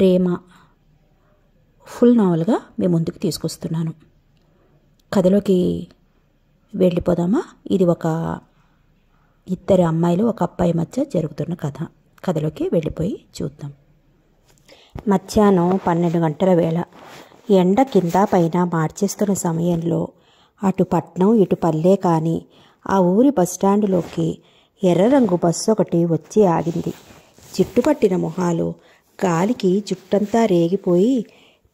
ప్రేమ full నావల్గా మీ ముందుకు తీసుకొస్తున్నాను కథలోకి వెళ్ళిపోదామా ఇది ఒక ఇద్దరు అమ్మాయిలు ఒక అబ్బాయి మధ్య జరుగుతున్న కథ కథలోకి వెళ్ళిపోయి చూద్దాం మధ్యాహ్నం పన్నెండు గంటల వేళ ఎండ కింద పైన మార్చేస్తున్న సమయంలో అటు పట్నం ఇటు పల్లె కానీ ఆ ఊరి స్టాండ్లోకి ఎర్ర రంగు బస్సు ఒకటి వచ్చి ఆగింది చిట్టుపట్టిన మొహాలు గాలికి జుట్టంతా రేగిపోయి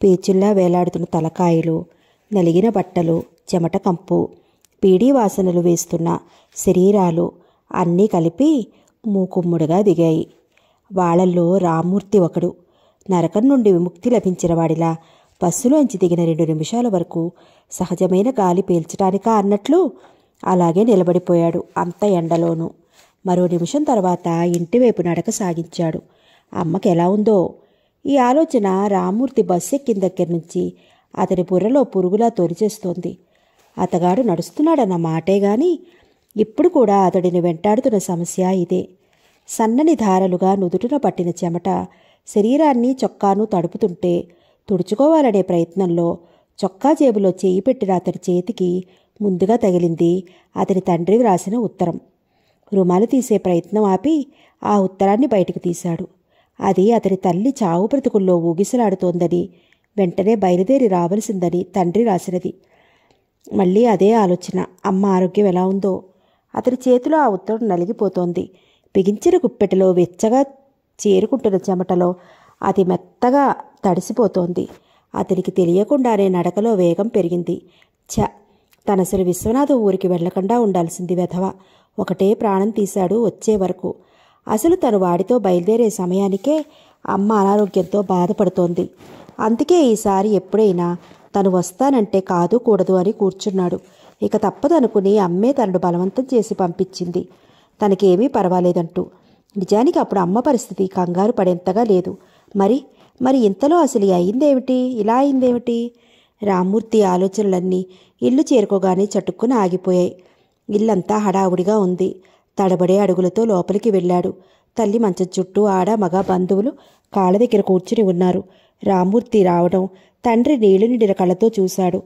పేచిల్లా వేలాడుతున్న తలకాయలు నలిగిన బట్టలు చెమట కంపు పీడీ వాసనలు వేస్తున్న శరీరాలు అన్నీ కలిపి మూకుమ్ముడుగా దిగాయి వాళ్ళల్లో రామ్మూర్తి ఒకడు నరకం నుండి విముక్తి లభించిన వాడిలా బస్సులోంచి దిగిన రెండు నిమిషాల వరకు సహజమైన గాలి పీల్చటానికా అన్నట్లు అలాగే నిలబడిపోయాడు అంత ఎండలోనూ మరో నిమిషం తర్వాత ఇంటివైపు నడక సాగించాడు అమ్మకి ఎలా ఉందో ఈ ఆలోచన రామూర్తి బస్సు ఎక్కిన దగ్గర నుంచి అతని బుర్రలో పురుగులా తొలిచేస్తోంది అతగాడు నడుస్తున్నాడన్న మాటే గాని ఇప్పుడు కూడా అతడిని వెంటాడుతున్న సమస్య ఇదే సన్నని ధారలుగా నుదుటిన పట్టిన చెమట శరీరాన్ని చొక్కాను తడుపుతుంటే తుడుచుకోవాలనే ప్రయత్నంలో చొక్కా జేబులో చేయి పెట్టిన అతడి చేతికి ముందుగా తగిలింది అతని తండ్రి వ్రాసిన ఉత్తరం రుమాలు తీసే ప్రయత్నం ఆపి ఆ ఉత్తరాన్ని బయటకు తీశాడు అది అతని తల్లి చావు బ్రతుకుల్లో ఊగిసలాడుతోందని వెంటనే బయలుదేరి రావలసిందని తండ్రి రాసినది మళ్ళీ అదే ఆలోచన అమ్మ ఆరోగ్యం ఎలా ఉందో అతని చేతిలో ఆ ఉత్తరం నలిగిపోతోంది బిగించిన గుప్పెటలో వెచ్చగా చేరుకుంటున్న చెమటలో అది మెత్తగా తడిసిపోతోంది అతనికి తెలియకుండానే నడకలో వేగం పెరిగింది చ తనసలు విశ్వనాథ ఊరికి వెళ్లకుండా ఉండాల్సింది వెధవ ఒకటే ప్రాణం తీశాడు వచ్చే వరకు అసలు తను వాడితో బయలుదేరే సమయానికే అమ్మ అనారోగ్యంతో బాధపడుతోంది అందుకే ఈసారి ఎప్పుడైనా తను వస్తానంటే కాదు కూడదు అని కూర్చున్నాడు ఇక తప్పదనుకుని అమ్మే తనను బలవంతం చేసి పంపించింది తనకేమీ పర్వాలేదంటూ నిజానికి అప్పుడు అమ్మ పరిస్థితి కంగారు పడేంతగా లేదు మరి మరి ఇంతలో అసలు అయిందేమిటి ఇలా అయిందేమిటి రామ్మూర్తి ఆలోచనలన్నీ ఇల్లు చేరుకోగానే చటుక్కున ఆగిపోయాయి ఇల్లంతా హడావుడిగా ఉంది తడబడే అడుగులతో లోపలికి వెళ్ళాడు తల్లి మంచం చుట్టూ ఆడ మగ బంధువులు కాళ్ళ దగ్గర కూర్చుని ఉన్నారు రామ్మూర్తి రావడం తండ్రి నీళ్లు నిండిన కళ్ళతో చూశాడు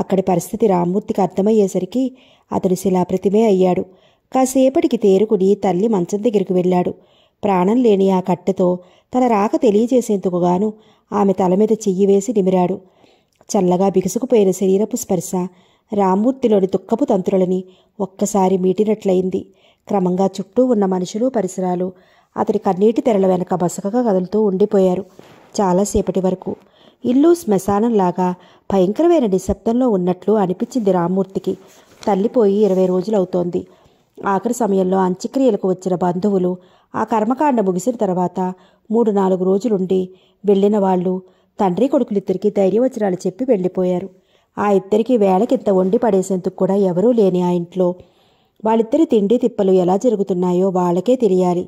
అక్కడి పరిస్థితి రామ్మూర్తికి అర్థమయ్యేసరికి అతడు శిలాప్రతిమే అయ్యాడు కాసేపటికి తేరుకుని తల్లి మంచం దగ్గరికి వెళ్ళాడు ప్రాణం లేని ఆ కట్టెతో తన రాక తెలియజేసేందుకుగాను ఆమె తల మీద చెయ్యి వేసి నిమిరాడు చల్లగా బిగుసుకుపోయిన శరీరపు స్పర్శ రామ్మూర్తిలోని దుఃఖపు తంతులని ఒక్కసారి మీటినట్లయింది క్రమంగా చుట్టూ ఉన్న మనుషులు పరిసరాలు అతడి కన్నీటి తెరల వెనక బసకగా కదులుతూ ఉండిపోయారు చాలాసేపటి వరకు ఇల్లు శ్మశానంలాగా భయంకరమైన నిశ్శబ్దంలో ఉన్నట్లు అనిపించింది రామ్మూర్తికి తల్లిపోయి ఇరవై రోజులవుతోంది ఆఖరి సమయంలో అంత్యక్రియలకు వచ్చిన బంధువులు ఆ కర్మకాండ ముగిసిన తర్వాత మూడు నాలుగు రోజులుండి వెళ్ళిన వాళ్ళు తండ్రి కొడుకులిద్దరికీ ధైర్యవచనాలు చెప్పి వెళ్ళిపోయారు ఆ ఇద్దరికీ వేళకింత వండి పడేసేందుకు కూడా ఎవరూ లేని ఆ ఇంట్లో వాళ్ళిద్దరి తిండి తిప్పలు ఎలా జరుగుతున్నాయో వాళ్ళకే తెలియాలి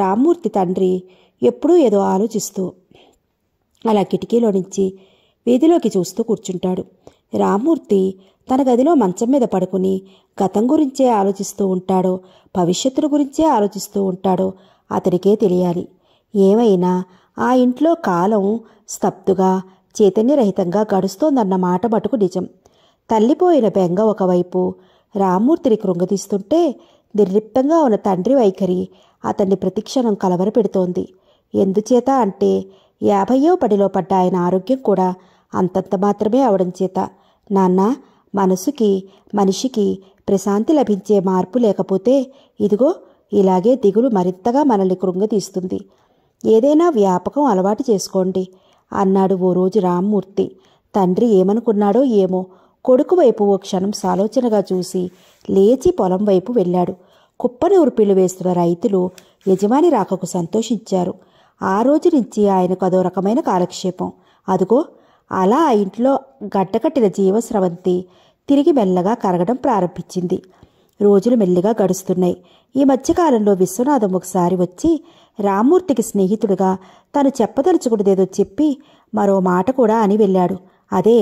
రామ్మూర్తి తండ్రి ఎప్పుడూ ఏదో ఆలోచిస్తూ అలా కిటికీలో నుంచి వీధిలోకి చూస్తూ కూర్చుంటాడు రామ్మూర్తి తన గదిలో మంచం మీద పడుకుని గతం గురించే ఆలోచిస్తూ ఉంటాడో భవిష్యత్తు గురించే ఆలోచిస్తూ ఉంటాడో అతనికే తెలియాలి ఏమైనా ఆ ఇంట్లో కాలం స్తబ్దుగా చైతన్యరహితంగా గడుస్తోందన్న మాట మటుకు నిజం తల్లిపోయిన బెంగ ఒకవైపు రామ్మూర్తిని కృంగదీస్తుంటే నిర్లిప్తంగా ఉన్న తండ్రి వైఖరి అతన్ని ప్రతిక్షణం కలవరపెడుతోంది ఎందుచేత అంటే యాభయో పడిలో పడ్డ ఆయన ఆరోగ్యం కూడా అంతంత మాత్రమే అవడం చేత నాన్న మనసుకి మనిషికి ప్రశాంతి లభించే మార్పు లేకపోతే ఇదిగో ఇలాగే దిగులు మరింతగా మనల్ని కృంగతీస్తుంది ఏదైనా వ్యాపకం అలవాటు చేసుకోండి అన్నాడు ఓ రోజు రామ్మూర్తి తండ్రి ఏమనుకున్నాడో ఏమో కొడుకు వైపు ఓ క్షణం సాలోచనగా చూసి లేచి పొలం వైపు వెళ్ళాడు కుప్పని ఉరిపిళ్ళు వేస్తున్న రైతులు యజమాని రాకకు సంతోషించారు ఆ రోజు నుంచి ఆయనకు అదో రకమైన కాలక్షేపం అదుగో అలా ఆ ఇంట్లో గడ్డకట్టిన జీవస్రవంతి తిరిగి మెల్లగా కరగడం ప్రారంభించింది రోజులు మెల్లిగా గడుస్తున్నాయి ఈ మధ్యకాలంలో విశ్వనాథం ఒకసారి వచ్చి రామ్మూర్తికి స్నేహితుడుగా తను చెప్పదలుచుకున్నదేదో చెప్పి మరో మాట కూడా అని వెళ్ళాడు అదే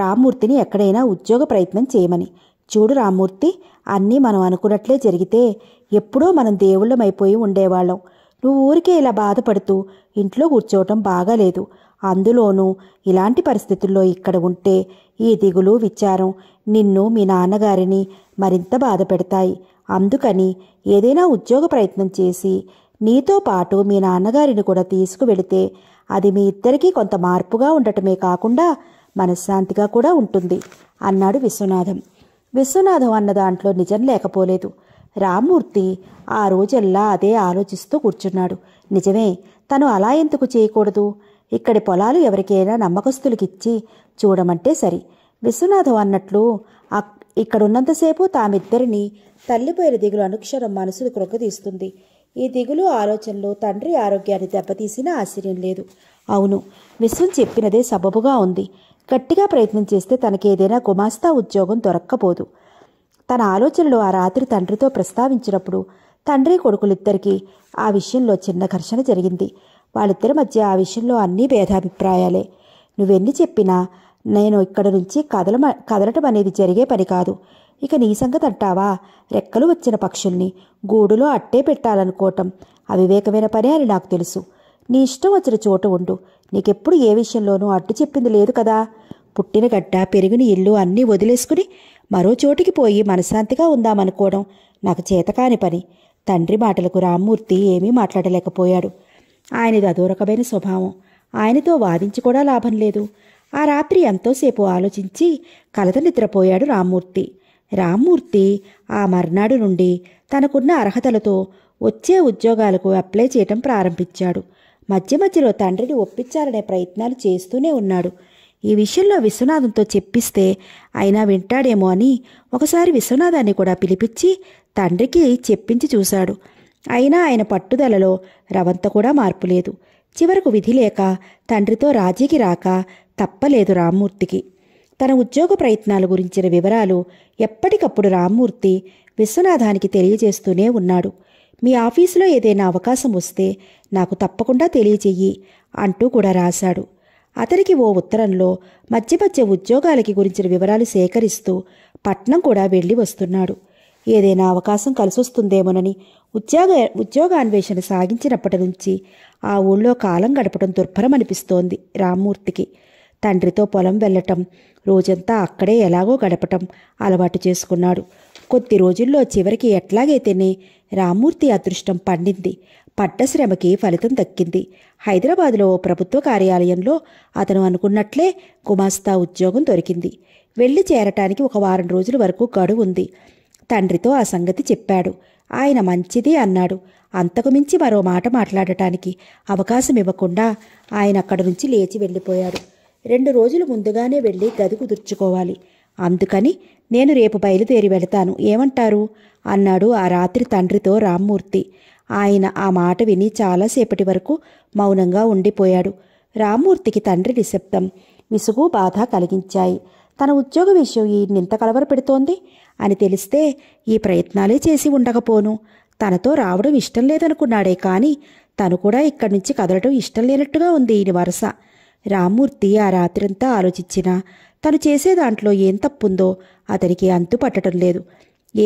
రామ్మూర్తిని ఎక్కడైనా ఉద్యోగ ప్రయత్నం చేయమని చూడు రామ్మూర్తి అన్నీ మనం అనుకున్నట్లే జరిగితే ఎప్పుడో మనం దేవుళ్ళమైపోయి ఉండేవాళ్ళం నువ్వు ఊరికే ఇలా బాధపడుతూ ఇంట్లో కూర్చోవటం బాగాలేదు అందులోనూ ఇలాంటి పరిస్థితుల్లో ఇక్కడ ఉంటే ఈ దిగులు విచారం నిన్ను మీ నాన్నగారిని మరింత బాధ పెడతాయి అందుకని ఏదైనా ఉద్యోగ ప్రయత్నం చేసి నీతో పాటు మీ నాన్నగారిని కూడా తీసుకువెళితే అది మీ ఇద్దరికీ కొంత మార్పుగా ఉండటమే కాకుండా మనశ్శాంతిగా కూడా ఉంటుంది అన్నాడు విశ్వనాథం విశ్వనాథం అన్న దాంట్లో నిజం లేకపోలేదు రామ్మూర్తి ఆ రోజల్లా అదే ఆలోచిస్తూ కూర్చున్నాడు నిజమే తను అలా ఎందుకు చేయకూడదు ఇక్కడి పొలాలు ఎవరికైనా నమ్మకస్తులకిచ్చి చూడమంటే సరి విశ్వనాథం అన్నట్లు ఇక్కడున్నంతసేపు తామిద్దరిని తల్లిపోయిన దిగులు అనుక్షరం మనసును క్రొక్కదీస్తుంది ఈ దిగులు ఆలోచనలు తండ్రి ఆరోగ్యాన్ని దెబ్బతీసిన ఆశ్చర్యం లేదు అవును విశ్వం చెప్పినదే సబబుగా ఉంది గట్టిగా ప్రయత్నం చేస్తే తనకేదైనా గుమాస్తా ఉద్యోగం దొరక్కపోదు తన ఆలోచనలు ఆ రాత్రి తండ్రితో ప్రస్తావించినప్పుడు తండ్రి కొడుకులిద్దరికీ ఆ విషయంలో చిన్న ఘర్షణ జరిగింది వాళ్ళిద్దరి మధ్య ఆ విషయంలో అన్నీ భేదాభిప్రాయాలే నువ్వెన్ని చెప్పినా నేను ఇక్కడ నుంచి కదలమ కదలటం అనేది జరిగే పని కాదు ఇక నీ సంగతి అంటావా రెక్కలు వచ్చిన పక్షుల్ని గూడులో అట్టే పెట్టాలనుకోవటం అవివేకమైన పని అని నాకు తెలుసు నీ ఇష్టం వచ్చిన చోట ఉండు నీకెప్పుడు ఏ విషయంలోనూ అడ్డు చెప్పింది లేదు కదా పుట్టిన గడ్డ పెరిగిన ఇల్లు అన్నీ వదిలేసుకుని మరో చోటికి పోయి మనశ్శాంతిగా ఉందామనుకోవడం నాకు చేతకాని పని తండ్రి మాటలకు రామ్మూర్తి ఏమీ మాట్లాడలేకపోయాడు ఆయనది అదోరకమైన స్వభావం ఆయనతో వాదించి కూడా లాభం లేదు ఆ రాత్రి ఎంతోసేపు ఆలోచించి కలత నిద్రపోయాడు రామ్మూర్తి రామ్మూర్తి ఆ మర్నాడు నుండి తనకున్న అర్హతలతో వచ్చే ఉద్యోగాలకు అప్లై చేయటం ప్రారంభించాడు మధ్య మధ్యలో తండ్రిని ఒప్పించాలనే ప్రయత్నాలు చేస్తూనే ఉన్నాడు ఈ విషయంలో విశ్వనాథంతో చెప్పిస్తే అయినా వింటాడేమో అని ఒకసారి విశ్వనాథాన్ని కూడా పిలిపించి తండ్రికి చెప్పించి చూశాడు అయినా ఆయన పట్టుదలలో రవంత కూడా మార్పు లేదు చివరకు విధి లేక తండ్రితో రాజీకి రాక తప్పలేదు రామ్మూర్తికి తన ఉద్యోగ ప్రయత్నాల గురించిన వివరాలు ఎప్పటికప్పుడు రామ్మూర్తి విశ్వనాథానికి తెలియజేస్తూనే ఉన్నాడు మీ ఆఫీసులో ఏదైనా అవకాశం వస్తే నాకు తప్పకుండా తెలియజేయి అంటూ కూడా రాశాడు అతనికి ఓ ఉత్తరంలో మధ్య మధ్య ఉద్యోగాలకి గురించిన వివరాలు సేకరిస్తూ పట్నం కూడా వెళ్ళి వస్తున్నాడు ఏదైనా అవకాశం కలిసొస్తుందేమోనని ఉద్యోగ ఉద్యోగాన్వేషణ సాగించినప్పటి నుంచి ఆ ఊళ్ళో కాలం గడపడం దుర్భరం అనిపిస్తోంది రామ్మూర్తికి తండ్రితో పొలం వెళ్ళటం రోజంతా అక్కడే ఎలాగో గడపటం అలవాటు చేసుకున్నాడు కొద్ది రోజుల్లో చివరికి ఎట్లాగైతేనే రామ్మూర్తి అదృష్టం పండింది పడ్డ శ్రమకి ఫలితం దక్కింది హైదరాబాదులో ప్రభుత్వ కార్యాలయంలో అతను అనుకున్నట్లే గుమాస్తా ఉద్యోగం దొరికింది వెళ్ళి చేరటానికి ఒక వారం రోజుల వరకు గడువు ఉంది తండ్రితో ఆ సంగతి చెప్పాడు ఆయన మంచిది అన్నాడు అంతకుమించి మరో మాట మాట్లాడటానికి అవకాశం ఇవ్వకుండా ఆయన అక్కడి నుంచి లేచి వెళ్ళిపోయాడు రెండు రోజులు ముందుగానే వెళ్ళి గది కుదుర్చుకోవాలి అందుకని నేను రేపు బయలుదేరి వెళతాను ఏమంటారు అన్నాడు ఆ రాత్రి తండ్రితో రామ్మూర్తి ఆయన ఆ మాట విని చాలాసేపటి వరకు మౌనంగా ఉండిపోయాడు రామ్మూర్తికి తండ్రి నిశ్శబ్దం విసుగు బాధ కలిగించాయి తన ఉద్యోగ విషయం ఈయన్నింత పెడుతోంది అని తెలిస్తే ఈ ప్రయత్నాలే చేసి ఉండకపోను తనతో రావడం ఇష్టం లేదనుకున్నాడే కానీ తను కూడా ఇక్కడి నుంచి కదలటం ఇష్టం లేనట్టుగా ఉంది ఈయన వరుస రామ్మూర్తి ఆ రాత్రంతా ఆలోచించినా తను చేసే దాంట్లో ఏం తప్పుందో అతనికి అంతు పట్టడం లేదు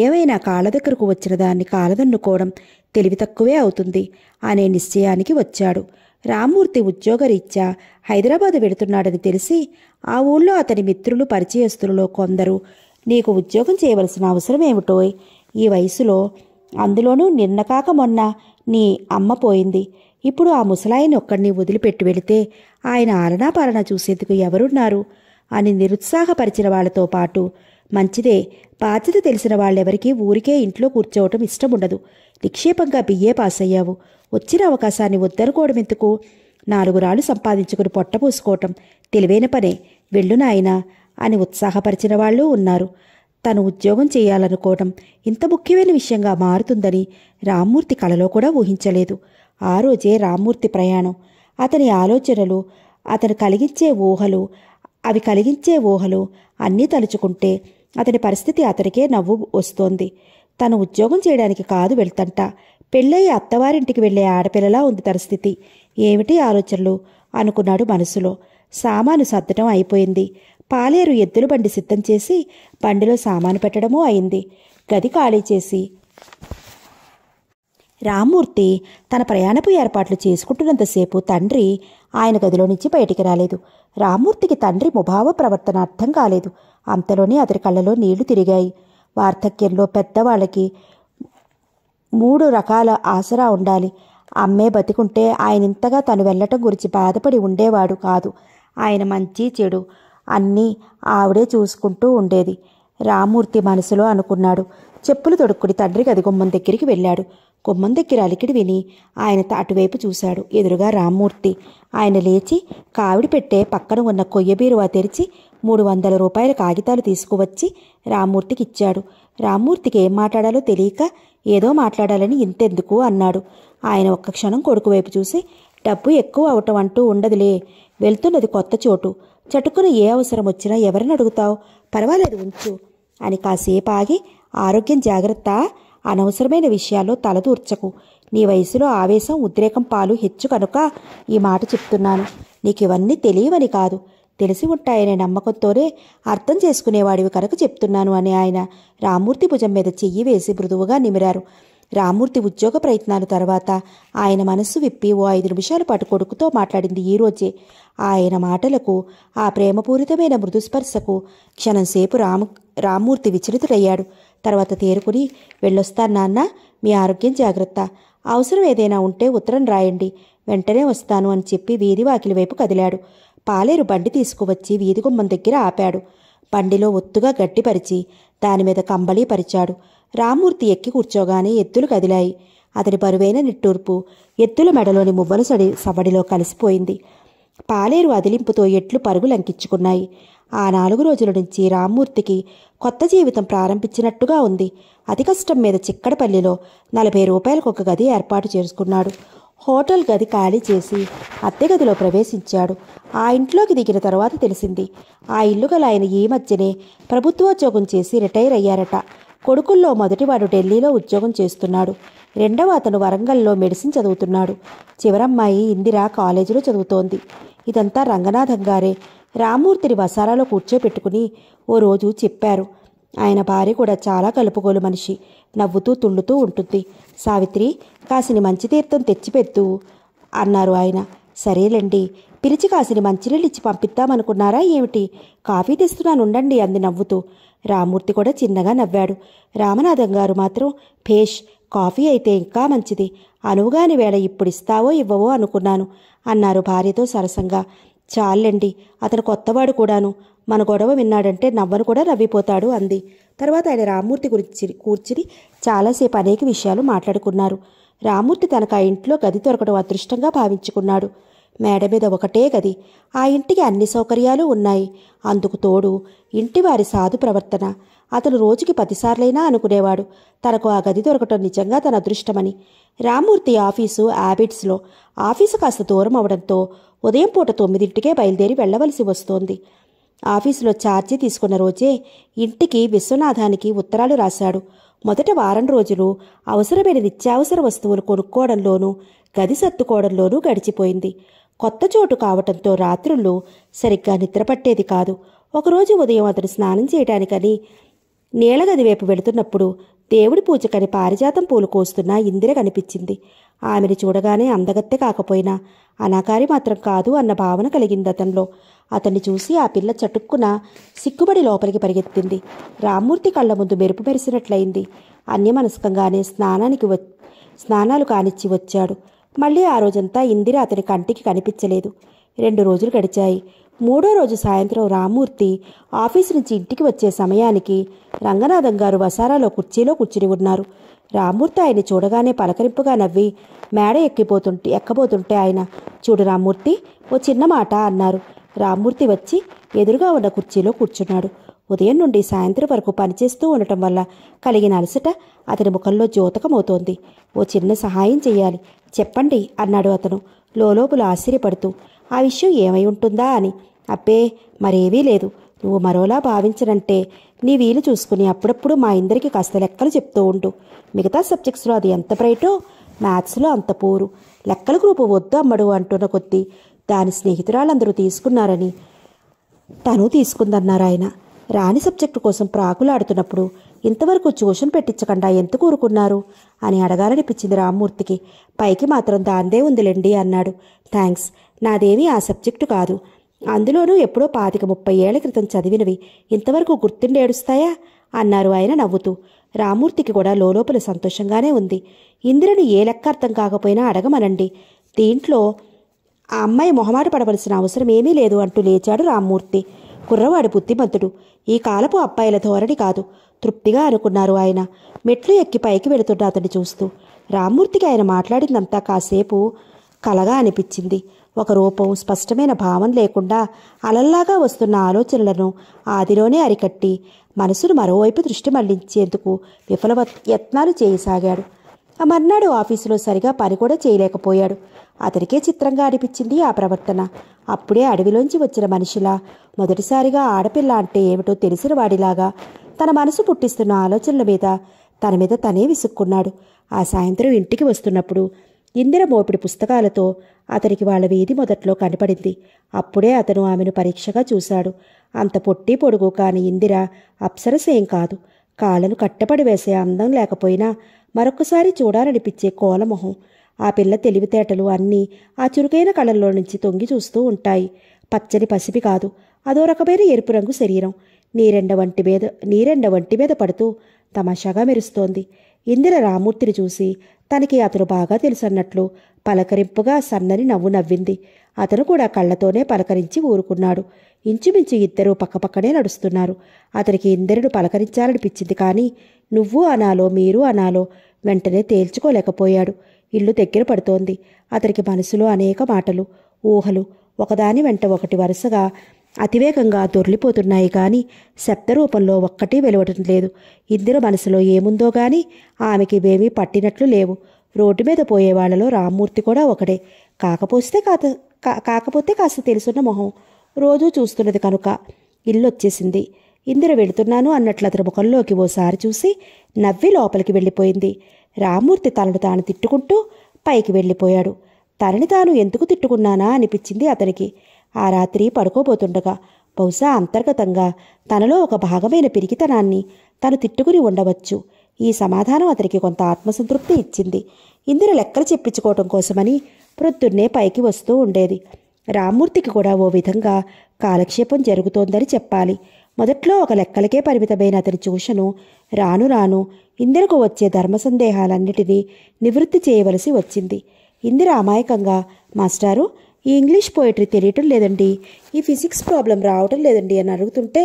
ఏమైనా కాళ్ళ దగ్గరకు వచ్చిన దాన్ని కాలదన్నుకోవడం తెలివి తక్కువే అవుతుంది అనే నిశ్చయానికి వచ్చాడు రామ్మూర్తి ఉద్యోగరీత్యా హైదరాబాద్ వెళుతున్నాడని తెలిసి ఆ ఊళ్ళో అతని మిత్రులు పరిచయస్తులలో కొందరు నీకు ఉద్యోగం చేయవలసిన అవసరం ఏమిటో ఈ వయసులో అందులోనూ నిన్న కాక మొన్న నీ అమ్మ పోయింది ఇప్పుడు ఆ ముసలాయిని ఒక్కడిని వదిలిపెట్టి వెళితే ఆయన ఆలనాపాలన చూసేందుకు ఎవరున్నారు అని నిరుత్సాహపరిచిన వాళ్లతో పాటు మంచిదే బాధ్యత తెలిసిన వాళ్ళెవరికీ ఊరికే ఇంట్లో కూర్చోవటం ఇష్టం ఉండదు నిక్షేపంగా బిఏ పాస్ అయ్యావు వచ్చిన అవకాశాన్ని వద్దనుకోవడం ఎందుకు నాలుగు రాళ్ళు సంపాదించుకుని పొట్టపూసుకోవటం తెలివైన పనే వెళ్ళు నాయనా అని ఉత్సాహపరిచిన వాళ్ళు ఉన్నారు తను ఉద్యోగం చేయాలనుకోవటం ఇంత ముఖ్యమైన విషయంగా మారుతుందని రామ్మూర్తి కలలో కూడా ఊహించలేదు ఆ రోజే రామ్మూర్తి ప్రయాణం అతని ఆలోచనలు అతను కలిగించే ఊహలు అవి కలిగించే ఊహలు అన్నీ తలుచుకుంటే అతడి పరిస్థితి అతడికే నవ్వు వస్తోంది తను ఉద్యోగం చేయడానికి కాదు వెళ్తంట పెళ్ళయ్యి అత్తవారింటికి వెళ్లే ఆడపిల్లలా ఉంది తన స్థితి ఏమిటి ఆలోచనలు అనుకున్నాడు మనసులో సామాను సర్దటం అయిపోయింది పాలేరు ఎద్దుల బండి సిద్ధం చేసి బండిలో సామాను పెట్టడమూ అయింది గది ఖాళీ చేసి రామ్మూర్తి తన ప్రయాణపు ఏర్పాట్లు చేసుకుంటున్నంతసేపు తండ్రి ఆయన గదిలో నుంచి బయటికి రాలేదు రామ్మూర్తికి తండ్రి ముభావ ప్రవర్తన అర్థం కాలేదు అంతలోనే అతడి కళ్ళలో నీళ్లు తిరిగాయి వార్ధక్యంలో పెద్దవాళ్ళకి మూడు రకాల ఆసరా ఉండాలి అమ్మే బతికుంటే ఆయన ఇంతగా తను వెళ్ళటం గురించి బాధపడి ఉండేవాడు కాదు ఆయన మంచి చెడు అన్నీ ఆవిడే చూసుకుంటూ ఉండేది రామూర్తి మనసులో అనుకున్నాడు చెప్పులు తొడుక్కుని తండ్రి గది గుమ్మం దగ్గరికి వెళ్ళాడు గుమ్మం దగ్గర అలికిడి విని ఆయన అటువైపు చూశాడు ఎదురుగా రామ్మూర్తి ఆయన లేచి కావిడి పెట్టే పక్కన ఉన్న కొయ్యబీరువా తెరిచి మూడు వందల రూపాయల కాగితాలు తీసుకువచ్చి రామ్మూర్తికి ఇచ్చాడు రామ్మూర్తికి ఏం మాట్లాడాలో తెలియక ఏదో మాట్లాడాలని ఇంతెందుకు అన్నాడు ఆయన ఒక్క క్షణం కొడుకు వైపు చూసి డబ్బు ఎక్కువ అవటం అంటూ ఉండదులే వెళ్తున్నది కొత్త చోటు చటుకున ఏ అవసరం వచ్చినా ఎవరిని అడుగుతావు పర్వాలేదు ఉంచు అని కాసేపు ఆగి ఆరోగ్యం జాగ్రత్త అనవసరమైన విషయాల్లో తలదూర్చకు నీ వయసులో ఆవేశం ఉద్రేకం పాలు హెచ్చు కనుక ఈ మాట చెప్తున్నాను నీకు ఇవన్నీ తెలియవని కాదు తెలిసి ఉంటాయనే నమ్మకంతోనే అర్థం చేసుకునేవాడివి కనుక చెప్తున్నాను అని ఆయన రామూర్తి భుజం మీద చెయ్యి వేసి మృదువుగా నిమిరారు రామూర్తి ఉద్యోగ ప్రయత్నాల తర్వాత ఆయన మనస్సు విప్పి ఓ ఐదు నిమిషాల పాటు కొడుకుతో మాట్లాడింది ఈరోజే ఆయన మాటలకు ఆ ప్రేమపూరితమైన మృదుస్పర్శకు క్షణంసేపు రాము రామూర్తి విచలితుడయ్యాడు తర్వాత తేరుకుని వెళ్ళొస్తాను నాన్న మీ ఆరోగ్యం జాగ్రత్త అవసరం ఏదైనా ఉంటే ఉత్తరం రాయండి వెంటనే వస్తాను అని చెప్పి వీధి వాకిలి వైపు కదిలాడు పాలేరు బండి తీసుకువచ్చి వీధి దగ్గర ఆపాడు బండిలో ఒత్తుగా గట్టిపరిచి దానిమీద కంబళీ పరిచాడు రామూర్తి ఎక్కి కూర్చోగానే ఎత్తులు కదిలాయి అతని బరువైన నిట్టూర్పు ఎత్తుల మెడలోని మువ్వలు సడి సవడిలో కలిసిపోయింది పాలేరు అదిలింపుతో ఎట్లు పరుగులంకించుకున్నాయి ఆ నాలుగు రోజుల నుంచి రామ్మూర్తికి కొత్త జీవితం ప్రారంభించినట్టుగా ఉంది అతి కష్టం మీద చిక్కడపల్లిలో నలభై రూపాయలకు ఒక గది ఏర్పాటు చేసుకున్నాడు హోటల్ గది ఖాళీ చేసి అద్దె గదిలో ప్రవేశించాడు ఆ ఇంట్లోకి దిగిన తర్వాత తెలిసింది ఆ ఇల్లు గల ఆయన ఈ మధ్యనే ప్రభుత్వోద్యోగం చేసి రిటైర్ అయ్యారట కొడుకుల్లో మొదటివాడు ఢిల్లీలో ఉద్యోగం చేస్తున్నాడు రెండవ అతను వరంగల్లో మెడిసిన్ చదువుతున్నాడు చివరమ్మాయి ఇందిరా కాలేజీలో చదువుతోంది ఇదంతా రంగనాథం గారే రామ్మూర్తిని వసారాలో కూర్చోపెట్టుకుని ఓ రోజు చెప్పారు ఆయన భార్య కూడా చాలా కలుపుగోలు మనిషి నవ్వుతూ తుళ్ళుతూ ఉంటుంది సావిత్రి కాసిని మంచి తీర్థం తెచ్చిపెట్టు అన్నారు ఆయన సరేలేండి పిలిచి కాసిని మంచినీళ్ళు ఇచ్చి పంపిద్దామనుకున్నారా ఏమిటి కాఫీ తెస్తున్నాను ఉండండి అంది నవ్వుతూ రామూర్తి కూడా చిన్నగా నవ్వాడు రామనాథం గారు మాత్రం భేష్ కాఫీ అయితే ఇంకా మంచిది అనువుగాని వేళ ఇస్తావో ఇవ్వవో అనుకున్నాను అన్నారు భార్యతో సరసంగా చాలండి అతను కొత్తవాడు కూడాను మన గొడవ విన్నాడంటే నవ్వను కూడా రవ్విపోతాడు అంది తర్వాత ఆయన రామ్మూర్తి గురించి కూర్చుని చాలాసేపు అనేక విషయాలు మాట్లాడుకున్నారు రామ్మూర్తి తనకు ఆ ఇంట్లో గది దొరకడం అదృష్టంగా భావించుకున్నాడు మేడ మీద ఒకటే గది ఆ ఇంటికి అన్ని సౌకర్యాలు ఉన్నాయి అందుకు తోడు ఇంటివారి సాధు ప్రవర్తన అతను రోజుకి పదిసార్లైనా అనుకునేవాడు తనకు ఆ గది దొరకటం నిజంగా తన అదృష్టమని రామ్మూర్తి ఆఫీసు యాబిట్స్లో ఆఫీసు కాస్త దూరం అవడంతో ఉదయం పూట తొమ్మిదింటికే బయలుదేరి వెళ్లవలసి వస్తోంది ఆఫీసులో ఛార్జీ తీసుకున్న రోజే ఇంటికి విశ్వనాథానికి ఉత్తరాలు రాశాడు మొదట వారం రోజులు అవసరమైన నిత్యావసర వస్తువులు కొనుక్కోవడంలోనూ గది సర్దుకోవడంలోనూ గడిచిపోయింది కొత్త చోటు కావటంతో రాత్రుళ్ళు సరిగ్గా నిద్రపట్టేది కాదు ఒకరోజు ఉదయం అతను స్నానం చేయడానికని నీలగది వైపు వెళుతున్నప్పుడు దేవుడి పూజకని పారిజాతం పూలు కోస్తున్న ఇందిర కనిపించింది ఆమెను చూడగానే అందగత్తె కాకపోయినా అనాకారి మాత్రం కాదు అన్న భావన కలిగింది అతనిలో అతన్ని చూసి ఆ పిల్ల చటుక్కున సిక్కుబడి లోపలికి పరిగెత్తింది రామ్మూర్తి కళ్ళ ముందు మెరుపు మెరిసినట్లయింది అన్యమనస్కంగానే స్నానానికి వ స్నానాలు కానిచ్చి వచ్చాడు మళ్ళీ ఆ రోజంతా ఇందిర అతని కంటికి కనిపించలేదు రెండు రోజులు గడిచాయి మూడో రోజు సాయంత్రం రామూర్తి ఆఫీస్ నుంచి ఇంటికి వచ్చే సమయానికి రంగనాథం గారు వసారాలో కుర్చీలో కూర్చుని ఉన్నారు రామూర్తి ఆయన్ని చూడగానే పలకరింపుగా నవ్వి మేడ ఎక్కిపోతుంటే ఎక్కబోతుంటే ఆయన చూడు రామ్మూర్తి ఓ చిన్న మాట అన్నారు రామ్మూర్తి వచ్చి ఎదురుగా ఉన్న కుర్చీలో కూర్చున్నాడు ఉదయం నుండి సాయంత్రం వరకు పనిచేస్తూ ఉండటం వల్ల కలిగిన అలసట అతని ముఖంలో జ్యోతకమవుతోంది ఓ చిన్న సహాయం చేయాలి చెప్పండి అన్నాడు అతను లోపల ఆశ్చర్యపడుతూ ఆ విషయం ఏమై ఉంటుందా అని అబ్బే మరేవీ లేదు నువ్వు మరోలా భావించనంటే నీ వీలు చూసుకుని అప్పుడప్పుడు మా ఇందరికి కాస్త లెక్కలు చెప్తూ ఉండు మిగతా సబ్జెక్ట్స్లో అది ఎంత బ్రైటో మ్యాథ్స్లో అంత పోరు లెక్కల గ్రూపు వద్దు అమ్మడు అంటున్న కొద్దీ దాని స్నేహితురాళ్ళందరూ తీసుకున్నారని తను తీసుకుందన్నారు ఆయన రాణి సబ్జెక్టు కోసం ప్రాకులాడుతున్నప్పుడు ఇంతవరకు ట్యూషన్ పెట్టించకుండా ఎందుకు ఊరుకున్నారు అని అడగాలనిపించింది రామ్మూర్తికి పైకి మాత్రం దాందే ఉందిలేండి అన్నాడు థ్యాంక్స్ నాదేమీ ఆ సబ్జెక్టు కాదు అందులోనూ ఎప్పుడో పాతిక ముప్పై ఏళ్ల క్రితం చదివినవి ఇంతవరకు గుర్తుండేడుస్తాయా అన్నారు ఆయన నవ్వుతూ రామూర్తికి కూడా లోలోపల సంతోషంగానే ఉంది ఇందిరను ఏ లెక్క అర్థం కాకపోయినా అడగమనండి దీంట్లో ఆ అమ్మాయి మొహమాట పడవలసిన అవసరం ఏమీ లేదు అంటూ లేచాడు రామ్మూర్తి కుర్రవాడు బుద్ధిమంతుడు ఈ కాలపు అబ్బాయిల ధోరణి కాదు తృప్తిగా అనుకున్నారు ఆయన మెట్లు ఎక్కి పైకి వెళుతున్న అతన్ని చూస్తూ రామ్మూర్తికి ఆయన మాట్లాడిందంతా కాసేపు కలగా అనిపించింది ఒక రూపం స్పష్టమైన భావం లేకుండా అలల్లాగా వస్తున్న ఆలోచనలను ఆదిలోనే అరికట్టి మనసును మరోవైపు దృష్టి మళ్లించేందుకు విఫల యత్నాలు చేయసాగాడు మర్నాడు ఆఫీసులో సరిగా పని కూడా చేయలేకపోయాడు అతనికే చిత్రంగా అనిపించింది ఆ ప్రవర్తన అప్పుడే అడవిలోంచి వచ్చిన మనిషిలా మొదటిసారిగా ఆడపిల్ల అంటే ఏమిటో తెలిసిన వాడిలాగా తన మనసు పుట్టిస్తున్న ఆలోచనల మీద తన మీద తనే విసుక్కున్నాడు ఆ సాయంత్రం ఇంటికి వస్తున్నప్పుడు ఇందిర మోపిడి పుస్తకాలతో అతనికి వాళ్ళ వీధి మొదట్లో కనపడింది అప్పుడే అతను ఆమెను పరీక్షగా చూశాడు అంత పొట్టి పొడుగు కాని ఇందిర అప్సరసేం కాదు కాళ్ళను కట్టపడి వేసే అందం లేకపోయినా మరొకసారి చూడాలనిపించే కోలమొహం ఆ పిల్ల తెలివితేటలు అన్నీ ఆ చురుకైన కళ్ళల్లో నుంచి తొంగి చూస్తూ ఉంటాయి పచ్చని పసిపి కాదు అదో రకమైన ఎరుపు రంగు శరీరం నీరెండ వంటి మీద నీరెండ వంటి మీద పడుతూ తమాషాగా మెరుస్తోంది ఇందిర రామూర్తిని చూసి తనకి అతను బాగా తెలుసన్నట్లు పలకరింపుగా సన్నని నవ్వు నవ్వింది అతను కూడా కళ్ళతోనే పలకరించి ఊరుకున్నాడు ఇంచుమించు ఇద్దరూ పక్కపక్కనే నడుస్తున్నారు అతనికి ఇందరిని పలకరించాలనిపించింది కానీ నువ్వు అనాలో మీరు అనాలో వెంటనే తేల్చుకోలేకపోయాడు ఇల్లు దగ్గర పడుతోంది అతనికి మనసులో అనేక మాటలు ఊహలు ఒకదాని వెంట ఒకటి వరుసగా అతివేగంగా దొర్లిపోతున్నాయి కానీ శబ్దరూపంలో ఒక్కటి వెలువటం లేదు ఇందిర మనసులో ఏముందో గాని ఆమెకి ఇవేమీ పట్టినట్లు లేవు రోడ్డు మీద పోయేవాళ్లలో రామ్మూర్తి కూడా ఒకటే కాకపోతే కాత కాకపోతే కాస్త తెలుసున్న మొహం రోజూ చూస్తున్నది కనుక ఇల్లొచ్చేసింది ఇందిర వెళుతున్నాను అన్నట్లు అతని ముఖంలోకి ఓసారి చూసి నవ్వి లోపలికి వెళ్ళిపోయింది రామ్మూర్తి తనను తాను తిట్టుకుంటూ పైకి వెళ్ళిపోయాడు తనని తాను ఎందుకు తిట్టుకున్నానా అనిపించింది అతనికి ఆ రాత్రి పడుకోబోతుండగా బహుశా అంతర్గతంగా తనలో ఒక భాగమైన పిరికితనాన్ని తను తిట్టుకుని ఉండవచ్చు ఈ సమాధానం అతనికి కొంత ఆత్మసంతృప్తి ఇచ్చింది ఇందులో లెక్కలు చెప్పించుకోవటం కోసమని ప్రొద్దున్నే పైకి వస్తూ ఉండేది రామ్మూర్తికి కూడా ఓ విధంగా కాలక్షేపం జరుగుతోందని చెప్పాలి మొదట్లో ఒక లెక్కలకే పరిమితమైన అతని చూషను రాను రాను ఇందిరకు వచ్చే ధర్మ సందేహాలన్నిటినీ నివృత్తి చేయవలసి వచ్చింది ఇందిర అమాయకంగా మాస్టారు ఈ ఇంగ్లీష్ పోయిటరీ తెలియటం లేదండి ఈ ఫిజిక్స్ ప్రాబ్లం రావటం లేదండి అని అడుగుతుంటే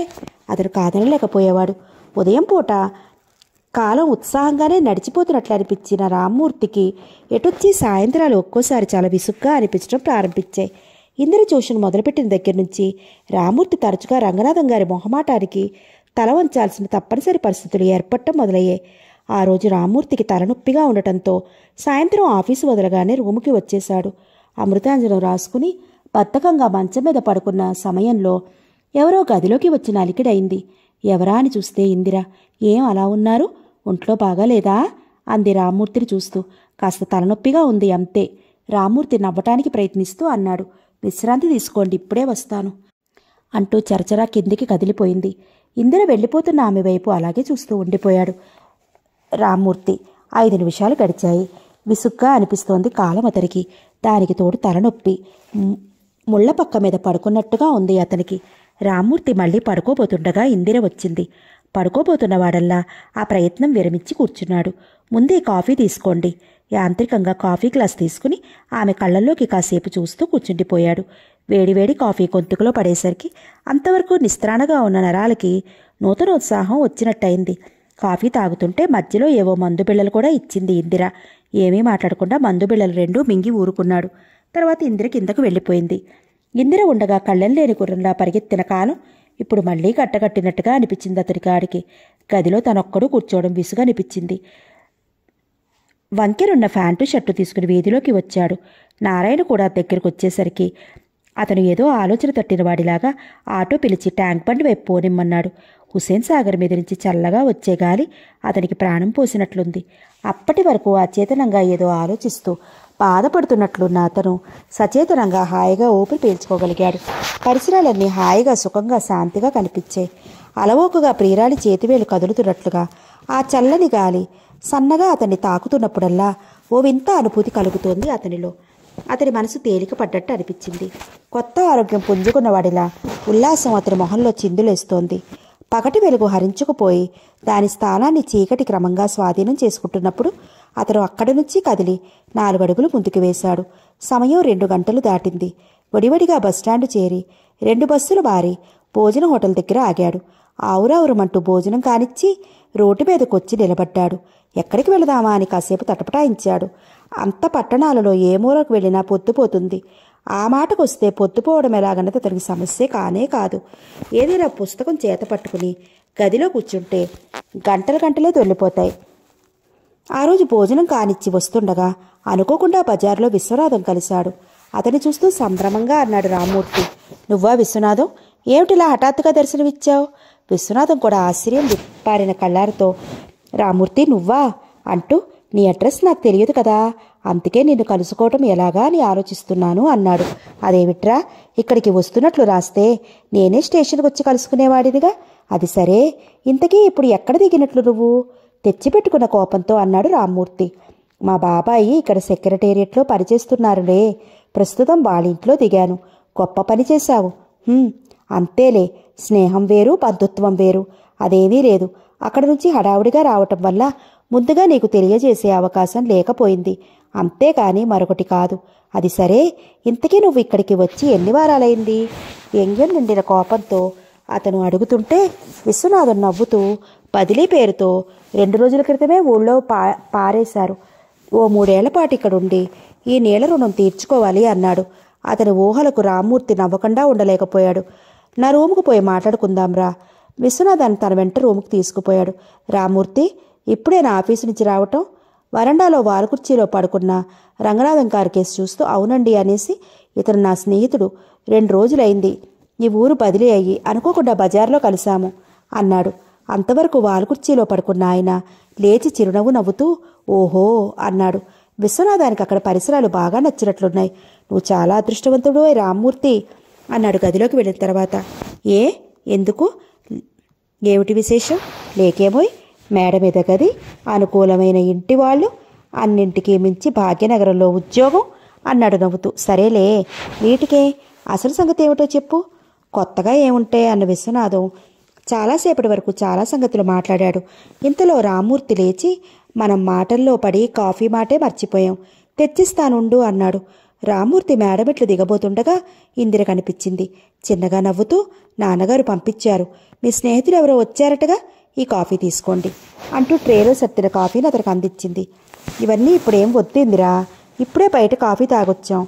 అతను కాదనలేకపోయేవాడు ఉదయం పూట కాలం ఉత్సాహంగానే నడిచిపోతున్నట్లు అనిపించిన రామ్మూర్తికి ఎటొచ్చి సాయంత్రాలు ఒక్కోసారి చాలా విసుగ్గా అనిపించడం ప్రారంభించాయి ఇందిర ట్యూషన్ మొదలుపెట్టిన దగ్గర నుంచి రామూర్తి తరచుగా రంగనాథం గారి మొహమాటానికి తల వంచాల్సిన తప్పనిసరి పరిస్థితులు ఏర్పడటం మొదలయ్యాయి ఆ రోజు రామూర్తికి తలనొప్పిగా ఉండటంతో సాయంత్రం ఆఫీసు వదలగానే రూముకి వచ్చేశాడు అమృతాంజనం రాసుకుని బత్తకంగా మంచం మీద పడుకున్న సమయంలో ఎవరో గదిలోకి వచ్చిన అలికిడైంది ఎవరా అని చూస్తే ఇందిరా ఏం అలా ఉన్నారు ఒంట్లో బాగాలేదా అంది రామ్మూర్తిని చూస్తూ కాస్త తలనొప్పిగా ఉంది అంతే రామ్మూర్తి నవ్వటానికి ప్రయత్నిస్తూ అన్నాడు విశ్రాంతి తీసుకోండి ఇప్పుడే వస్తాను అంటూ చరచరా కిందికి కదిలిపోయింది ఇందిర వెళ్ళిపోతున్న ఆమె వైపు అలాగే చూస్తూ ఉండిపోయాడు రామ్మూర్తి ఐదు నిమిషాలు గడిచాయి విసుగ్గా అనిపిస్తోంది కాలం అతనికి దానికి తోడు తలనొప్పి ముళ్ళ పక్క మీద పడుకున్నట్టుగా ఉంది అతనికి రామ్మూర్తి మళ్ళీ పడుకోబోతుండగా ఇందిర వచ్చింది పడుకోబోతున్నవాడల్లా ఆ ప్రయత్నం విరమించి కూర్చున్నాడు ముందే కాఫీ తీసుకోండి యాంత్రికంగా కాఫీ గ్లాస్ తీసుకుని ఆమె కళ్ళల్లోకి కాసేపు చూస్తూ కూర్చుండిపోయాడు వేడివేడి కాఫీ గొంతుకులో పడేసరికి అంతవరకు నిస్త్రాణగా ఉన్న నరాలకి నూతనోత్సాహం వచ్చినట్టయింది కాఫీ తాగుతుంటే మధ్యలో ఏవో మందు బిళ్ళలు కూడా ఇచ్చింది ఇందిర ఏమీ మాట్లాడకుండా మందు బిళ్ళలు రెండూ మింగి ఊరుకున్నాడు తర్వాత ఇందిర కిందకు వెళ్ళిపోయింది ఇందిర ఉండగా కళ్ళెలు లేని గుర్రంలా పరిగెత్తిన కాలం ఇప్పుడు మళ్ళీ కట్టగట్టినట్టుగా అనిపించింది అతడి కాడికి గదిలో తనొక్కడు కూర్చోవడం విసుగా అనిపించింది వంకెనున్న ఫ్యాంటు షర్టు తీసుకుని వీధిలోకి వచ్చాడు నారాయణ కూడా దగ్గరకు వచ్చేసరికి అతను ఏదో ఆలోచన తట్టిన వాడిలాగా ఆటో పిలిచి ట్యాంక్ బండి వైపు పోనిమ్మన్నాడు హుసేన్ సాగర్ మీద నుంచి చల్లగా వచ్చే గాలి అతనికి ప్రాణం పోసినట్లుంది అప్పటి వరకు అచేతనంగా ఏదో ఆలోచిస్తూ బాధపడుతున్నట్లున్న అతను సచేతనంగా హాయిగా ఊపిరి పీల్చుకోగలిగాడు పరిసరాలన్నీ హాయిగా సుఖంగా శాంతిగా కనిపించాయి అలవోకగా ప్రియురాలి చేతివేలు కదులుతున్నట్లుగా ఆ చల్లని గాలి సన్నగా అతన్ని తాకుతున్నప్పుడల్లా ఓ వింత అనుభూతి కలుగుతోంది అతనిలో అతని మనసు తేలిక పడ్డట్టు అనిపించింది కొత్త ఆరోగ్యం పుంజుకున్నవాడిలా ఉల్లాసం అతని మొహంలో చిందులేస్తోంది పగటి వెలుగు హరించుకుపోయి దాని స్థానాన్ని చీకటి క్రమంగా స్వాధీనం చేసుకుంటున్నప్పుడు అతను అక్కడి నుంచి కదిలి నాలుగడుగులు ముందుకు వేశాడు సమయం రెండు గంటలు దాటింది వడివడిగా బస్టాండ్ చేరి రెండు బస్సులు బారి భోజన హోటల్ దగ్గర ఆగాడు ఆవురావురమంటూ భోజనం కానిచ్చి రోడ్డు మీదకొచ్చి నిలబడ్డాడు ఎక్కడికి వెళదామా అని కాసేపు తటపటాయించాడు అంత పట్టణాలలో ఏ మూలకు వెళ్ళినా పొద్దుపోతుంది ఆ మాటకొస్తే పొద్దుపోవడం ఎలాగన్నది అతనికి సమస్య కానే కాదు ఏదైనా పుస్తకం చేత పట్టుకుని గదిలో కూర్చుంటే గంటల గంటలే తొలిపోతాయి ఆ రోజు భోజనం కానిచ్చి వస్తుండగా అనుకోకుండా బజార్లో విశ్వనాథం కలిశాడు అతని చూస్తూ సంభ్రమంగా అన్నాడు రామ్మూర్తి నువ్వా విశ్వనాథం ఏమిటిలా హఠాత్తుగా దర్శనమిచ్చావు విశ్వనాథం కూడా ఆశ్చర్యం పారిన కళ్ళారితో రామూర్తి నువ్వా అంటూ నీ అడ్రస్ నాకు తెలియదు కదా అందుకే నిన్ను కలుసుకోవటం ఎలాగా అని ఆలోచిస్తున్నాను అన్నాడు అదేమిట్రా ఇక్కడికి వస్తున్నట్లు రాస్తే నేనే స్టేషన్కి వచ్చి కలుసుకునేవాడినిగా అది సరే ఇంతకీ ఇప్పుడు ఎక్కడ దిగినట్లు నువ్వు తెచ్చిపెట్టుకున్న కోపంతో అన్నాడు రామ్మూర్తి మా బాబాయి ఇక్కడ సెక్రటేరియట్లో పనిచేస్తున్నారులే ప్రస్తుతం వాళ్ళింట్లో దిగాను గొప్ప పని చేశావు అంతేలే స్నేహం వేరు బంధుత్వం వేరు అదేమీ లేదు అక్కడ నుంచి హడావుడిగా రావటం వల్ల ముందుగా నీకు తెలియజేసే అవకాశం లేకపోయింది అంతేగాని మరొకటి కాదు అది సరే ఇంతకీ నువ్వు ఇక్కడికి వచ్చి ఎన్ని వారాలైంది వ్యంగ్యం నిండిన కోపంతో అతను అడుగుతుంటే విశ్వనాథం నవ్వుతూ బదిలీ పేరుతో రెండు రోజుల క్రితమే ఊళ్ళో పా పారేశారు ఓ మూడేళ్లపాటు ఇక్కడుండి ఈ నేల రుణం తీర్చుకోవాలి అన్నాడు అతని ఊహలకు రామ్మూర్తి నవ్వకుండా ఉండలేకపోయాడు నా రూముకు పోయి మాట్లాడుకుందాంరా విశ్వనాథన్ తన వెంట రూముకు తీసుకుపోయాడు రామ్మూర్తి ఇప్పుడే నా ఆఫీసు నుంచి రావటం వరండాలో వారకుర్చీలో పడుకున్న రంగనాథం కేసు చూస్తూ అవునండి అనేసి ఇతను నా స్నేహితుడు రెండు రోజులైంది ఈ ఊరు బదిలీ అయ్యి అనుకోకుండా బజార్లో కలిశాము అన్నాడు అంతవరకు వాలుకుర్చీలో పడుకున్న ఆయన లేచి చిరునవ్వు నవ్వుతూ ఓహో అన్నాడు విశ్వనాథానికి అక్కడ పరిసరాలు బాగా నచ్చినట్లున్నాయి నువ్వు చాలా అదృష్టవంతుడు రామ్మూర్తి అన్నాడు గదిలోకి వెళ్ళిన తర్వాత ఏ ఎందుకు ఏమిటి విశేషం లేకేమోయ్ మేడ మీద గది అనుకూలమైన ఇంటి వాళ్ళు అన్నింటికీ మించి భాగ్యనగరంలో ఉద్యోగం అన్నాడు నవ్వుతూ సరేలే వీటికే అసలు సంగతి ఏమిటో చెప్పు కొత్తగా ఏముంటే అన్న విశ్వనాథం చాలాసేపటి వరకు చాలా సంగతులు మాట్లాడాడు ఇంతలో రామూర్తి లేచి మనం మాటల్లో పడి కాఫీ మాటే మర్చిపోయాం తెచ్చిస్తానుండు అన్నాడు రామూర్తి మేడమిట్లు దిగబోతుండగా ఇందిర కనిపించింది చిన్నగా నవ్వుతూ నాన్నగారు పంపించారు మీ స్నేహితులు ఎవరో వచ్చారటగా ఈ కాఫీ తీసుకోండి అంటూ ట్రేలో సర్దిన కాఫీని అతనికి అందించింది ఇవన్నీ ఇప్పుడేం వద్దిందిరా ఇప్పుడే బయట కాఫీ తాగొచ్చాం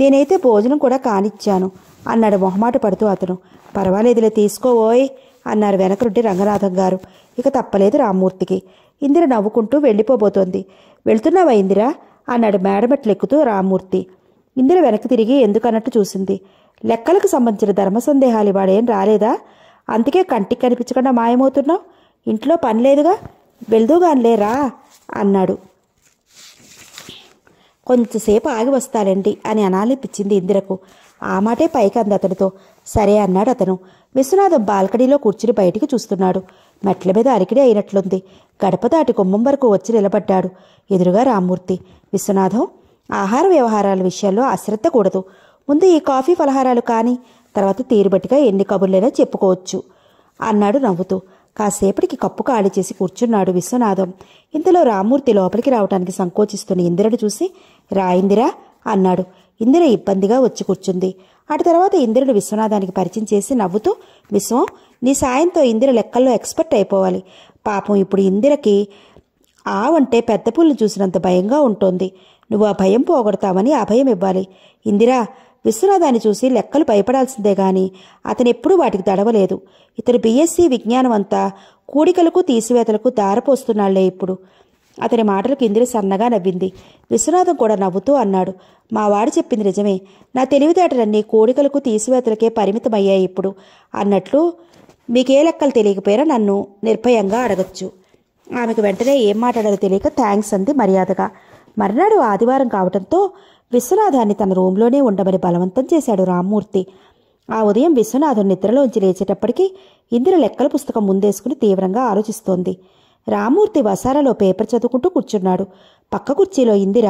నేనైతే భోజనం కూడా కానిచ్చాను అన్నాడు మొహమాట పడుతూ అతను పర్వాలేదులే తీసుకోవోయ్ అన్నారు వెనక నుండి రంగనాథం గారు ఇక తప్పలేదు రామ్మూర్తికి ఇందిర నవ్వుకుంటూ వెళ్ళిపోబోతోంది వెళ్తున్నావా ఇందిరా అన్నాడు మేడమెట్లెక్కుతూ రామ్మూర్తి ఇందిర వెనక్కి తిరిగి ఎందుకన్నట్టు చూసింది లెక్కలకు సంబంధించిన ధర్మ సందేహాలు ఇవాడేం రాలేదా అందుకే కంటికి కనిపించకుండా మాయమవుతున్నావు ఇంట్లో పని లేదుగా లేరా అన్నాడు కొంచెంసేపు ఆగి వస్తారండి అని అనాలిపించింది ఇందిరకు ఆ మాటే పైకి అంది అతనితో సరే అన్నాడు అతను విశ్వనాథం బాల్కనీలో కూర్చుని బయటికి చూస్తున్నాడు మెట్ల మీద అరికిడి అయినట్లుంది గడప దాటి కుమ్మం వరకు వచ్చి నిలబడ్డాడు ఎదురుగా రామ్మూర్తి విశ్వనాథం ఆహార వ్యవహారాల విషయాల్లో అశ్రద్ధ కూడదు ముందు ఈ కాఫీ ఫలహారాలు కానీ తర్వాత తీరుబట్టిగా ఎన్ని కబుర్లైనా చెప్పుకోవచ్చు అన్నాడు నవ్వుతూ కాసేపటికి కప్పు ఖాళీ చేసి కూర్చున్నాడు విశ్వనాథం ఇంతలో రామూర్తి లోపలికి రావటానికి సంకోచిస్తున్న ఇందిరను చూసి రాయిందిరా అన్నాడు ఇందిర ఇబ్బందిగా వచ్చి కూర్చుంది అటు తర్వాత ఇందిరుడు విశ్వనాథానికి పరిచయం చేసి నవ్వుతూ విశ్వం నీ సాయంతో ఇందిర లెక్కల్లో ఎక్స్పర్ట్ అయిపోవాలి పాపం ఇప్పుడు ఇందిరకి ఆవంటే పెద్ద పుల్లు చూసినంత భయంగా ఉంటోంది నువ్వు ఆ భయం పోగొడతావని అభయం ఇవ్వాలి ఇందిరా విశ్వనాథాన్ని చూసి లెక్కలు భయపడాల్సిందే గాని అతనెప్పుడూ వాటికి దడవలేదు ఇతని బీఎస్సీ విజ్ఞానం అంతా కూడికలకు తీసివేతలకు దారపోస్తున్నాళ్లే ఇప్పుడు అతని మాటలకు ఇందిరి సన్నగా నవ్వింది విశ్వనాథం కూడా నవ్వుతూ అన్నాడు మా వాడు చెప్పింది నిజమే నా తెలివితేటలన్నీ కోడికలకు తీసివేతలకే పరిమితమయ్యాయి ఇప్పుడు అన్నట్లు మీకే లెక్కలు తెలియకపోయినా నన్ను నిర్భయంగా అడగచ్చు ఆమెకు వెంటనే ఏం మాట్లాడాలో తెలియక థ్యాంక్స్ అంది మర్యాదగా మర్నాడు ఆదివారం కావడంతో విశ్వనాథాన్ని తన రూంలోనే ఉండమని బలవంతం చేశాడు రామ్మూర్తి ఆ ఉదయం విశ్వనాథుని నిద్రలోంచి లేచేటప్పటికీ ఇందిర లెక్కల పుస్తకం ముందేసుకుని తీవ్రంగా ఆలోచిస్తోంది రామ్మూర్తి వసారాలో పేపర్ చదువుకుంటూ కూర్చున్నాడు పక్క కుర్చీలో ఇందిర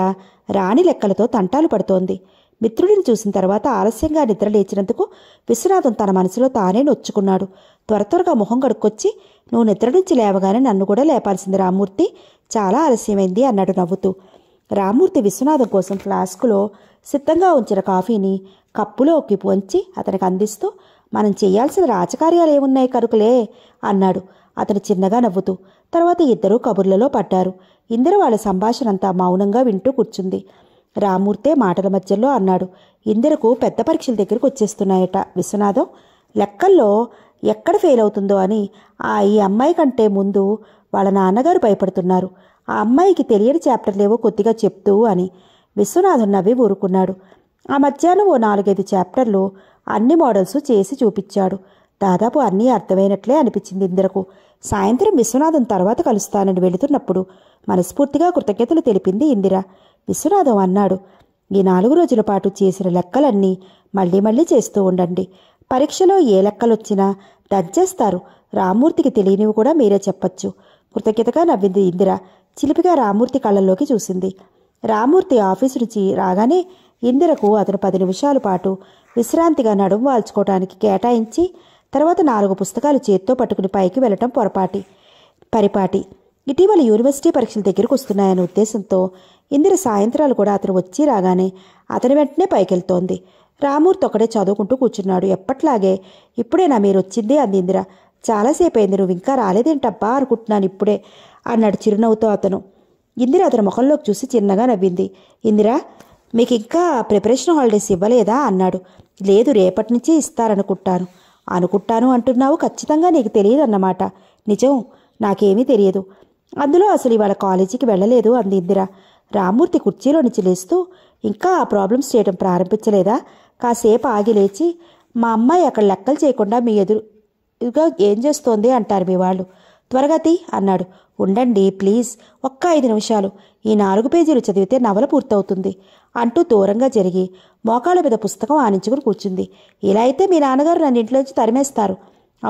రాణి లెక్కలతో తంటాలు పడుతోంది మిత్రుడిని చూసిన తర్వాత ఆలస్యంగా నిద్ర లేచినందుకు విశ్వనాథం తన మనసులో తానే నొచ్చుకున్నాడు త్వర త్వరగా మొహం కడుక్కొచ్చి నువ్వు నిద్ర నుంచి లేవగానే నన్ను కూడా లేపాల్సింది రామ్మూర్తి చాలా ఆలస్యమైంది అన్నాడు నవ్వుతూ రామూర్తి విశ్వనాథం కోసం ఫ్లాస్కులో సిద్ధంగా ఉంచిన కాఫీని కప్పులోకి పొంచి అతనికి అందిస్తూ మనం చేయాల్సిన రాజకార్యాలు ఏమున్నాయి కరుకులే అన్నాడు అతను చిన్నగా నవ్వుతూ తర్వాత ఇద్దరూ కబుర్లలో పడ్డారు ఇందిర వాళ్ళ సంభాషణ అంతా మౌనంగా వింటూ కూర్చుంది రామూర్తే మాటల మధ్యలో అన్నాడు ఇందిరకు పెద్ద పరీక్షల దగ్గరకు వచ్చేస్తున్నాయట విశ్వనాథం లెక్కల్లో ఎక్కడ ఫెయిల్ అవుతుందో అని ఆ ఈ అమ్మాయి కంటే ముందు వాళ్ళ నాన్నగారు భయపడుతున్నారు ఆ అమ్మాయికి తెలియని చాప్టర్లేవో కొద్దిగా చెప్తూ అని విశ్వనాథన్ నవ్వి ఊరుకున్నాడు ఆ మధ్యాహ్నం ఓ నాలుగైదు చాప్టర్లు అన్ని మోడల్స్ చేసి చూపించాడు దాదాపు అన్నీ అర్థమైనట్లే అనిపించింది ఇందిరకు సాయంత్రం విశ్వనాథం తర్వాత కలుస్తానని వెళుతున్నప్పుడు మనస్ఫూర్తిగా కృతజ్ఞతలు తెలిపింది ఇందిర విశ్వనాథం అన్నాడు ఈ నాలుగు రోజుల పాటు చేసిన లెక్కలన్నీ మళ్ళీ మళ్ళీ చేస్తూ ఉండండి పరీక్షలో ఏ లెక్కలొచ్చినా దంచేస్తారు రామ్మూర్తికి తెలియనివి కూడా మీరే చెప్పచ్చు కృతజ్ఞతగా నవ్వింది ఇందిర చిలిపిగా రామూర్తి కళ్ళల్లోకి చూసింది రామూర్తి ఆఫీసు నుంచి రాగానే ఇందిరకు అతను పది నిమిషాల పాటు విశ్రాంతిగా నడుము వాల్చుకోవడానికి కేటాయించి తర్వాత నాలుగు పుస్తకాలు చేత్తో పట్టుకుని పైకి వెళ్ళటం పొరపాటి పరిపాటి ఇటీవల యూనివర్సిటీ పరీక్షల దగ్గరకు వస్తున్నాయనే ఉద్దేశంతో ఇందిర సాయంత్రాలు కూడా అతను వచ్చి రాగానే అతని వెంటనే పైకెళ్తోంది రామూర్తి ఒక్కడే చదువుకుంటూ కూర్చున్నాడు ఎప్పట్లాగే ఇప్పుడేనా మీరు వచ్చింది అంది ఇందిర చాలాసేపు అయింది నువ్వు ఇంకా రాలేదేంటబ్బా అనుకుంటున్నాను ఇప్పుడే అన్నాడు చిరునవ్వుతో అతను ఇందిర అతని ముఖంలోకి చూసి చిన్నగా నవ్వింది ఇందిర మీకు ఇంకా ప్రిపరేషన్ హాలిడేస్ ఇవ్వలేదా అన్నాడు లేదు రేపటి నుంచే ఇస్తారనుకుంటాను అనుకుంటాను అంటున్నావు ఖచ్చితంగా నీకు తెలియదు అన్నమాట నిజం నాకేమీ తెలియదు అందులో అసలు ఇవాళ కాలేజీకి వెళ్ళలేదు అంది ఇందిర రామ్మూర్తి కుర్చీలో నుంచి లేస్తూ ఇంకా ఆ ప్రాబ్లమ్స్ చేయడం ప్రారంభించలేదా కాసేపు ఆగి లేచి మా అమ్మాయి అక్కడ లెక్కలు చేయకుండా మీ ఎదురుగా ఏం చేస్తోంది అంటారు మీ వాళ్ళు త్వరగతి అన్నాడు ఉండండి ప్లీజ్ ఒక్క ఐదు నిమిషాలు ఈ నాలుగు పేజీలు చదివితే నవల పూర్తవుతుంది అంటూ దూరంగా జరిగి మోకాళ్ళ మీద పుస్తకం ఆనించుకుని కూర్చుంది ఇలా అయితే మీ నాన్నగారు నన్ను ఇంట్లోంచి తరిమేస్తారు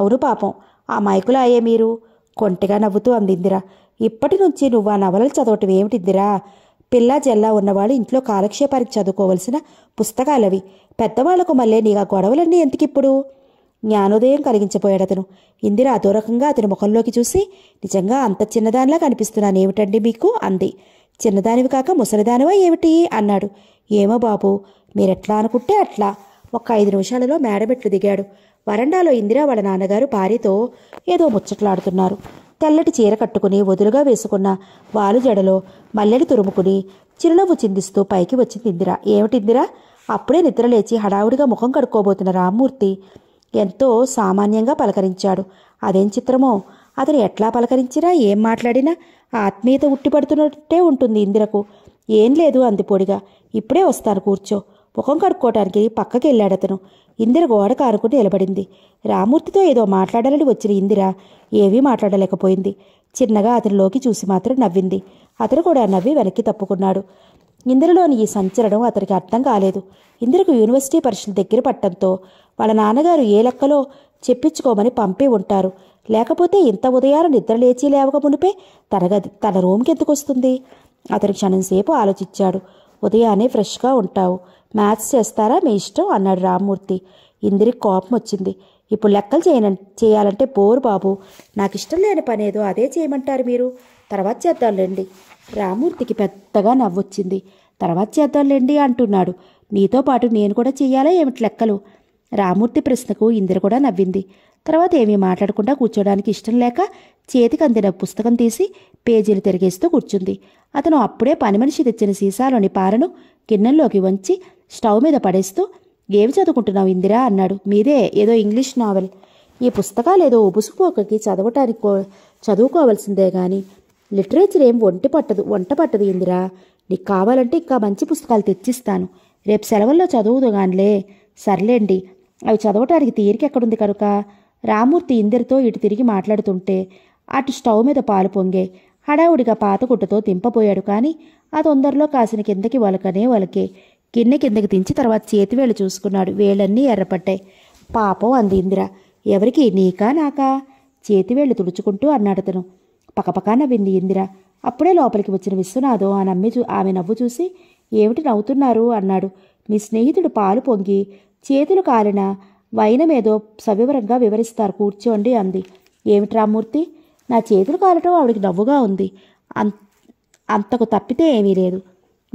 అవును పాపం ఆ మైకులు అయ్యే మీరు కొంటగా నవ్వుతూ అందిందిరా ఇప్పటి నుంచి నువ్వు ఆ నవలలు చదవటం ఏమిటిందిరా పిల్ల జల్లా ఉన్నవాళ్ళు ఇంట్లో కాలక్షేపానికి చదువుకోవలసిన పుస్తకాలవి పెద్దవాళ్లకు మళ్ళీ నీకు ఆ గొడవలన్నీ ఎందుకిప్పుడు జ్ఞానోదయం కలిగించబోయాడు అతను ఇందిర అదూరకంగా అతని ముఖంలోకి చూసి నిజంగా అంత చిన్నదానిలా కనిపిస్తున్నాను ఏమిటండి మీకు అంది చిన్నదానివి కాక ముసలిదానివా ఏమిటి అన్నాడు ఏమో బాబు మీరెట్లా అనుకుంటే అట్లా ఒక ఐదు నిమిషాలలో మేడబెట్లు దిగాడు వరండాలో ఇందిరా వాళ్ళ నాన్నగారు భార్యతో ఏదో ముచ్చట్లాడుతున్నారు తెల్లటి చీర కట్టుకుని వదులుగా వేసుకున్న వాలు జడలో మల్లెడి తురుముకుని చిరునవ్వు చిందిస్తూ పైకి వచ్చింది ఇందిరా ఏమిటి ఇందిరా అప్పుడే నిద్రలేచి హడావుడిగా ముఖం కడుక్కోబోతున్న రామ్మూర్తి ఎంతో సామాన్యంగా పలకరించాడు అదేం చిత్రమో అతను ఎట్లా పలకరించినా ఏం మాట్లాడినా ఆత్మీయత ఉట్టిపడుతున్నట్టే ఉంటుంది ఇందిరకు ఏం లేదు అంది పొడిగా ఇప్పుడే వస్తాను కూర్చో ముఖం కడుక్కోటానికి పక్కకి వెళ్ళాడు అతను ఇందిర గోడ కారుకుని నిలబడింది రామూర్తితో ఏదో మాట్లాడాలని వచ్చిన ఇందిర ఏవీ మాట్లాడలేకపోయింది చిన్నగా అతనిలోకి చూసి మాత్రం నవ్వింది అతను కూడా నవ్వి వెనక్కి తప్పుకున్నాడు ఇందిరలోని ఈ సంచలనం అతనికి అర్థం కాలేదు ఇందిరకు యూనివర్సిటీ పరీక్షలు దగ్గర పట్టడంతో వాళ్ళ నాన్నగారు ఏ లెక్కలో చెప్పించుకోమని పంపి ఉంటారు లేకపోతే ఇంత ఉదయాన నిద్ర లేచి లేవక మునిపే గది తన రూమ్కి ఎందుకు వస్తుంది అతను సేపు ఆలోచించాడు ఉదయాన్నే ఫ్రెష్గా ఉంటావు మ్యాథ్స్ చేస్తారా మీ ఇష్టం అన్నాడు రామ్మూర్తి ఇందిరికి కోపం వచ్చింది ఇప్పుడు లెక్కలు చేయన చేయాలంటే బోరు బాబు నాకు ఇష్టం లేని పనేదో అదే చేయమంటారు మీరు తర్వాత చేద్దాంలేండి రామూర్తికి పెద్దగా నవ్వొచ్చింది తర్వాత చేద్దాంలేండి అంటున్నాడు నీతో పాటు నేను కూడా చెయ్యాలా ఏమిటి లెక్కలు రామూర్తి ప్రశ్నకు ఇందిర కూడా నవ్వింది తర్వాత ఏమీ మాట్లాడకుండా కూర్చోడానికి ఇష్టం లేక చేతికి అందిన పుస్తకం తీసి పేజీలు తిరిగేస్తూ కూర్చుంది అతను అప్పుడే పని మనిషి తెచ్చిన సీసాలోని పారను గిన్నెల్లోకి వంచి స్టవ్ మీద పడేస్తూ ఏమి చదువుకుంటున్నావు ఇందిరా అన్నాడు మీదే ఏదో ఇంగ్లీష్ నావెల్ ఈ పుస్తకాలు ఏదో ఉబుసుకోకకి చదవటానికి చదువుకోవాల్సిందే కానీ లిటరేచర్ ఏం ఒంటి పట్టదు వంట పట్టదు ఇందిరా నీకు కావాలంటే ఇంకా మంచి పుస్తకాలు తెచ్చిస్తాను రేపు సెలవుల్లో చదువుదు గానిలే సర్లేండి అవి చదవటానికి తీరిక ఎక్కడుంది కనుక రామూర్తి ఇందిరితో ఇటు తిరిగి మాట్లాడుతుంటే అటు స్టవ్ మీద పాలు పొంగే హడావుడిగా పాత గుట్టతో దింపబోయాడు కానీ ఆ తొందరలో కాసిన కిందకి వలకనే వలకే గిన్నె కిందకి దించి తర్వాత చేతివేళ్ళు చూసుకున్నాడు వేళ్ళన్నీ ఎర్రపడ్డాయి పాపం అంది ఇందిర ఎవరికి నీకా నాకా చేతివేళ్లు తుడుచుకుంటూ అన్నాడతను పకపకా నవ్వింది ఇందిర అప్పుడే లోపలికి వచ్చిన విశ్వనాథం ఆ నమ్మి చూ ఆమె నవ్వు చూసి ఏమిటి నవ్వుతున్నారు అన్నాడు మీ స్నేహితుడు పాలు పొంగి చేతులు కాలిన వైనమేదో సవివరంగా వివరిస్తారు కూర్చోండి అంది ఏమిటి రామూర్తి నా చేతులు కాలటం ఆవిడికి నవ్వుగా ఉంది అంతకు తప్పితే ఏమీ లేదు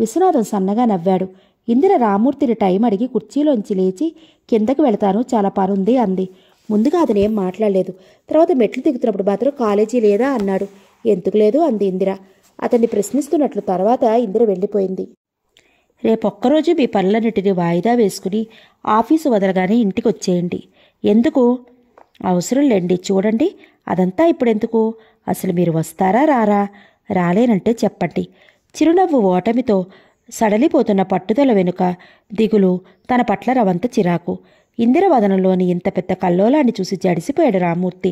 విశ్వనాథం సన్నగా నవ్వాడు ఇందిర రామూర్తిని టైం అడిగి కుర్చీలోంచి లేచి కిందకు వెళతాను చాలా పనుంది అంది ముందుగా అతను ఏం మాట్లాడలేదు తర్వాత మెట్లు దిగుతున్నప్పుడు మాత్రం కాలేజీ లేదా అన్నాడు ఎందుకు లేదు అంది ఇందిర అతన్ని ప్రశ్నిస్తున్నట్లు తర్వాత ఇందిర వెళ్ళిపోయింది రేపొక్కరోజు మీ పనులన్నిటిని వాయిదా వేసుకుని ఆఫీసు వదలగానే ఇంటికి వచ్చేయండి ఎందుకు అవసరం లేండి చూడండి అదంతా ఇప్పుడెందుకు అసలు మీరు వస్తారా రారా రాలేనంటే చెప్పండి చిరునవ్వు ఓటమితో సడలిపోతున్న పట్టుదల వెనుక దిగులు తన పట్ల రవంత చిరాకు ఇందిరవదనంలోని ఇంత పెద్ద కల్లోలాన్ని చూసి జడిసిపోయాడు రామూర్తి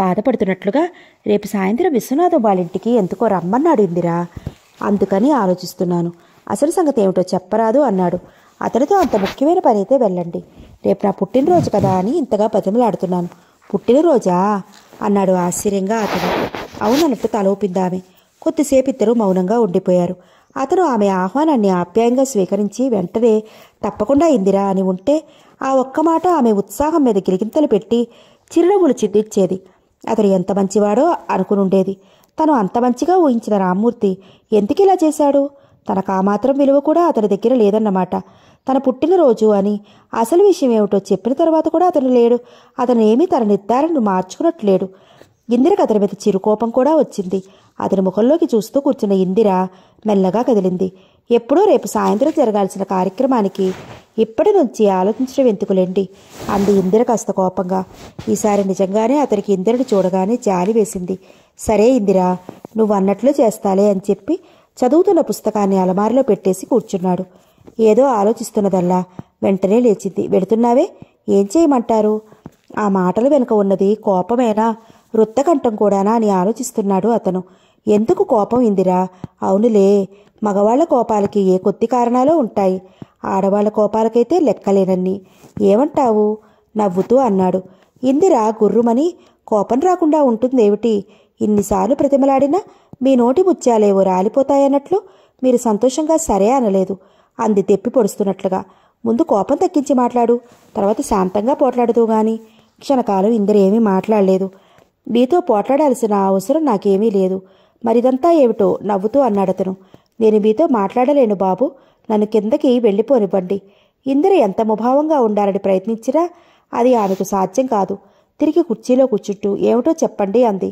బాధపడుతున్నట్లుగా రేపు సాయంత్రం విశ్వనాథం వాళ్ళింటికి ఎందుకో రమ్మన్నాడు ఇందిరా అందుకని ఆలోచిస్తున్నాను అసలు సంగతి ఏమిటో చెప్పరాదు అన్నాడు అతనితో అంత ముఖ్యమైన పని అయితే వెళ్ళండి రేపు నా పుట్టినరోజు కదా అని ఇంతగా బతిమలాడుతున్నాను పుట్టినరోజా అన్నాడు ఆశ్చర్యంగా అతను అవునన్నట్టు తల ఊపింది కొద్దిసేపు ఇద్దరు మౌనంగా ఉండిపోయారు అతను ఆమె ఆహ్వానాన్ని ఆప్యాయంగా స్వీకరించి వెంటనే తప్పకుండా ఇందిరా అని ఉంటే ఆ ఒక్క మాట ఆమె ఉత్సాహం మీద గిరిగింతలు పెట్టి చిరునవ్వులు చిందించేది అతడు ఎంత మంచివాడో అనుకునుండేది తను అంత మంచిగా ఊహించిన రామ్మూర్తి ఎందుకిలా చేశాడు తనకు ఆ మాత్రం విలువ కూడా అతని దగ్గర లేదన్నమాట తన పుట్టినరోజు అని అసలు విషయం ఏమిటో చెప్పిన తర్వాత కూడా అతను లేడు అతను ఏమీ తన నిర్ధారణను మార్చుకున్నట్లేడు ఇందిరకు అతని మీద చిరుకోపం కూడా వచ్చింది అతని ముఖంలోకి చూస్తూ కూర్చున్న ఇందిర మెల్లగా కదిలింది ఎప్పుడో రేపు సాయంత్రం జరగాల్సిన కార్యక్రమానికి ఇప్పటి నుంచి ఆలోచించడం ఎందుకులేండి అంది ఇందిర కాస్త కోపంగా ఈసారి నిజంగానే అతనికి ఇందిరని చూడగానే జాలి వేసింది సరే ఇందిర నువ్వు అన్నట్లు చేస్తాలే అని చెప్పి చదువుతున్న పుస్తకాన్ని అలమారిలో పెట్టేసి కూర్చున్నాడు ఏదో ఆలోచిస్తున్నదల్లా వెంటనే లేచింది వెళుతున్నావే ఏం చేయమంటారు ఆ మాటలు వెనుక ఉన్నది కోపమేనా వృత్తకంఠం కూడానా అని ఆలోచిస్తున్నాడు అతను ఎందుకు కోపం ఇందిరా అవునులే మగవాళ్ల కోపాలకి ఏ కొద్ది కారణాలు ఉంటాయి ఆడవాళ్ల కోపాలకైతే లెక్కలేనన్ని ఏమంటావు నవ్వుతూ అన్నాడు ఇందిర గుర్రుమని కోపం రాకుండా ఉంటుందేమిటి ఇన్నిసార్లు ప్రతిమలాడినా మీ నోటి ముత్యాలేవో రాలిపోతాయన్నట్లు మీరు సంతోషంగా సరే అనలేదు అంది తెప్పి పొడుస్తున్నట్లుగా ముందు కోపం తగ్గించి మాట్లాడు తర్వాత శాంతంగా పోట్లాడుతూ గాని క్షణకాలం ఇందరేమీ మాట్లాడలేదు నీతో పోట్లాడాల్సిన అవసరం నాకేమీ లేదు మరిదంతా ఏమిటో నవ్వుతూ అన్నాడతను నేను మీతో మాట్లాడలేను బాబు నన్ను కిందకి వెళ్ళిపోనివ్వండి ఇందిర ఎంత ముభావంగా ఉండాలని ప్రయత్నించినా అది ఆమెకు సాధ్యం కాదు తిరిగి కుర్చీలో కూర్చుంటూ ఏమిటో చెప్పండి అంది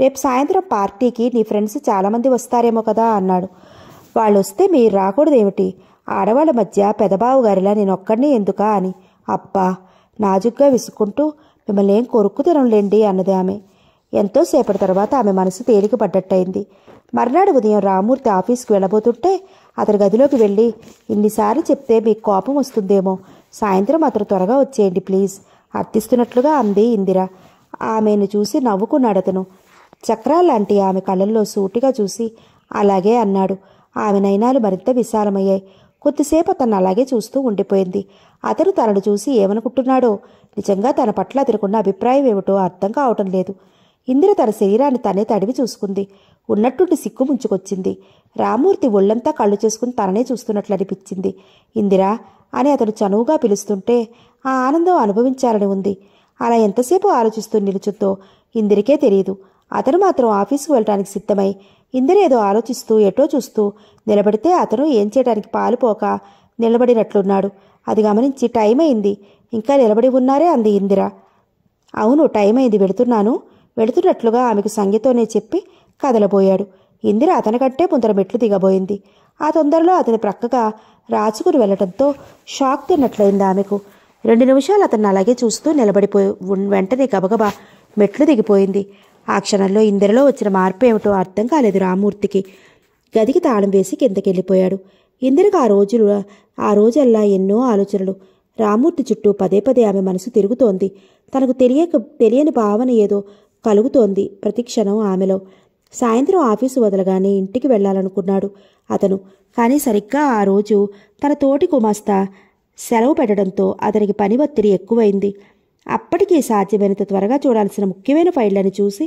రేపు సాయంత్రం పార్టీకి నీ ఫ్రెండ్స్ చాలామంది వస్తారేమో కదా అన్నాడు వాళ్ళు వస్తే మీరు రాకూడదేమిటి ఆడవాళ్ళ మధ్య పెదబావు గారిలా నేను ఒక్కడిని ఎందుకా అని అబ్బా నాజుగ్గా విసుకుంటూ మిమ్మల్ని ఏం కొరుక్కుతనంలేండి అన్నది ఆమె ఎంతోసేపటి తర్వాత ఆమె మనసు తేలిక పడ్డట్టయింది మర్నాడు ఉదయం రామూర్తి ఆఫీస్కి వెళ్ళబోతుంటే అతని గదిలోకి వెళ్ళి ఇన్నిసార్లు చెప్తే మీకు కోపం వస్తుందేమో సాయంత్రం అతను త్వరగా వచ్చేయండి ప్లీజ్ అర్థిస్తున్నట్లుగా అంది ఇందిర ఆమెను చూసి నవ్వుకున్నాడు అతను చక్రాలాంటి ఆమె కళ్ళల్లో సూటిగా చూసి అలాగే అన్నాడు ఆమె నయనాలు మరింత విశాలమయ్యాయి కొద్దిసేపు అతను అలాగే చూస్తూ ఉండిపోయింది అతను తనను చూసి ఏమనుకుంటున్నాడో నిజంగా తన పట్ల అతనుకున్న అభిప్రాయం ఏమిటో అర్థం కావటం లేదు ఇందిర తన శరీరాన్ని తనే తడివి చూసుకుంది ఉన్నట్టుండి సిక్కు ముంచుకొచ్చింది రామూర్తి ఒళ్ళంతా కళ్ళు చేసుకుని తననే చూస్తున్నట్లు అనిపించింది ఇందిరా అని అతను చనువుగా పిలుస్తుంటే ఆ ఆనందం అనుభవించాలని ఉంది అలా ఎంతసేపు ఆలోచిస్తూ నిలుచుతో ఇందిరికే తెలియదు అతను మాత్రం ఆఫీసుకు వెళ్ళడానికి సిద్ధమై ఇందిర ఏదో ఆలోచిస్తూ ఎటో చూస్తూ నిలబడితే అతను ఏం చేయడానికి పాలుపోక నిలబడినట్లున్నాడు అది గమనించి టైం అయింది ఇంకా నిలబడి ఉన్నారే అంది ఇందిర అవును టైం అయింది వెళుతున్నాను వెళుతున్నట్లుగా ఆమెకు సంగీతోనే చెప్పి కదలబోయాడు ఇందిర అతనికంటే ముందర మెట్లు దిగబోయింది ఆ తొందరలో అతని ప్రక్కగా రాచుకుని వెళ్లడంతో షాక్ తిన్నట్లయింది ఆమెకు రెండు నిమిషాలు అతన్ని అలాగే చూస్తూ నిలబడిపోయి వెంటనే గబగబా మెట్లు దిగిపోయింది ఆ క్షణంలో ఇందిరలో వచ్చిన మార్పు ఏమిటో అర్థం కాలేదు రామూర్తికి గదికి తాళం వేసి కిందకెళ్ళిపోయాడు ఇందిరకు ఆ రోజు ఆ రోజల్లా ఎన్నో ఆలోచనలు రామూర్తి చుట్టూ పదే పదే ఆమె మనసు తిరుగుతోంది తనకు తెలియక తెలియని భావన ఏదో కలుగుతోంది ప్రతిక్షణం ఆమెలో సాయంత్రం ఆఫీసు వదలగానే ఇంటికి వెళ్లాలనుకున్నాడు అతను కానీ సరిగ్గా ఆ రోజు తన తోటి కుమాస్త సెలవు పెట్టడంతో అతనికి పని ఒత్తిడి ఎక్కువైంది అప్పటికీ సాధ్యమైనంత త్వరగా చూడాల్సిన ముఖ్యమైన ఫైళ్లను చూసి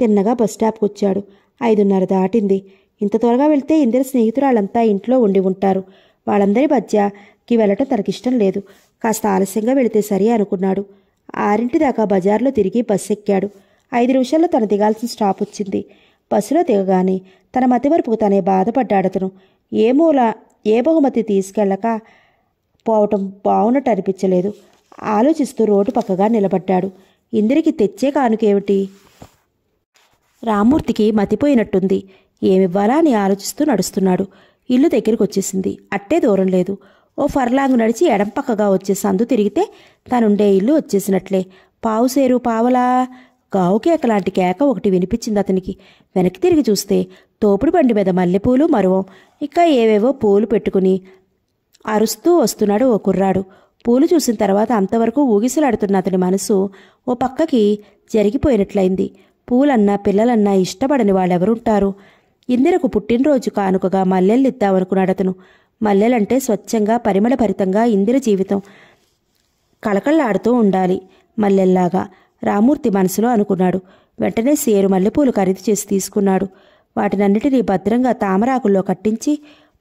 తిన్నగా బస్టాప్కి వచ్చాడు ఐదున్నర దాటింది ఇంత త్వరగా వెళ్తే ఇందిర స్నేహితురాళ్ళంతా ఇంట్లో ఉండి ఉంటారు వాళ్ళందరి మధ్యకి వెళ్ళటం తనకిష్టం లేదు కాస్త ఆలస్యంగా వెళితే సరే అనుకున్నాడు ఆరింటి దాకా బజార్లో తిరిగి బస్సు ఎక్కాడు ఐదు నిమిషాల్లో తను దిగాల్సిన స్టాప్ వచ్చింది బస్సులో దిగగానే తన మతివరపుకు తనే బాధపడ్డాడతను ఏ మూల ఏ బహుమతి తీసుకెళ్ళక పోవటం బాగున్నట్టు అనిపించలేదు ఆలోచిస్తూ రోడ్డు పక్కగా నిలబడ్డాడు ఇందిరికి తెచ్చే కానుకేమిటి రామ్మూర్తికి మతిపోయినట్టుంది ఏమివ్వాలా అని ఆలోచిస్తూ నడుస్తున్నాడు ఇల్లు దగ్గరికి వచ్చేసింది అట్టే దూరం లేదు ఓ ఫర్లాంగ్ నడిచి ఎడంపక్కగా వచ్చే సందు తిరిగితే తనుండే ఇల్లు వచ్చేసినట్లే పావుసేరు పావలా కావు కేక లాంటి కేక ఒకటి వినిపించింది అతనికి వెనక్కి తిరిగి చూస్తే తోపుడు బండి మీద మల్లెపూలు మరువం ఇంకా ఏవేవో పూలు పెట్టుకుని అరుస్తూ వస్తున్నాడు ఓ కుర్రాడు పూలు చూసిన తర్వాత అంతవరకు ఊగిసలాడుతున్న అతని మనసు ఓ పక్కకి జరిగిపోయినట్లయింది పూలన్నా పిల్లలన్నా ఇష్టపడని వాళ్ళెవరుంటారు ఇందిరకు పుట్టినరోజు కానుకగా ఇద్దామనుకున్నాడు అతను మల్లెలంటే స్వచ్ఛంగా పరిమళభరితంగా ఇందిర జీవితం కళకళలాడుతూ ఉండాలి మల్లెల్లాగా రామూర్తి మనసులో అనుకున్నాడు వెంటనే సేరు మల్లెపూలు ఖరీదు చేసి తీసుకున్నాడు వాటినన్నిటినీ భద్రంగా తామరాకుల్లో కట్టించి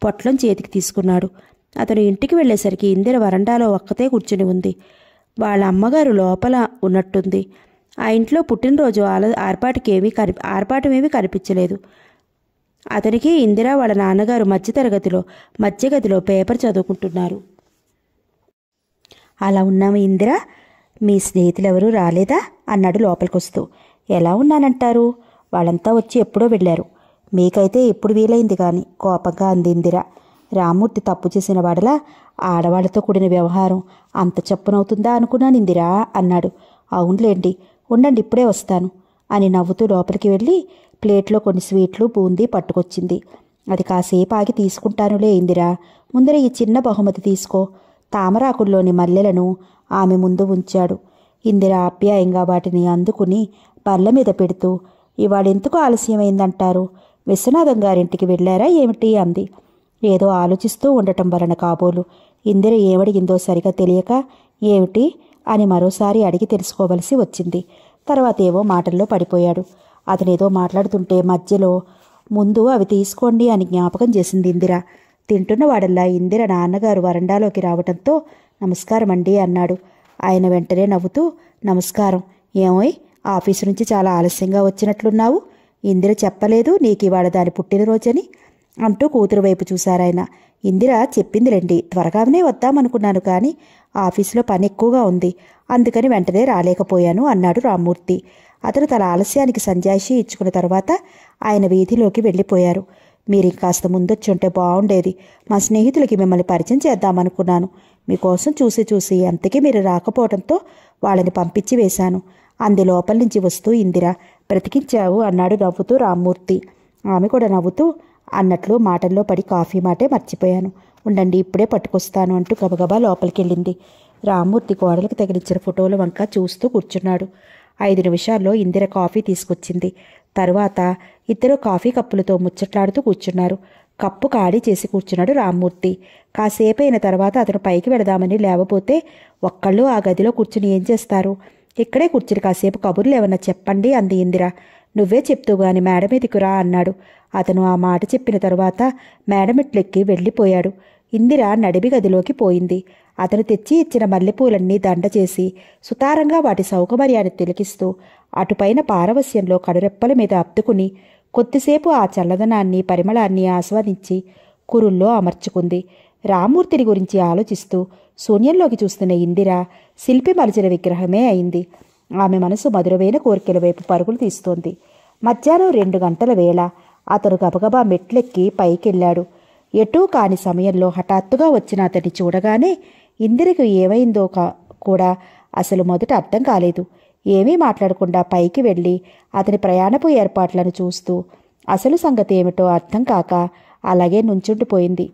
పొట్లం చేతికి తీసుకున్నాడు అతను ఇంటికి వెళ్లేసరికి ఇందిర వరండాలో ఒక్కతే కూర్చుని ఉంది వాళ్ళ అమ్మగారు లోపల ఉన్నట్టుంది ఆ ఇంట్లో పుట్టినరోజు ఆల ఆర్పాటుకేమీ కని ఆర్పాటమేమీ కనిపించలేదు అతనికి ఇందిర వాళ్ళ నాన్నగారు మధ్యతరగతిలో మధ్యగదిలో పేపర్ చదువుకుంటున్నారు అలా ఉన్నాము ఇందిరా మీ స్నేహితులెవరూ రాలేదా అన్నాడు లోపలికొస్తూ ఎలా ఉన్నానంటారు వాళ్ళంతా వచ్చి ఎప్పుడో వెళ్ళారు మీకైతే ఎప్పుడు వీలైంది కానీ కోపంగా అందిందిరా రామూర్తి తప్పు చేసిన వాడలా ఆడవాళ్లతో కూడిన వ్యవహారం అంత చెప్పునవుతుందా అనుకున్నాను ఇందిరా అన్నాడు అవునులేండి ఉండండి ఇప్పుడే వస్తాను అని నవ్వుతూ లోపలికి వెళ్ళి ప్లేట్లో కొన్ని స్వీట్లు బూందీ పట్టుకొచ్చింది అది కాసేపు ఆగి తీసుకుంటానులే ఇందిరా ముందర ఈ చిన్న బహుమతి తీసుకో తామరాకుల్లోని మల్లెలను ఆమె ముందు ఉంచాడు ఇందిర ఆప్యాయంగా వాటిని అందుకుని పళ్ళ మీద పెడుతూ ఇవాళెందుకు ఆలస్యమైందంటారు విశ్వనాథం గారింటికి వెళ్ళారా ఏమిటి అంది ఏదో ఆలోచిస్తూ ఉండటం వలన కాబోలు ఇందిర ఏమడిగిందో సరిగా తెలియక ఏమిటి అని మరోసారి అడిగి తెలుసుకోవలసి వచ్చింది తర్వాత ఏవో మాటల్లో పడిపోయాడు అతనేదో మాట్లాడుతుంటే మధ్యలో ముందు అవి తీసుకోండి అని జ్ఞాపకం చేసింది ఇందిర తింటున్న ఇందిర నాన్నగారు వరండాలోకి రావడంతో నమస్కారం అండి అన్నాడు ఆయన వెంటనే నవ్వుతూ నమస్కారం ఏమోయ్ ఆఫీసు నుంచి చాలా ఆలస్యంగా వచ్చినట్లున్నావు ఇందిర చెప్పలేదు నీకు ఇవాళ దాని పుట్టినరోజని అంటూ కూతురు వైపు చూశారాయన ఇందిర చెప్పిందిలేండి త్వరగానే వద్దామనుకున్నాను కానీ ఆఫీసులో పని ఎక్కువగా ఉంది అందుకని వెంటనే రాలేకపోయాను అన్నాడు రామ్మూర్తి అతను తన ఆలస్యానికి సంజాయిషి ఇచ్చుకున్న తర్వాత ఆయన వీధిలోకి వెళ్ళిపోయారు మీరు ఇంకాస్త ముందొచ్చుంటే బాగుండేది మా స్నేహితులకి మిమ్మల్ని పరిచయం చేద్దామనుకున్నాను మీకోసం చూసి చూసి అంతకీ మీరు రాకపోవడంతో వాళ్ళని పంపించి వేశాను అంది లోపల నుంచి వస్తూ ఇందిర బ్రతికించావు అన్నాడు నవ్వుతూ రామ్మూర్తి ఆమె కూడా నవ్వుతూ అన్నట్లు మాటల్లో పడి కాఫీ మాటే మర్చిపోయాను ఉండండి ఇప్పుడే పట్టుకొస్తాను అంటూ గబగబా లోపలికెళ్ళింది రామ్మూర్తి గోడలకు తగిలించిన ఫోటోలు వంక చూస్తూ కూర్చున్నాడు ఐదు నిమిషాల్లో ఇందిర కాఫీ తీసుకొచ్చింది తరువాత ఇద్దరు కాఫీ కప్పులతో ముచ్చట్లాడుతూ కూర్చున్నారు కప్పు ఖాళీ చేసి కూర్చున్నాడు రామ్మూర్తి కాసేపు అయిన తర్వాత అతను పైకి వెళదామని లేవపోతే ఒక్కళ్ళు ఆ గదిలో కూర్చుని ఏం చేస్తారు ఇక్కడే కూర్చుని కాసేపు కబుర్లు ఏమన్నా చెప్పండి అంది ఇందిరా నువ్వే చెప్తూ గాని మేడం ఎదికురా అన్నాడు అతను ఆ మాట చెప్పిన తరువాత మేడం ఇట్లెక్కి వెళ్ళిపోయాడు ఇందిర నడిబి గదిలోకి పోయింది అతను తెచ్చి ఇచ్చిన మల్లెపూలన్నీ దండ చేసి సుతారంగా వాటి సౌకర్యాన్ని తిలకిస్తూ అటుపైన పారవస్యంలో కడురెప్పల మీద అప్పుకుని కొద్దిసేపు ఆ చల్లదనాన్ని పరిమళాన్ని ఆస్వాదించి కురుల్లో అమర్చుకుంది రామూర్తిని గురించి ఆలోచిస్తూ శూన్యంలోకి చూస్తున్న ఇందిర శిల్పి మలచిన విగ్రహమే అయింది ఆమె మనసు మధురమైన కోరికల వైపు పరుగులు తీస్తోంది మధ్యాహ్నం రెండు గంటల వేళ అతను గబగబా మెట్లెక్కి పైకెళ్లాడు ఎటూ కాని సమయంలో హఠాత్తుగా వచ్చిన అతన్ని చూడగానే ఇందిరకు ఏమైందో కూడా అసలు మొదట అర్థం కాలేదు ఏమీ మాట్లాడకుండా పైకి వెళ్ళి అతని ప్రయాణపు ఏర్పాట్లను చూస్తూ అసలు సంగతి ఏమిటో అర్థం కాక అలాగే నుంచుండిపోయింది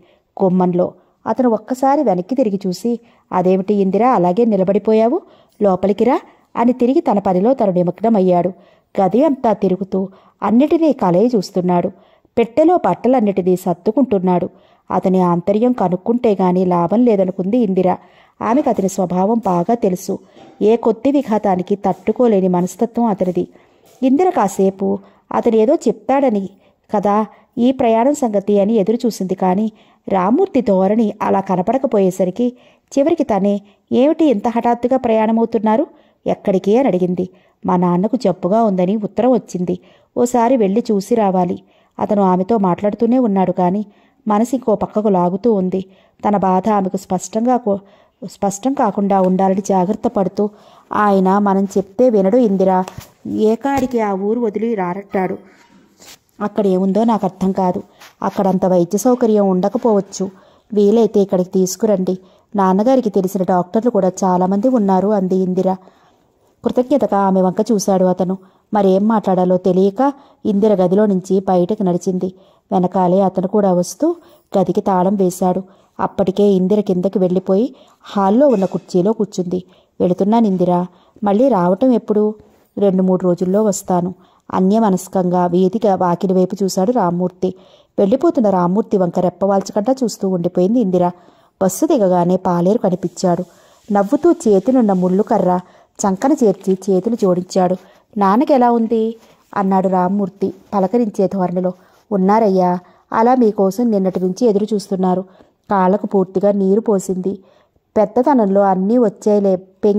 గుమ్మంలో అతను ఒక్కసారి వెనక్కి తిరిగి చూసి అదేమిటి ఇందిరా అలాగే నిలబడిపోయావు లోపలికిరా అని తిరిగి తన పనిలో తను నిమగ్నమయ్యాడు గది అంతా తిరుగుతూ అన్నిటినీ కలయి చూస్తున్నాడు పెట్టెలో బట్టలన్నిటినీ సర్దుకుంటున్నాడు అతని ఆంతర్యం కనుక్కుంటే గాని లాభం లేదనుకుంది ఇందిర ఆమెకు అతని స్వభావం బాగా తెలుసు ఏ కొద్ది విఘాతానికి తట్టుకోలేని మనస్తత్వం అతనిది ఇందిర కాసేపు అతను ఏదో చెప్తాడని కదా ఈ ప్రయాణం సంగతి అని ఎదురు చూసింది కానీ రామూర్తి ధోరణి అలా కనపడకపోయేసరికి చివరికి తనే ఏమిటి ఇంత హఠాత్తుగా ప్రయాణమవుతున్నారు ఎక్కడికి అని అడిగింది మా నాన్నకు జబ్బుగా ఉందని ఉత్తరం వచ్చింది ఓసారి వెళ్ళి చూసి రావాలి అతను ఆమెతో మాట్లాడుతూనే ఉన్నాడు కానీ మనసు ఇంకో పక్కకు లాగుతూ ఉంది తన బాధ ఆమెకు స్పష్టంగా స్పష్టం కాకుండా ఉండాలని జాగ్రత్త పడుతూ ఆయన మనం చెప్తే వినడు ఇందిరా ఏకాడికి ఆ ఊరు వదిలి రారట్టాడు అక్కడ ఏముందో నాకు అర్థం కాదు అక్కడంత వైద్య సౌకర్యం ఉండకపోవచ్చు వీలైతే ఇక్కడికి తీసుకురండి నాన్నగారికి తెలిసిన డాక్టర్లు కూడా చాలామంది ఉన్నారు అంది ఇందిర కృతజ్ఞతగా ఆమె వంక చూశాడు అతను మరేం మాట్లాడాలో తెలియక ఇందిర గదిలో నుంచి బయటకు నడిచింది వెనకాలే అతను కూడా వస్తూ గదికి తాళం వేశాడు అప్పటికే ఇందిర కిందకి వెళ్ళిపోయి హాల్లో ఉన్న కుర్చీలో కూర్చుంది వెళుతున్నాను ఇందిర మళ్ళీ రావటం ఎప్పుడు రెండు మూడు రోజుల్లో వస్తాను అన్యమనస్కంగా వీధిగా వాకిలి వైపు చూశాడు రామ్మూర్తి వెళ్ళిపోతున్న రామ్మూర్తి వంక రెప్పవాల్చకుండా చూస్తూ ఉండిపోయింది ఇందిర బస్సు దిగగానే పాలేరు కనిపించాడు నవ్వుతూ చేతినున్న ముళ్ళు కర్ర చంకన చేర్చి చేతులు జోడించాడు నాన్నకి ఎలా ఉంది అన్నాడు రామ్మూర్తి పలకరించే ధోరణిలో ఉన్నారయ్యా అలా మీకోసం నిన్నటి నుంచి ఎదురు చూస్తున్నారు కాళ్ళకు పూర్తిగా నీరు పోసింది పెద్దతనంలో అన్నీ వచ్చేలే పెం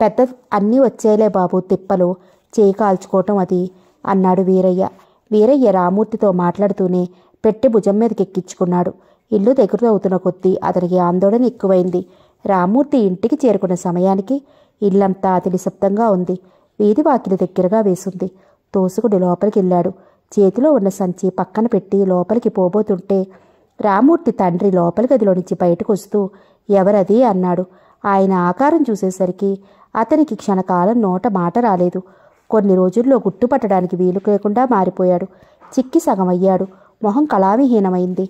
పెద్ద అన్నీ వచ్చేలే బాబు తిప్పలు చేయి కాల్చుకోవటం అది అన్నాడు వీరయ్య వీరయ్య రామూర్తితో మాట్లాడుతూనే పెట్టి భుజం మీదకి ఎక్కించుకున్నాడు ఇల్లు దగ్గర అవుతున్న కొద్దీ అతనికి ఆందోళన ఎక్కువైంది రామూర్తి ఇంటికి చేరుకున్న సమయానికి ఇల్లంతా అతి నిశ్శబ్దంగా ఉంది వీధి వాకిలి దగ్గరగా వేసింది తోసుకుడు లోపలికి వెళ్ళాడు చేతిలో ఉన్న సంచి పక్కన పెట్టి లోపలికి పోబోతుంటే రామూర్తి తండ్రి లోపలి గదిలో నుంచి బయటకు వస్తూ ఎవరది అన్నాడు ఆయన ఆకారం చూసేసరికి అతనికి క్షణకాలం నోట మాట రాలేదు కొన్ని రోజుల్లో గుట్టుపట్టడానికి వీలు లేకుండా మారిపోయాడు చిక్కి సగమయ్యాడు మొహం కళావిహీనమైంది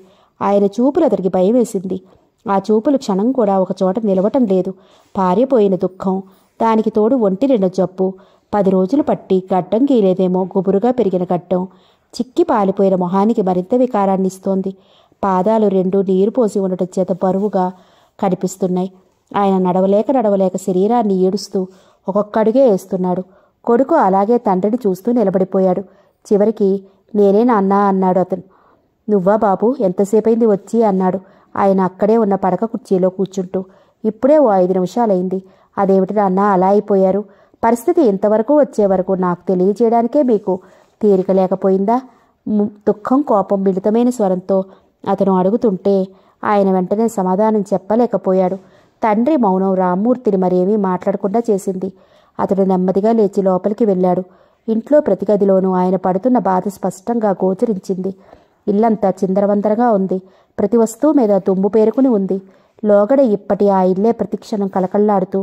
ఆయన చూపులు అతడికి భయం వేసింది ఆ చూపులు క్షణం కూడా ఒకచోట నిలవటం లేదు పారిపోయిన దుఃఖం దానికి తోడు ఒంటి నిండా జబ్బు పది రోజులు పట్టి గడ్డం గీలేదేమో గుబురుగా పెరిగిన గడ్డం చిక్కి పాలిపోయిన మొహానికి మరింత వికారాన్ని ఇస్తోంది పాదాలు రెండు నీరు పోసి ఉండటం చేత బరువుగా కనిపిస్తున్నాయి ఆయన నడవలేక నడవలేక శరీరాన్ని ఏడుస్తూ ఒక్కొక్క అడుగే వేస్తున్నాడు కొడుకు అలాగే తండ్రిని చూస్తూ నిలబడిపోయాడు చివరికి నేనే నాన్న అన్నాడు అతను నువ్వా బాబు ఎంతసేపైంది వచ్చి అన్నాడు ఆయన అక్కడే ఉన్న పడక కుర్చీలో కూర్చుంటూ ఇప్పుడే ఓ ఐదు నిమిషాలైంది అదేమిటి నాన్న అలా అయిపోయారు పరిస్థితి ఇంతవరకు వచ్చే వరకు నాకు తెలియజేయడానికే మీకు తీరిక లేకపోయిందా దుఃఖం కోపం మిళితమైన స్వరంతో అతను అడుగుతుంటే ఆయన వెంటనే సమాధానం చెప్పలేకపోయాడు తండ్రి మౌనం రామ్మూర్తిని మరేమీ మాట్లాడకుండా చేసింది అతడు నెమ్మదిగా లేచి లోపలికి వెళ్ళాడు ఇంట్లో ప్రతి గదిలోనూ ఆయన పడుతున్న బాధ స్పష్టంగా గోచరించింది ఇల్లంతా చిందరవందరగా ఉంది ప్రతి వస్తువు మీద తుమ్ము పేరుకుని ఉంది లోగడ ఇప్పటి ఆ ఇల్లే ప్రతిక్షణం కలకల్లాడుతూ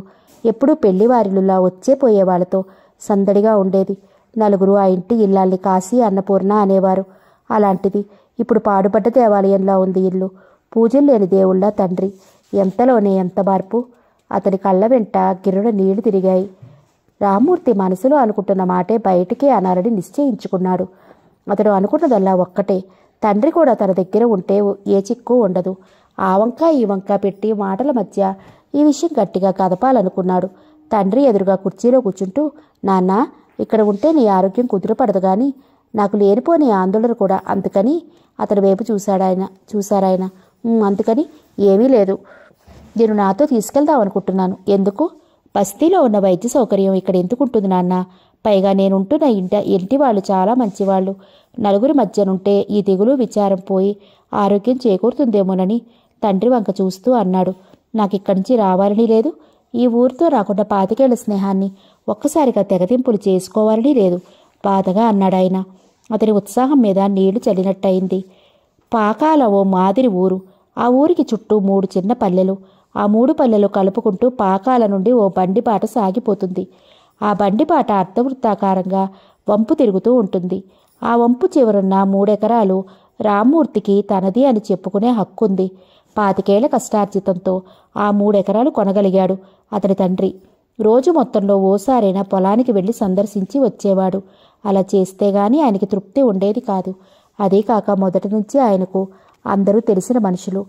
ఎప్పుడూ పెళ్లివారిలులా వచ్చే పోయేవాళ్లతో సందడిగా ఉండేది నలుగురు ఆ ఇంటి ఇల్లాల్ని కాశీ అన్నపూర్ణ అనేవారు అలాంటిది ఇప్పుడు పాడుపడ్డ దేవాలయంలా ఉంది ఇల్లు పూజలు లేని దేవుళ్ళ తండ్రి ఎంతలోనే ఎంత మార్పు అతని కళ్ళ వెంట గిరుడు నీళ్లు తిరిగాయి రామూర్తి మనసులో అనుకుంటున్న మాటే బయటికే అనాలని నిశ్చయించుకున్నాడు అతడు అనుకున్నదల్లా ఒక్కటే తండ్రి కూడా తన దగ్గర ఉంటే ఏ చిక్కు ఉండదు ఆ వంకా ఈ వంక పెట్టి మాటల మధ్య ఈ విషయం గట్టిగా కదపాలనుకున్నాడు తండ్రి ఎదురుగా కుర్చీలో కూర్చుంటూ నాన్న ఇక్కడ ఉంటే నీ ఆరోగ్యం కుదురపడదు కానీ నాకు లేనిపోని ఆందోళన కూడా అందుకని అతని వైపు చూశాడాయన చూశారాయన అందుకని ఏమీ లేదు నేను నాతో తీసుకెళ్దాం అనుకుంటున్నాను ఎందుకు బస్తీలో ఉన్న వైద్య సౌకర్యం ఇక్కడ ఎందుకుంటుంది నాన్న పైగా నేనుంటున్న ఇంట ఇంటి వాళ్ళు చాలా మంచివాళ్ళు నలుగురి మధ్యనుంటే ఈ దిగులు విచారం పోయి ఆరోగ్యం చేకూరుతుందేమోనని తండ్రి వంక చూస్తూ అన్నాడు నాకు ఇక్కడి నుంచి రావాలని లేదు ఈ ఊరితో రాకుండా పాతికేళ్ల స్నేహాన్ని ఒక్కసారిగా తెగతింపులు చేసుకోవాలని లేదు బాధగా అన్నాడాయన అతని ఉత్సాహం మీద నీళ్లు చల్లినట్టయింది పాకాల ఓ మాదిరి ఊరు ఆ ఊరికి చుట్టూ మూడు చిన్న పల్లెలు ఆ మూడు పల్లెలు కలుపుకుంటూ పాకాల నుండి ఓ బండిపాట సాగిపోతుంది ఆ బండిపాట అర్ధవృత్తాకారంగా వంపు తిరుగుతూ ఉంటుంది ఆ వంపు చివరున్న మూడెకరాలు రామ్మూర్తికి తనది అని చెప్పుకునే హక్కుంది పాతికేళ్ల కష్టార్జితంతో ఆ మూడెకరాలు కొనగలిగాడు అతడి తండ్రి రోజు మొత్తంలో ఓసారైనా పొలానికి వెళ్ళి సందర్శించి వచ్చేవాడు అలా చేస్తే గాని ఆయనకి తృప్తి ఉండేది కాదు అదే కాక మొదటి నుంచి ఆయనకు అందరూ తెలిసిన మనుషులు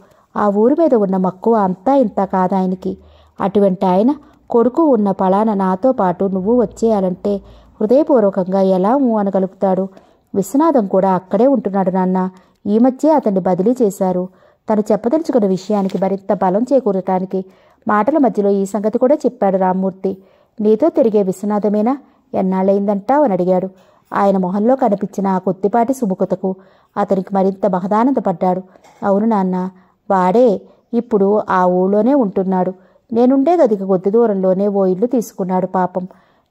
ఆ ఊరి మీద ఉన్న మక్కువ అంతా ఇంత కాదు ఆయనకి అటువంటి ఆయన కొడుకు ఉన్న పలాన నాతో పాటు నువ్వు వచ్చేయాలంటే హృదయపూర్వకంగా ఎలా అనగలుపుతాడు విశ్వనాథం కూడా అక్కడే ఉంటున్నాడు నాన్న ఈ మధ్య అతన్ని బదిలీ చేశారు తను చెప్పదలుచుకున్న విషయానికి మరింత బలం చేకూరటానికి మాటల మధ్యలో ఈ సంగతి కూడా చెప్పాడు రామ్మూర్తి నీతో తిరిగే విశ్వనాథమేనా ఎన్నాళ్ళయిందంటావు అని అడిగాడు ఆయన మొహంలో కనిపించిన ఆ కొద్దిపాటి సుముఖతకు అతనికి మరింత మహదానందపడ్డాడు అవును నాన్న వాడే ఇప్పుడు ఆ ఊళ్ళోనే ఉంటున్నాడు నేనుండే గదికి కొద్ది దూరంలోనే ఓ ఇల్లు తీసుకున్నాడు పాపం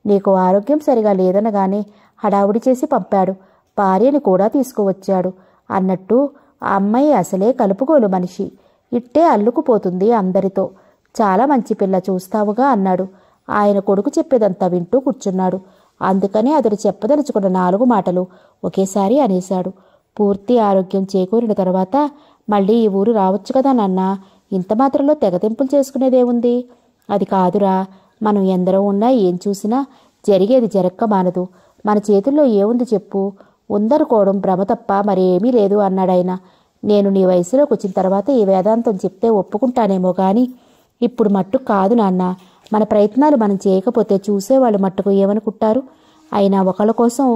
నీకు ఆరోగ్యం సరిగా లేదనగానే హడావుడి చేసి పంపాడు భార్యని కూడా తీసుకువచ్చాడు అన్నట్టు ఆ అమ్మాయి అసలే కలుపుకోలు మనిషి ఇట్టే అల్లుకుపోతుంది అందరితో చాలా మంచి పిల్ల చూస్తావుగా అన్నాడు ఆయన కొడుకు చెప్పేదంతా వింటూ కూర్చున్నాడు అందుకనే అతడు చెప్పదలుచుకున్న నాలుగు మాటలు ఒకేసారి అనేశాడు పూర్తి ఆరోగ్యం చేకూరిన తర్వాత మళ్ళీ ఈ ఊరు రావచ్చు కదా నాన్న ఇంత మాత్రంలో తెగతింపులు చేసుకునేదేముంది అది కాదురా మనం ఎందరో ఉన్నా ఏం చూసినా జరిగేది జరక్క మానదు మన చేతుల్లో ఏముంది చెప్పు ఉందనుకోవడం భ్రమ తప్ప మరేమీ లేదు అన్నాడాయన నేను నీ వయసులోకి వచ్చిన తర్వాత ఈ వేదాంతం చెప్తే ఒప్పుకుంటానేమో కానీ ఇప్పుడు మట్టుకు కాదు నాన్న మన ప్రయత్నాలు మనం చేయకపోతే చూసేవాళ్ళు మట్టుకు ఏమనుకుంటారు అయినా ఒకళ్ళ కోసం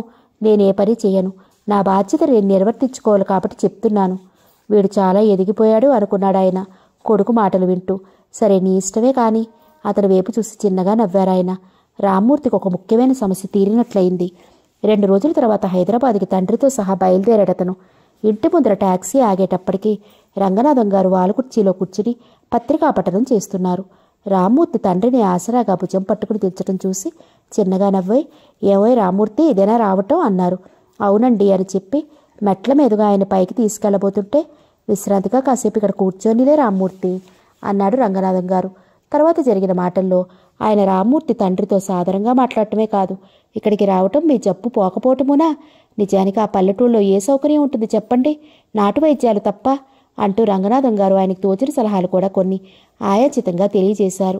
నేనే పని చేయను నా బాధ్యత నేను నిర్వర్తించుకోవాలి కాబట్టి చెప్తున్నాను వీడు చాలా ఎదిగిపోయాడు అనుకున్నాడు ఆయన కొడుకు మాటలు వింటూ సరే నీ ఇష్టమే కానీ అతను వైపు చూసి చిన్నగా నవ్వారాయన రామ్మూర్తికి ఒక ముఖ్యమైన సమస్య తీరినట్లయింది రెండు రోజుల తర్వాత హైదరాబాద్కి తండ్రితో సహా బయలుదేరాడతను ఇంటి ముందర ట్యాక్సీ ఆగేటప్పటికీ రంగనాథం గారు వాలుకుర్చీలో కూర్చుని పత్రికాపఠనం చేస్తున్నారు రామ్మూర్తి తండ్రిని ఆసరాగా భుజం పట్టుకుని తెచ్చటం చూసి చిన్నగా నవ్వై ఏవై రామ్మూర్తి ఇదేనా రావటం అన్నారు అవునండి అని చెప్పి మెట్ల మీదుగా ఆయన పైకి తీసుకెళ్లబోతుంటే విశ్రాంతిగా కాసేపు ఇక్కడ కూర్చొనిలే రామ్మూర్తి అన్నాడు రంగనాథం గారు తర్వాత జరిగిన మాటల్లో ఆయన రామ్మూర్తి తండ్రితో సాధారణంగా మాట్లాడటమే కాదు ఇక్కడికి రావటం మీ జబ్బు పోకపోవటమునా నిజానికి ఆ పల్లెటూళ్ళలో ఏ సౌకర్యం ఉంటుంది చెప్పండి నాటు వైద్యాలు తప్ప అంటూ రంగనాథం గారు ఆయనకు తోచిన సలహాలు కూడా కొన్ని ఆయాచితంగా తెలియజేశారు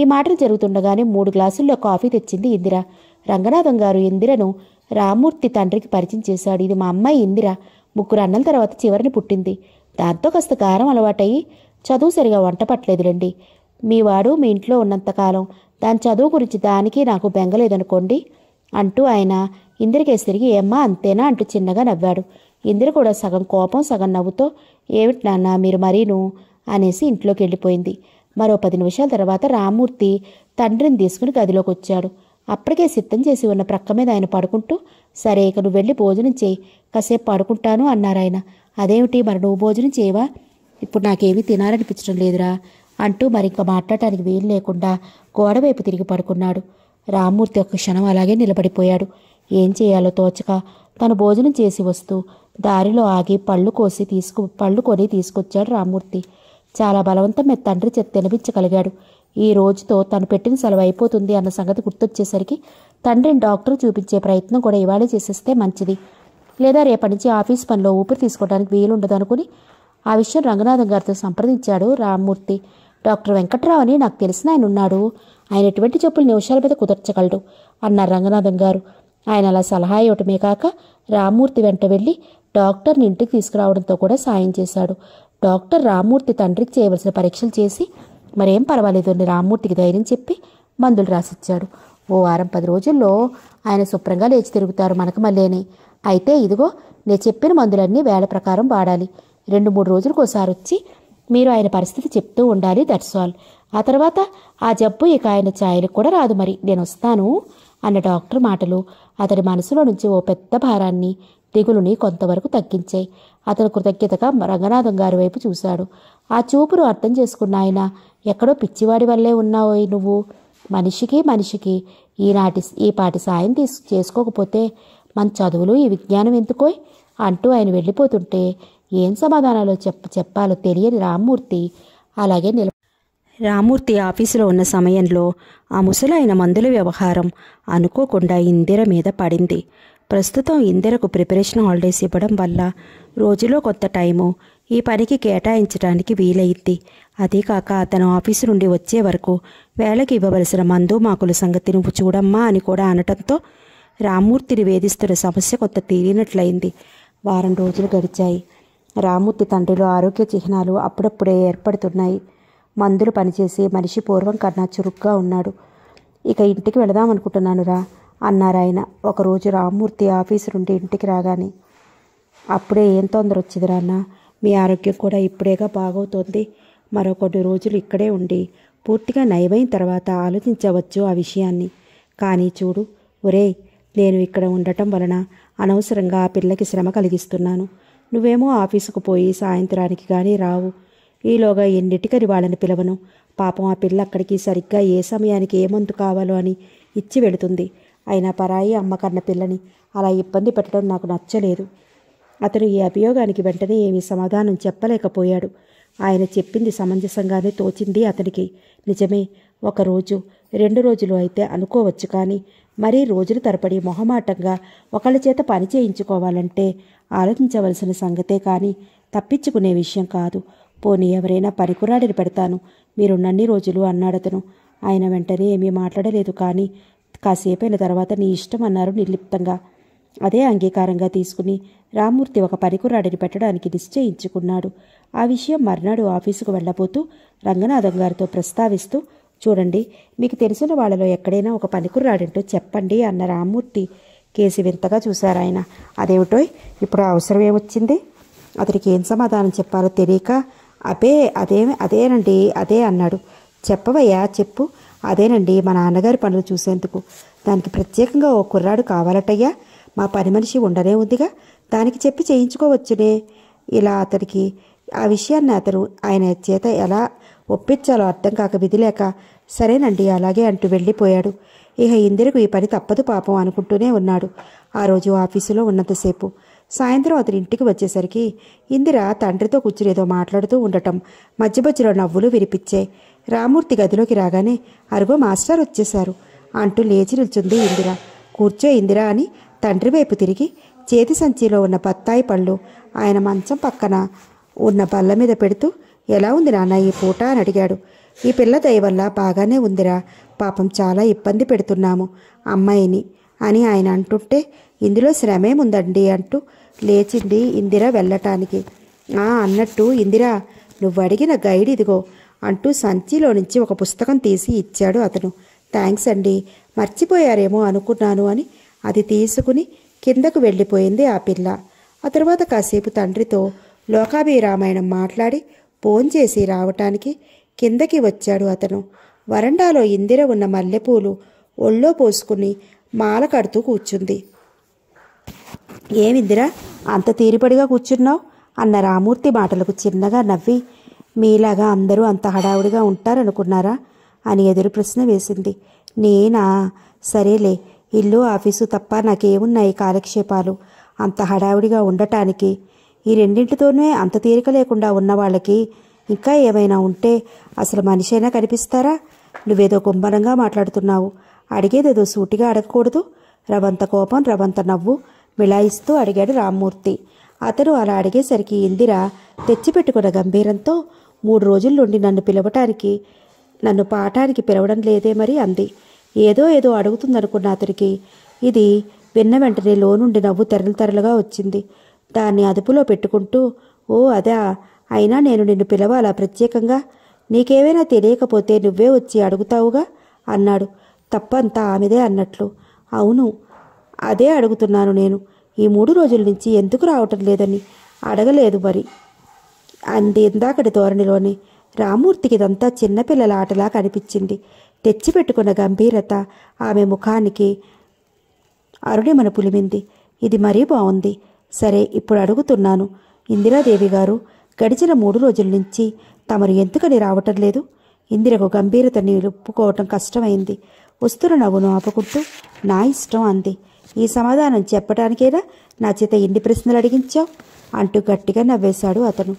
ఈ మాటలు జరుగుతుండగానే మూడు గ్లాసుల్లో కాఫీ తెచ్చింది ఇందిర రంగనాథం గారు ఇందిరను రామూర్తి తండ్రికి పరిచయం చేశాడు ఇది మా అమ్మాయి ఇందిర ముగ్గురు అన్నల తర్వాత చివరిని పుట్టింది దాంతో కాస్త కారం అలవాటయ్యి చదువు సరిగా వంట పట్టలేదులండి మీ వాడు మీ ఇంట్లో ఉన్నంతకాలం దాని చదువు గురించి దానికి నాకు బెంగలేదనుకోండి అంటూ ఆయన ఇందిరకేసరికి ఏమ్మా అంతేనా అంటూ చిన్నగా నవ్వాడు ఇందిర కూడా సగం కోపం సగం నవ్వుతో ఏమిటి నాన్న మీరు మరీను అనేసి ఇంట్లోకి వెళ్ళిపోయింది మరో పది నిమిషాల తర్వాత రామ్మూర్తి తండ్రిని తీసుకుని గదిలోకి వచ్చాడు అప్పటికే సిద్ధం చేసి ఉన్న ప్రక్క మీద ఆయన పడుకుంటూ సరే ఇక నువ్వు వెళ్ళి భోజనం చేయి కాసేపు పడుకుంటాను అన్నారాయన అదేమిటి మరి నువ్వు భోజనం చేయవా ఇప్పుడు నాకేమీ తినాలనిపించడం లేదురా అంటూ మరింక మాట్లాడటానికి వీలు లేకుండా గోడవైపు తిరిగి పడుకున్నాడు రామ్మూర్తి ఒక క్షణం అలాగే నిలబడిపోయాడు ఏం చేయాలో తోచక తను భోజనం చేసి వస్తూ దారిలో ఆగి పళ్ళు కోసి తీసుకు పళ్ళు కొని తీసుకొచ్చాడు రామ్మూర్తి చాలా బలవంతం మీ తండ్రి తినిపించగలిగాడు ఈ రోజుతో తను పెట్టిన సెలవు అయిపోతుంది అన్న సంగతి గుర్తొచ్చేసరికి తండ్రిని డాక్టర్ చూపించే ప్రయత్నం కూడా ఇవాళే చేసేస్తే మంచిది లేదా రేపటి నుంచి ఆఫీస్ పనిలో ఊపిరి తీసుకోవడానికి వీలుండదు అనుకుని ఆ విషయం రంగనాథం గారితో సంప్రదించాడు రామ్మూర్తి డాక్టర్ వెంకట్రావు అని నాకు తెలిసిన ఆయన ఉన్నాడు ఆయన ఎటువంటి చెప్పులు నిమిషాల మీద కుదర్చగలడు అన్నారు రంగనాథం గారు ఆయన అలా సలహా ఇవ్వటమే కాక రామ్మూర్తి వెంట వెళ్ళి డాక్టర్ని ఇంటికి తీసుకురావడంతో కూడా సాయం చేశాడు డాక్టర్ రామ్మూర్తి తండ్రికి చేయవలసిన పరీక్షలు చేసి మరేం పర్వాలేదు అని రామ్మూర్తికి ధైర్యం చెప్పి మందులు రాసిచ్చాడు ఓ వారం పది రోజుల్లో ఆయన శుభ్రంగా లేచి తిరుగుతారు మనకు మళ్ళీని అయితే ఇదిగో నేను చెప్పిన మందులన్నీ వేళ ప్రకారం వాడాలి రెండు మూడు రోజులకు ఒకసారి వచ్చి మీరు ఆయన పరిస్థితి చెప్తూ ఉండాలి దట్స్ ఆల్ ఆ తర్వాత ఆ జబ్బు ఇక ఆయన ఛాయలు కూడా రాదు మరి నేను వస్తాను అన్న డాక్టర్ మాటలు అతడి మనసులో నుంచి ఓ పెద్ద భారాన్ని దిగులుని కొంతవరకు తగ్గించాయి అతను కృతజ్ఞతగా రంగనాథం గారి వైపు చూశాడు ఆ చూపును అర్థం చేసుకున్న ఆయన ఎక్కడో పిచ్చివాడి వల్లే ఉన్నావోయ్ నువ్వు మనిషికి మనిషికి ఈనాటి ఈ పాటి సాయం తీసు చేసుకోకపోతే మన చదువులు ఈ విజ్ఞానం ఎందుకోయ్ అంటూ ఆయన వెళ్ళిపోతుంటే ఏం సమాధానాలు చెప్ప చెప్పాలో తెలియని రామ్మూర్తి అలాగే నిల రామూర్తి ఆఫీసులో ఉన్న సమయంలో ఆ ముసలాయన మందుల వ్యవహారం అనుకోకుండా ఇందిర మీద పడింది ప్రస్తుతం ఇందిరకు ప్రిపరేషన్ హాలిడేస్ ఇవ్వడం వల్ల రోజులో కొత్త టైము ఈ పనికి కేటాయించడానికి వీలైంది అదీకాక అతను ఆఫీసు నుండి వచ్చే వరకు వేళకి ఇవ్వవలసిన మందు మాకుల సంగతి నువ్వు చూడమ్మా అని కూడా అనటంతో రామూర్తిని వేధిస్తున్న సమస్య కొంత తీరినట్లయింది వారం రోజులు గడిచాయి రామూర్తి తండ్రిలో ఆరోగ్య చిహ్నాలు అప్పుడప్పుడే ఏర్పడుతున్నాయి మందులు పనిచేసే మనిషి పూర్వం కన్నా చురుగ్గా ఉన్నాడు ఇక ఇంటికి వెళదాం అనుకుంటున్నానురా అన్నారు ఆయన ఒకరోజు రామ్మూర్తి ఆఫీసు నుండి ఇంటికి రాగానే అప్పుడే ఏం తొందర వచ్చిందిరా అన్న మీ ఆరోగ్యం కూడా ఇప్పుడేగా బాగవుతోంది మరో కొన్ని రోజులు ఇక్కడే ఉండి పూర్తిగా నయమైన తర్వాత ఆలోచించవచ్చు ఆ విషయాన్ని కానీ చూడు ఒరే నేను ఇక్కడ ఉండటం వలన అనవసరంగా ఆ పిల్లకి శ్రమ కలిగిస్తున్నాను నువ్వేమో ఆఫీసుకు పోయి సాయంత్రానికి కానీ రావు ఈలోగా ఎన్నిటికని వాళ్ళని పిలవను పాపం ఆ పిల్ల అక్కడికి సరిగ్గా ఏ సమయానికి ఏ మందు కావాలో అని ఇచ్చి వెళుతుంది అయినా పరాయి అమ్మకన్న పిల్లని అలా ఇబ్బంది పెట్టడం నాకు నచ్చలేదు అతను ఈ అభియోగానికి వెంటనే ఏమీ సమాధానం చెప్పలేకపోయాడు ఆయన చెప్పింది సమంజసంగానే తోచింది అతనికి నిజమే ఒకరోజు రెండు రోజులు అయితే అనుకోవచ్చు కానీ మరీ రోజులు తరపడి మొహమాటంగా ఒకళ్ళ చేత పని చేయించుకోవాలంటే ఆలోచించవలసిన సంగతే కానీ తప్పించుకునే విషయం కాదు పోనీ ఎవరైనా పనికురాడిని పెడతాను మీరున్నన్ని రోజులు అన్నాడతను ఆయన వెంటనే ఏమీ మాట్లాడలేదు కానీ కాసేపైన తర్వాత నీ ఇష్టం అన్నారు నిర్లిప్తంగా అదే అంగీకారంగా తీసుకుని రామ్మూర్తి ఒక పనికురాడిని పెట్టడానికి నిశ్చయించుకున్నాడు ఆ విషయం మర్నాడు ఆఫీసుకు వెళ్ళబోతూ రంగనాథం గారితో ప్రస్తావిస్తూ చూడండి మీకు తెలిసిన వాళ్ళలో ఎక్కడైనా ఒక పనికురాడంటూ చెప్పండి అన్న రామ్మూర్తి కేసి వింతగా చూశారు ఆయన అదేమిటో ఇప్పుడు అవసరం ఏమొచ్చింది అతనికి ఏం సమాధానం చెప్పాలో తెలియక అపే అదే అదేనండి అదే అన్నాడు చెప్పవయ్యా చెప్పు అదేనండి మా నాన్నగారి పనులు చూసేందుకు దానికి ప్రత్యేకంగా ఓ కుర్రాడు కావాలటయ్యా మా పని మనిషి ఉండనే ఉందిగా దానికి చెప్పి చేయించుకోవచ్చునే ఇలా అతడికి ఆ విషయాన్ని అతను ఆయన చేత ఎలా ఒప్పించాలో అర్థం కాక విధిలేక సరేనండి అలాగే అంటూ వెళ్ళిపోయాడు ఇక ఇందిరకు ఈ పని తప్పదు పాపం అనుకుంటూనే ఉన్నాడు ఆ రోజు ఆఫీసులో ఉన్నంతసేపు సాయంత్రం అతని ఇంటికి వచ్చేసరికి ఇందిర తండ్రితో కూర్చునేదో మాట్లాడుతూ ఉండటం మధ్య మధ్యలో నవ్వులు వినిపించాయి రామూర్తి గదిలోకి రాగానే అరుగో మాస్టర్ వచ్చేశారు అంటూ లేచి నిల్చుంది ఇందిర కూర్చో ఇందిర అని తండ్రి వైపు తిరిగి చేతి సంచిలో ఉన్న బత్తాయి పళ్ళు ఆయన మంచం పక్కన ఉన్న బల్ల మీద పెడుతూ ఎలా ఉంది నాన్న ఈ పూట అని అడిగాడు ఈ పిల్ల దయ వల్ల బాగానే ఉందిరా పాపం చాలా ఇబ్బంది పెడుతున్నాము అమ్మాయిని అని ఆయన అంటుంటే ఇందులో శ్రమేముందండి అంటూ లేచింది ఇందిర వెళ్ళటానికి ఆ అన్నట్టు ఇందిర నువ్వు అడిగిన గైడ్ ఇదిగో అంటూ సంచిలో నుంచి ఒక పుస్తకం తీసి ఇచ్చాడు అతను థ్యాంక్స్ అండి మర్చిపోయారేమో అనుకున్నాను అని అది తీసుకుని కిందకు వెళ్ళిపోయింది ఆ పిల్ల ఆ తర్వాత కాసేపు తండ్రితో లోకాభిరామాయణం మాట్లాడి ఫోన్ చేసి రావటానికి కిందకి వచ్చాడు అతను వరండాలో ఇందిర ఉన్న మల్లెపూలు ఒళ్ళో పోసుకుని మాల కడుతూ కూర్చుంది ఏమిద్దిరా అంత తీరిపడిగా కూర్చున్నావు అన్న రామూర్తి మాటలకు చిన్నగా నవ్వి మీలాగా అందరూ అంత హడావుడిగా ఉంటారనుకున్నారా అని ఎదురు ప్రశ్న వేసింది నేనా సరేలే ఇల్లు ఆఫీసు తప్ప నాకేమున్నాయి కాలక్షేపాలు అంత హడావుడిగా ఉండటానికి ఈ రెండింటితోనే అంత తీరిక లేకుండా ఉన్న వాళ్ళకి ఇంకా ఏమైనా ఉంటే అసలు మనిషైనా కనిపిస్తారా నువ్వేదో గుమ్మరంగా మాట్లాడుతున్నావు అడిగేదేదో సూటిగా అడగకూడదు రవంత కోపం రవంత నవ్వు మిలాయిస్తూ అడిగాడు రామ్మూర్తి అతను అలా అడిగేసరికి ఇందిర తెచ్చిపెట్టుకున్న గంభీరంతో మూడు రోజుల నుండి నన్ను పిలవటానికి నన్ను పాఠానికి పిలవడం లేదే మరి అంది ఏదో ఏదో అడుగుతుందనుకున్న అతనికి ఇది విన్న వెంటనే లోనుండి నవ్వు తెరలు తెరలుగా వచ్చింది దాన్ని అదుపులో పెట్టుకుంటూ ఓ అదా అయినా నేను నిన్ను పిలవాలా ప్రత్యేకంగా నీకేమైనా తెలియకపోతే నువ్వే వచ్చి అడుగుతావుగా అన్నాడు తప్పంతా ఆమెదే అన్నట్లు అవును అదే అడుగుతున్నాను నేను ఈ మూడు రోజుల నుంచి ఎందుకు రావటం లేదని అడగలేదు మరి అంది ఇందాకటి ధోరణిలోని రామూర్తికి ఇదంతా చిన్నపిల్లల ఆటలా కనిపించింది తెచ్చిపెట్టుకున్న గంభీరత ఆమె ముఖానికి అరుణిమను పులిమింది ఇది మరీ బాగుంది సరే ఇప్పుడు అడుగుతున్నాను ఇందిరాదేవి గారు గడిచిన మూడు రోజుల నుంచి తమరు ఎందుకని రావటం లేదు ఇందిరకు గంభీరతని నిలుపుకోవటం కష్టమైంది వస్తున్న నవ్వును ఆపుకుంటూ నా ఇష్టం అంది ఈ సమాధానం చెప్పడానికైనా నా చేత ఎన్ని ప్రశ్నలు అడిగించావు అంటూ గట్టిగా నవ్వేశాడు అతను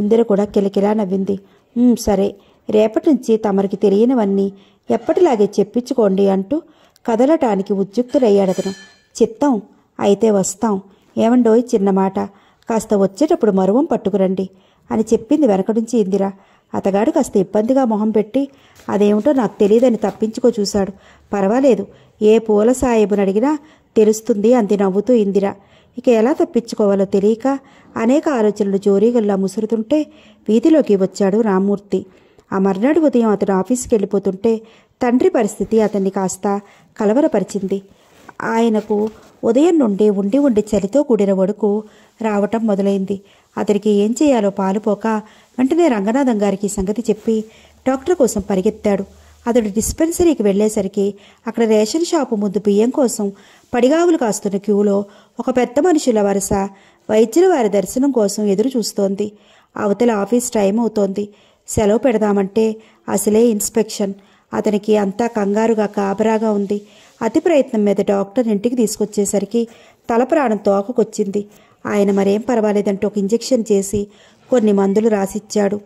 ఇందిర కూడా కిలకిలా నవ్వింది సరే రేపటి నుంచి తమరికి తెలియనివన్నీ ఎప్పటిలాగే చెప్పించుకోండి అంటూ కదలటానికి ఉద్యుక్తులయ్యాడు అతను చిత్తం అయితే వస్తాం ఏమండో చిన్న మాట కాస్త వచ్చేటప్పుడు మరువం పట్టుకురండి అని చెప్పింది వెనక నుంచి ఇందిర అతగాడు కాస్త ఇబ్బందిగా మొహం పెట్టి అదేమిటో నాకు తెలియదని తప్పించుకో చూశాడు పర్వాలేదు ఏ పూల సాహెబుని అడిగినా తెలుస్తుంది అంది నవ్వుతూ ఇందిర ఇక ఎలా తప్పించుకోవాలో తెలియక అనేక ఆలోచనలు జోరీగల్లా ముసురుతుంటే వీధిలోకి వచ్చాడు రామ్మూర్తి ఆ మర్నాడు ఉదయం అతను ఆఫీస్కి వెళ్ళిపోతుంటే తండ్రి పరిస్థితి అతన్ని కాస్త కలవరపరిచింది ఆయనకు ఉదయం నుండి ఉండి ఉండి చలితో కూడిన వడుకు రావటం మొదలైంది అతనికి ఏం చేయాలో పాలుపోక వెంటనే రంగనాథం గారికి సంగతి చెప్పి డాక్టర్ కోసం పరిగెత్తాడు అతడు డిస్పెన్సరీకి వెళ్ళేసరికి అక్కడ రేషన్ షాపు ముందు బియ్యం కోసం పడిగావులు కాస్తున్న క్యూలో ఒక పెద్ద మనుషుల వరుస వైద్యుల వారి దర్శనం కోసం ఎదురు చూస్తోంది అవతల ఆఫీస్ టైం అవుతోంది సెలవు పెడదామంటే అసలే ఇన్స్పెక్షన్ అతనికి అంతా కంగారుగా కాబరాగా ఉంది అతి ప్రయత్నం మీద డాక్టర్ ఇంటికి తీసుకొచ్చేసరికి తల ప్రాణం తోకకొచ్చింది ఆయన మరేం పర్వాలేదంటే ఒక ఇంజెక్షన్ చేసి కొన్ని మందులు రాసిచ్చాడు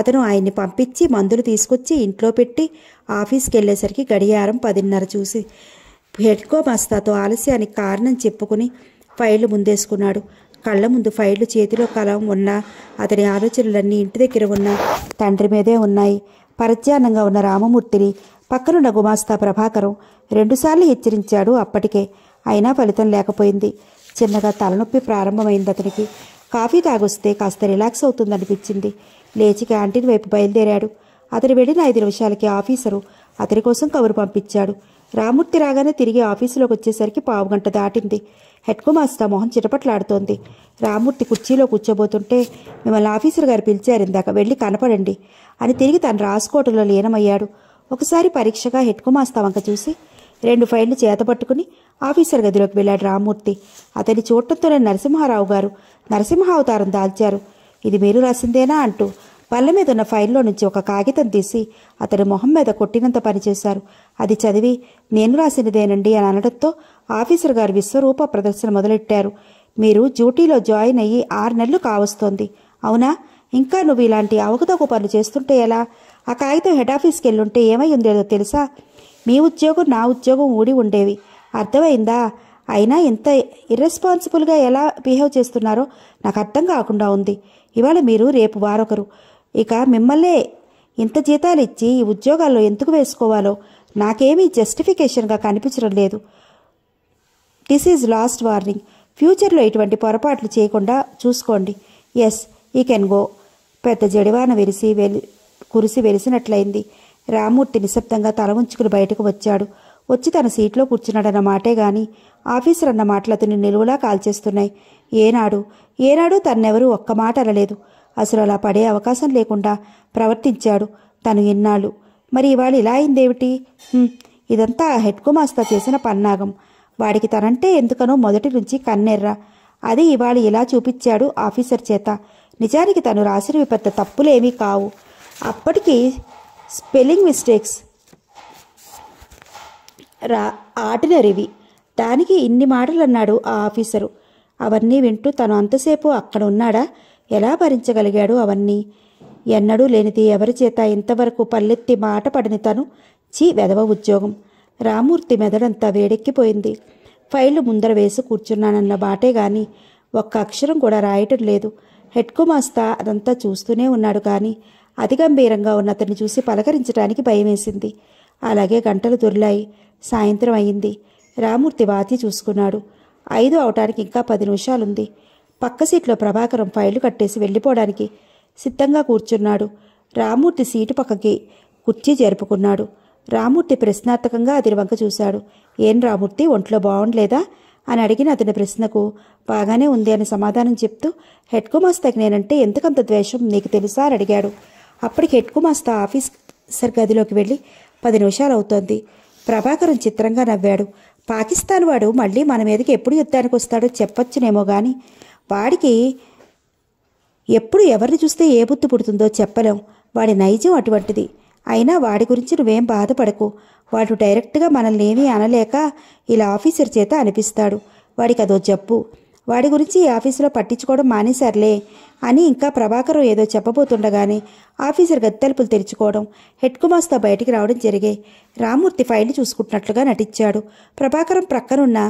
అతను ఆయన్ని పంపించి మందులు తీసుకొచ్చి ఇంట్లో పెట్టి ఆఫీస్కి వెళ్ళేసరికి గడియారం పదిన్నర చూసి హెడ్కో మస్తాతో ఆలస్యానికి కారణం చెప్పుకుని ఫైళ్లు ముందేసుకున్నాడు కళ్ళ ముందు ఫైళ్లు చేతిలో కలం ఉన్నా అతని ఆలోచనలన్నీ ఇంటి దగ్గర ఉన్న తండ్రి మీదే ఉన్నాయి పరధ్యానంగా ఉన్న రామమూర్తిని పక్కనున్న గుమాస్తా ప్రభాకరం రెండుసార్లు హెచ్చరించాడు అప్పటికే అయినా ఫలితం లేకపోయింది చిన్నగా తలనొప్పి ప్రారంభమైంది అతనికి కాఫీ తాగొస్తే కాస్త రిలాక్స్ అవుతుందనిపించింది లేచి క్యాంటీన్ వైపు బయలుదేరాడు అతను వెళ్ళిన ఐదు నిమిషాలకి ఆఫీసరు అతని కోసం కబురు పంపించాడు రామూర్తి రాగానే తిరిగి ఆఫీసులోకి వచ్చేసరికి పావు గంట దాటింది హెడ్ కుమాస్తా మోహన్ చిటపట్లాడుతోంది రామూర్తి కుర్చీలో కూర్చోబోతుంటే మిమ్మల్ని ఆఫీసర్ గారు పిలిచారు ఇందాక వెళ్ళి కనపడండి అని తిరిగి తను రాసుకోవటంలో లీనమయ్యాడు ఒకసారి పరీక్షగా హెడ్ కుమాస్తా వంక చూసి రెండు ఫైళ్లు చేతపట్టుకుని ఆఫీసర్ గదిలోకి వెళ్ళాడు రామూర్తి అతని చూడటంతోనే నరసింహారావు గారు నరసింహావతారం దాల్చారు ఇది మీరు రాసిందేనా అంటూ బల్ల మీద ఉన్న ఫైల్లో నుంచి ఒక కాగితం తీసి అతడు మొహం మీద కొట్టినంత పనిచేశారు అది చదివి నేను రాసినదేనండి అని అనడంతో ఆఫీసర్ గారు విశ్వరూప ప్రదర్శన మొదలెట్టారు మీరు డ్యూటీలో జాయిన్ అయ్యి ఆరు నెలలు కావస్తోంది అవునా ఇంకా నువ్వు ఇలాంటి అవకతవక పనులు చేస్తుంటే ఎలా ఆ కాగితం హెడ్ ఆఫీస్కి వెళ్ళుంటే ఏమై ఉండేదో తెలుసా మీ ఉద్యోగం నా ఉద్యోగం ఊడి ఉండేవి అర్థమైందా అయినా ఇంత ఇర్రెస్పాన్సిబుల్గా ఎలా బిహేవ్ చేస్తున్నారో నాకు అర్థం కాకుండా ఉంది ఇవాళ మీరు రేపు వారొకరు ఇక మిమ్మల్నే ఇంత జీతాలు ఇచ్చి ఈ ఉద్యోగాల్లో ఎందుకు వేసుకోవాలో నాకేమీ జస్టిఫికేషన్గా కనిపించడం లేదు దిస్ ఈజ్ లాస్ట్ వార్నింగ్ ఫ్యూచర్లో ఇటువంటి పొరపాట్లు చేయకుండా చూసుకోండి ఎస్ ఈ కెన్ గో పెద్ద జడివాన వెలిసి వెలి కురిసి వెలిసినట్లయింది రామూర్తి నిశ్శబ్దంగా తల ఉంచుకుని బయటకు వచ్చాడు వచ్చి తన సీట్లో కూర్చున్నాడన్న మాటే గాని ఆఫీసర్ అన్న మాటలు అతన్ని నిలువులా కాల్చేస్తున్నాయి ఏనాడు ఏనాడు తన్నెవరూ ఒక్క మాట అనలేదు అసలు అలా పడే అవకాశం లేకుండా ప్రవర్తించాడు తను ఎన్నాళ్ళు మరి ఇవాళ ఇలా అయిందేమిటి ఇదంతా హెడ్ గుమాస్తా చేసిన పన్నాగం వాడికి తనంటే ఎందుకనో మొదటి నుంచి కన్నెర్ర అది ఇవాళ ఇలా చూపించాడు ఆఫీసర్ చేత నిజానికి తను రాసిన పెద్ద తప్పులేమీ కావు అప్పటికి స్పెల్లింగ్ మిస్టేక్స్ రా ఆర్డినరీవి దానికి ఇన్ని మాటలు అన్నాడు ఆ ఆఫీసరు అవన్నీ వింటూ తను అంతసేపు అక్కడ ఉన్నాడా ఎలా భరించగలిగాడు అవన్నీ ఎన్నడూ లేనిది ఎవరి చేత ఇంతవరకు పల్లెత్తి మాట పడని తను చీ వెదవ ఉద్యోగం రామూర్తి మెదడంతా వేడెక్కిపోయింది ఫైళ్లు ముందర వేసి కూర్చున్నానన్న బాటే గాని ఒక్క అక్షరం కూడా రాయటం లేదు హెడ్ కుమాస్తా అదంతా చూస్తూనే ఉన్నాడు కానీ అతి గంభీరంగా ఉన్న అతన్ని చూసి పలకరించడానికి భయమేసింది అలాగే గంటలు దొరిలాయి సాయంత్రం అయింది రామూర్తి వాతి చూసుకున్నాడు ఐదు అవటానికి ఇంకా పది నిమిషాలుంది పక్క సీట్లో ప్రభాకరం ఫైళ్లు కట్టేసి వెళ్ళిపోవడానికి సిద్ధంగా కూర్చున్నాడు రామూర్తి సీటు పక్కకి కుర్చీ జరుపుకున్నాడు రామూర్తి ప్రశ్నార్థకంగా అదిరివంక చూశాడు ఏం రామూర్తి ఒంట్లో బాగుండలేదా అని అడిగిన అతని ప్రశ్నకు బాగానే ఉంది అని సమాధానం చెప్తూ హెడ్ కుమాస్తాకి నేనంటే ఎందుకంత ద్వేషం నీకు తెలుసా అని అడిగాడు అప్పటికి హెడ్ కుమాస్తా ఆఫీస్ సర్ గదిలోకి వెళ్ళి పది నిమిషాలు అవుతోంది ప్రభాకరం చిత్రంగా నవ్వాడు పాకిస్తాన్ వాడు మళ్ళీ మన మీదకి ఎప్పుడు యుద్ధానికి వస్తాడో చెప్పొచ్చునేమో కానీ వాడికి ఎప్పుడు ఎవరిని చూస్తే ఏ బుద్ధి పుడుతుందో చెప్పలేం వాడి నైజం అటువంటిది అయినా వాడి గురించి నువ్వేం బాధపడకు వాడు డైరెక్ట్గా మనల్ని ఏమీ అనలేక ఇలా ఆఫీసర్ చేత అనిపిస్తాడు వాడికి అదో జబ్బు వాడి గురించి ఈ ఆఫీసులో పట్టించుకోవడం మానేశారులే అని ఇంకా ప్రభాకర్ ఏదో చెప్పబోతుండగానే ఆఫీసర్ గద్దలుపులు తెరుచుకోవడం హెడ్ కుమార్స్తో బయటికి రావడం జరిగే రామూర్తి ఫైల్ని చూసుకుంటున్నట్లుగా నటించాడు ప్రభాకరం ప్రక్కనున్న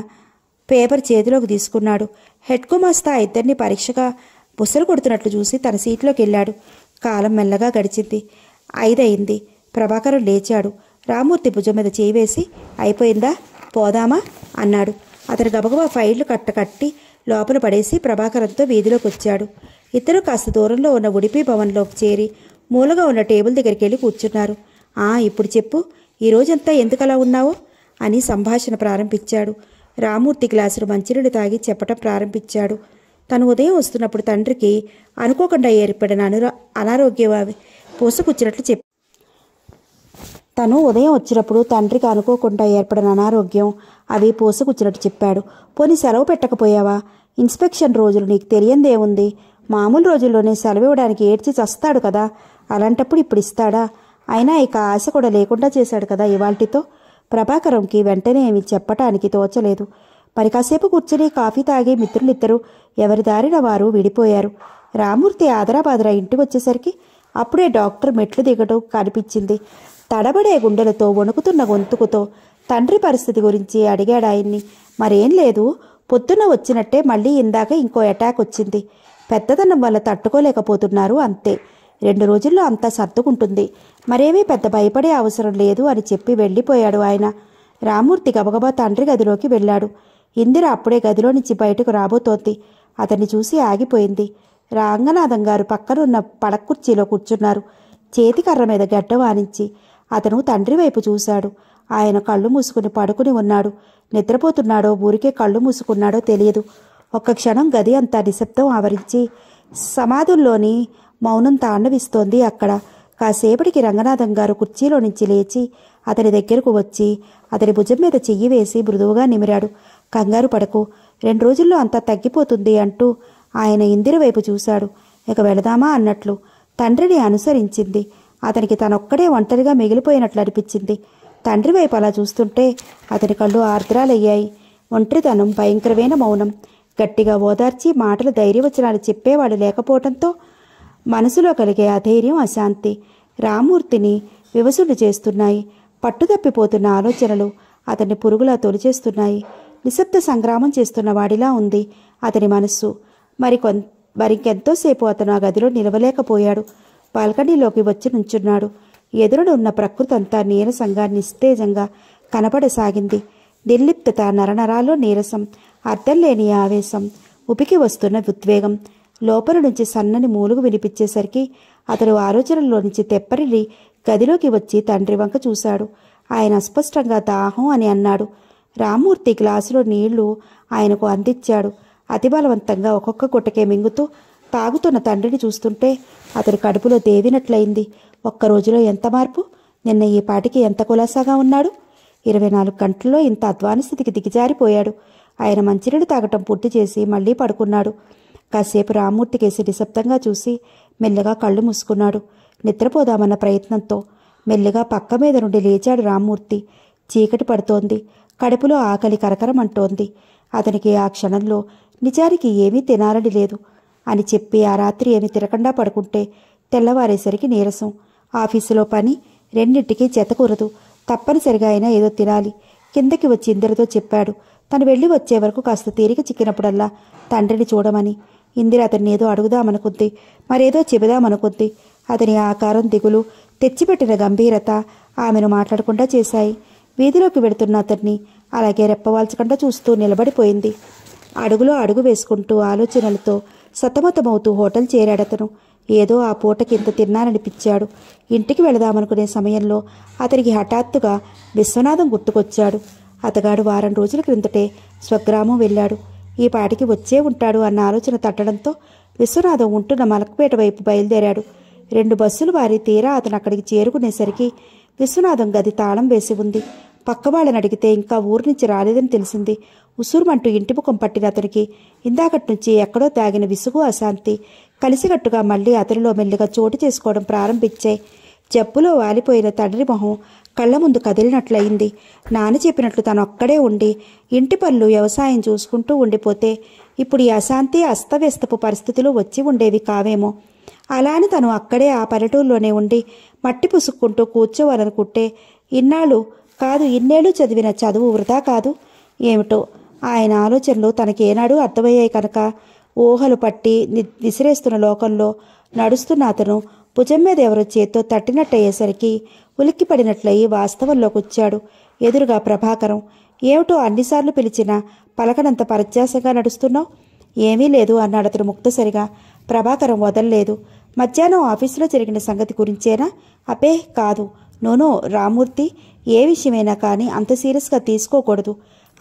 పేపర్ చేతిలోకి తీసుకున్నాడు హెడ్ కుమాస్తా ఇద్దరిని పరీక్షగా బుసలు కొడుతున్నట్లు చూసి తన సీట్లోకి వెళ్ళాడు కాలం మెల్లగా గడిచింది ఐదయింది ప్రభాకరం లేచాడు రామూర్తి భుజం మీద చేయివేసి అయిపోయిందా పోదామా అన్నాడు అతను గబగబా ఫైళ్లు కట్టకట్టి లోపల పడేసి ప్రభాకరంతో వీధిలోకి వచ్చాడు ఇద్దరు కాస్త దూరంలో ఉన్న ఉడిపి భవన్లోకి చేరి మూలగా ఉన్న టేబుల్ దగ్గరికి వెళ్ళి కూర్చున్నారు ఆ ఇప్పుడు చెప్పు ఈరోజంతా ఎందుకలా ఉన్నావు అని సంభాషణ ప్రారంభించాడు రామూర్తి గ్లాసులు మంచినీళ్ళు తాగి చెప్పటం ప్రారంభించాడు తను ఉదయం వస్తున్నప్పుడు తండ్రికి అనుకోకుండా ఏర్పడిన అనురా అనారోగ్య పూసకొచ్చినట్లు చెప్పి తను ఉదయం వచ్చినప్పుడు తండ్రికి అనుకోకుండా ఏర్పడిన అనారోగ్యం అవి పూసకొచ్చినట్టు చెప్పాడు పోనీ సెలవు పెట్టకపోయావా ఇన్స్పెక్షన్ రోజులు నీకు తెలియందేముంది మామూలు రోజుల్లోనే సెలవు ఇవ్వడానికి ఏడ్చి చస్తాడు కదా అలాంటప్పుడు ఇప్పుడు ఇస్తాడా అయినా ఇక ఆశ కూడా లేకుండా చేశాడు కదా ఇవాల్టితో ప్రభాకరంకి వెంటనే ఏమి చెప్పటానికి తోచలేదు మరి కాసేపు కూర్చుని కాఫీ తాగి మిత్రులిద్దరూ ఎవరి దారిన వారు విడిపోయారు రామూర్తి ఆదరాబాదరా ఇంటికి వచ్చేసరికి అప్పుడే డాక్టర్ మెట్లు దిగడం కనిపించింది తడబడే గుండెలతో వణుకుతున్న గొంతుకుతో తండ్రి పరిస్థితి గురించి అడిగాడు ఆయన్ని మరేం లేదు పొద్దున్న వచ్చినట్టే మళ్ళీ ఇందాక ఇంకో అటాక్ వచ్చింది పెద్దదనం వల్ల తట్టుకోలేకపోతున్నారు అంతే రెండు రోజుల్లో అంతా సర్దుకుంటుంది మరేమీ పెద్ద భయపడే అవసరం లేదు అని చెప్పి వెళ్ళిపోయాడు ఆయన రామూర్తి గబగబా తండ్రి గదిలోకి వెళ్ళాడు ఇందిర అప్పుడే గదిలో నుంచి బయటకు రాబోతోంది అతన్ని చూసి ఆగిపోయింది రాంగనాథం గారు పక్కనున్న పడకుర్చీలో కుర్చీలో కూర్చున్నారు చేతికర్ర మీద గడ్డ వానించి అతను తండ్రి వైపు చూశాడు ఆయన కళ్ళు మూసుకుని పడుకుని ఉన్నాడు నిద్రపోతున్నాడో ఊరికే కళ్ళు మూసుకున్నాడో తెలియదు ఒక్క క్షణం గది అంతా నిశ్శబ్దం ఆవరించి సమాధుల్లోని మౌనం తాండవిస్తోంది అక్కడ కాసేపటికి రంగనాథం గారు కుర్చీలో నుంచి లేచి అతని దగ్గరకు వచ్చి అతని భుజం మీద చెయ్యి వేసి మృదువుగా నిమిరాడు కంగారు పడకు రెండు రోజుల్లో అంతా తగ్గిపోతుంది అంటూ ఆయన ఇందిర వైపు చూశాడు ఇక వెళదామా అన్నట్లు తండ్రిని అనుసరించింది అతనికి తనొక్కడే ఒంటరిగా మిగిలిపోయినట్లు అనిపించింది తండ్రి వైపు అలా చూస్తుంటే అతని కళ్ళు ఆర్ద్రాలయ్యాయి ఒంటరితనం భయంకరమైన మౌనం గట్టిగా ఓదార్చి మాటలు ధైర్యవచనాలు చెప్పేవాడు లేకపోవడంతో మనసులో కలిగే అధైర్యం అశాంతి రామూర్తిని వివసుడు చేస్తున్నాయి పట్టుదప్పిపోతున్న ఆలోచనలు అతన్ని పురుగులా తొలిచేస్తున్నాయి నిశ్శబ్ద సంగ్రామం చేస్తున్న వాడిలా ఉంది అతని మనస్సు మరి కొ మరింకెంతోసేపు అతను ఆ గదిలో నిలవలేకపోయాడు బాల్కనీలోకి వచ్చి నుంచున్నాడు ఎదురునున్న ప్రకృతి అంతా నీరసంగా నిస్తేజంగా కనపడసాగింది నిర్లిప్తత నరనరాల్లో నీరసం అర్థం లేని ఆవేశం ఉపికి వస్తున్న ఉద్వేగం లోపల నుంచి సన్నని మూలుగు వినిపించేసరికి అతడు ఆలోచనలో నుంచి తెప్పరిల్లి గదిలోకి వచ్చి తండ్రి వంక చూశాడు ఆయన అస్పష్టంగా దాహం అని అన్నాడు రామ్మూర్తి గ్లాసులో నీళ్లు ఆయనకు అందించాడు అతి బలవంతంగా ఒక్కొక్క గుట్టకే మింగుతూ తాగుతున్న తండ్రిని చూస్తుంటే అతడి కడుపులో దేవినట్లయింది ఒక్క రోజులో ఎంత మార్పు నిన్న ఈ పాటికి ఎంత కులాసాగా ఉన్నాడు ఇరవై నాలుగు గంటల్లో ఇంత అధ్వాన స్థితికి దిగజారిపోయాడు ఆయన మంచినీళ్ళు తాగటం పూర్తి చేసి మళ్లీ పడుకున్నాడు కాసేపు రామ్మూర్తి కేసి నిశ్శబ్దంగా చూసి మెల్లగా కళ్ళు మూసుకున్నాడు నిద్రపోదామన్న ప్రయత్నంతో మెల్లగా పక్క మీద నుండి లేచాడు రామ్మూర్తి చీకటి పడుతోంది కడుపులో ఆకలి కరకరమంటోంది అతనికి ఆ క్షణంలో నిజానికి ఏమీ తినాలని లేదు అని చెప్పి ఆ రాత్రి ఏమి తిరకుండా పడుకుంటే తెల్లవారేసరికి నీరసం ఆఫీసులో పని రెండింటికి చెతకూరదు తప్పనిసరిగా అయినా ఏదో తినాలి కిందకి వచ్చి ఇందరితో చెప్పాడు తను వెళ్ళి వచ్చే వరకు కాస్త తీరిక చిక్కినప్పుడల్లా తండ్రిని చూడమని ఇందిర అతన్ని ఏదో అడుగుదామనుకుంది మరేదో చెబుదామనుకుంది అతని ఆకారం దిగులు తెచ్చిపెట్టిన గంభీరత ఆమెను మాట్లాడకుండా చేశాయి వీధిలోకి వెడుతున్న అతన్ని అలాగే రెప్పవాల్చకుండా చూస్తూ నిలబడిపోయింది అడుగులో అడుగు వేసుకుంటూ ఆలోచనలతో సతమతమవుతూ హోటల్ చేరాడతను ఏదో ఆ పూటకి ఇంత తిన్నాననిపించాడు ఇంటికి వెళదామనుకునే సమయంలో అతనికి హఠాత్తుగా విశ్వనాథం గుర్తుకొచ్చాడు అతగాడు వారం రోజుల క్రిందటే స్వగ్రామం వెళ్ళాడు ఈ పాటికి వచ్చే ఉంటాడు అన్న ఆలోచన తట్టడంతో విశ్వనాథం ఉంటున్న మలక్పేట వైపు బయలుదేరాడు రెండు బస్సులు వారి తీరా అతను అక్కడికి చేరుకునేసరికి విశ్వనాథం గది తాళం వేసి ఉంది పక్క వాళ్ళని అడిగితే ఇంకా ఊరు నుంచి రాలేదని తెలిసింది ఉసూరుమంటూ ఇంటి ముఖం పట్టిన అతనికి ఇందాకటి నుంచి ఎక్కడో తాగిన విసుగు అశాంతి కలిసికట్టుగా మళ్ళీ అతనిలో మెల్లిగా చోటు చేసుకోవడం ప్రారంభించాయి జబ్బులో వాలిపోయిన తండ్రి మొహం కళ్ళ ముందు కదిలినట్లయింది నాన్న చెప్పినట్లు తను అక్కడే ఉండి ఇంటి పనులు వ్యవసాయం చూసుకుంటూ ఉండిపోతే ఇప్పుడు ఈ అశాంతి అస్తవ్యస్తపు పరిస్థితులు వచ్చి ఉండేవి కావేమో అలానే తను అక్కడే ఆ పల్లెటూరులోనే ఉండి మట్టి పుసుక్కుంటూ కూర్చోవాలనుకుంటే ఇన్నాళ్ళు కాదు ఇన్నేళ్ళు చదివిన చదువు వృధా కాదు ఏమిటో ఆయన ఆలోచనలు తనకేనాడు అర్థమయ్యాయి కనుక ఊహలు పట్టి విసిరేస్తున్న లోకంలో నడుస్తున్న అతను భుజం మీద ఎవరో చేత్తో తట్టినట్టయ్యేసరికి ఉలిక్కిపడినట్లయి వాస్తవంలోకి వచ్చాడు ఎదురుగా ప్రభాకరం ఏమిటో అన్నిసార్లు పిలిచినా పలకనంత పరధ్యాసంగా నడుస్తున్నావు ఏమీ లేదు అన్నాడు అతడు ముక్తసరిగా ప్రభాకరం వదల్లేదు మధ్యాహ్నం ఆఫీసులో జరిగిన సంగతి గురించేనా అపే కాదు నోనో రామూర్తి ఏ విషయమైనా కానీ అంత సీరియస్గా తీసుకోకూడదు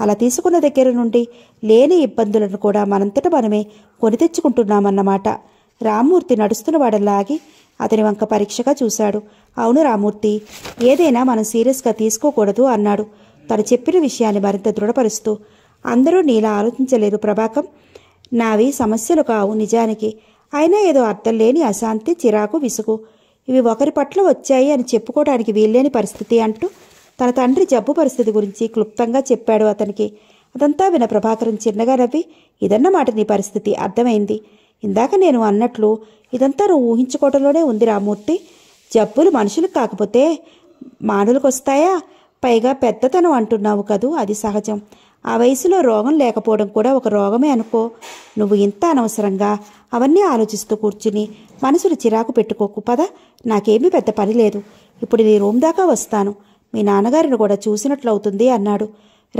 అలా తీసుకున్న దగ్గర నుండి లేని ఇబ్బందులను కూడా మనంతట మనమే కొని తెచ్చుకుంటున్నామన్నమాట రామూర్తి నడుస్తున్నవాడల్లాగి అతని వంక పరీక్షగా చూశాడు అవును రామూర్తి ఏదైనా మనం సీరియస్గా తీసుకోకూడదు అన్నాడు తను చెప్పిన విషయాన్ని మరింత దృఢపరుస్తూ అందరూ నీలా ఆలోచించలేరు ప్రభాకం నావి సమస్యలు కావు నిజానికి అయినా ఏదో అర్థం లేని అశాంతి చిరాకు విసుగు ఇవి ఒకరి పట్ల వచ్చాయి అని చెప్పుకోవడానికి వీల్లేని పరిస్థితి అంటూ తన తండ్రి జబ్బు పరిస్థితి గురించి క్లుప్తంగా చెప్పాడు అతనికి అదంతా విన ప్రభాకరం చిన్నగా నవ్వి ఇదన్నమాట నీ పరిస్థితి అర్థమైంది ఇందాక నేను అన్నట్లు ఇదంతా నువ్వు ఊహించుకోవటంలోనే ఉంది రామూర్తి జబ్బులు మనుషులకు కాకపోతే మానులకు వస్తాయా పైగా పెద్దతనం అంటున్నావు కదూ అది సహజం ఆ వయసులో రోగం లేకపోవడం కూడా ఒక రోగమే అనుకో నువ్వు ఇంత అనవసరంగా అవన్నీ ఆలోచిస్తూ కూర్చుని మనసును చిరాకు పెట్టుకోకు పద నాకేమీ పెద్ద పని లేదు ఇప్పుడు నీ రూమ్ దాకా వస్తాను మీ నాన్నగారిని కూడా చూసినట్లవుతుంది అన్నాడు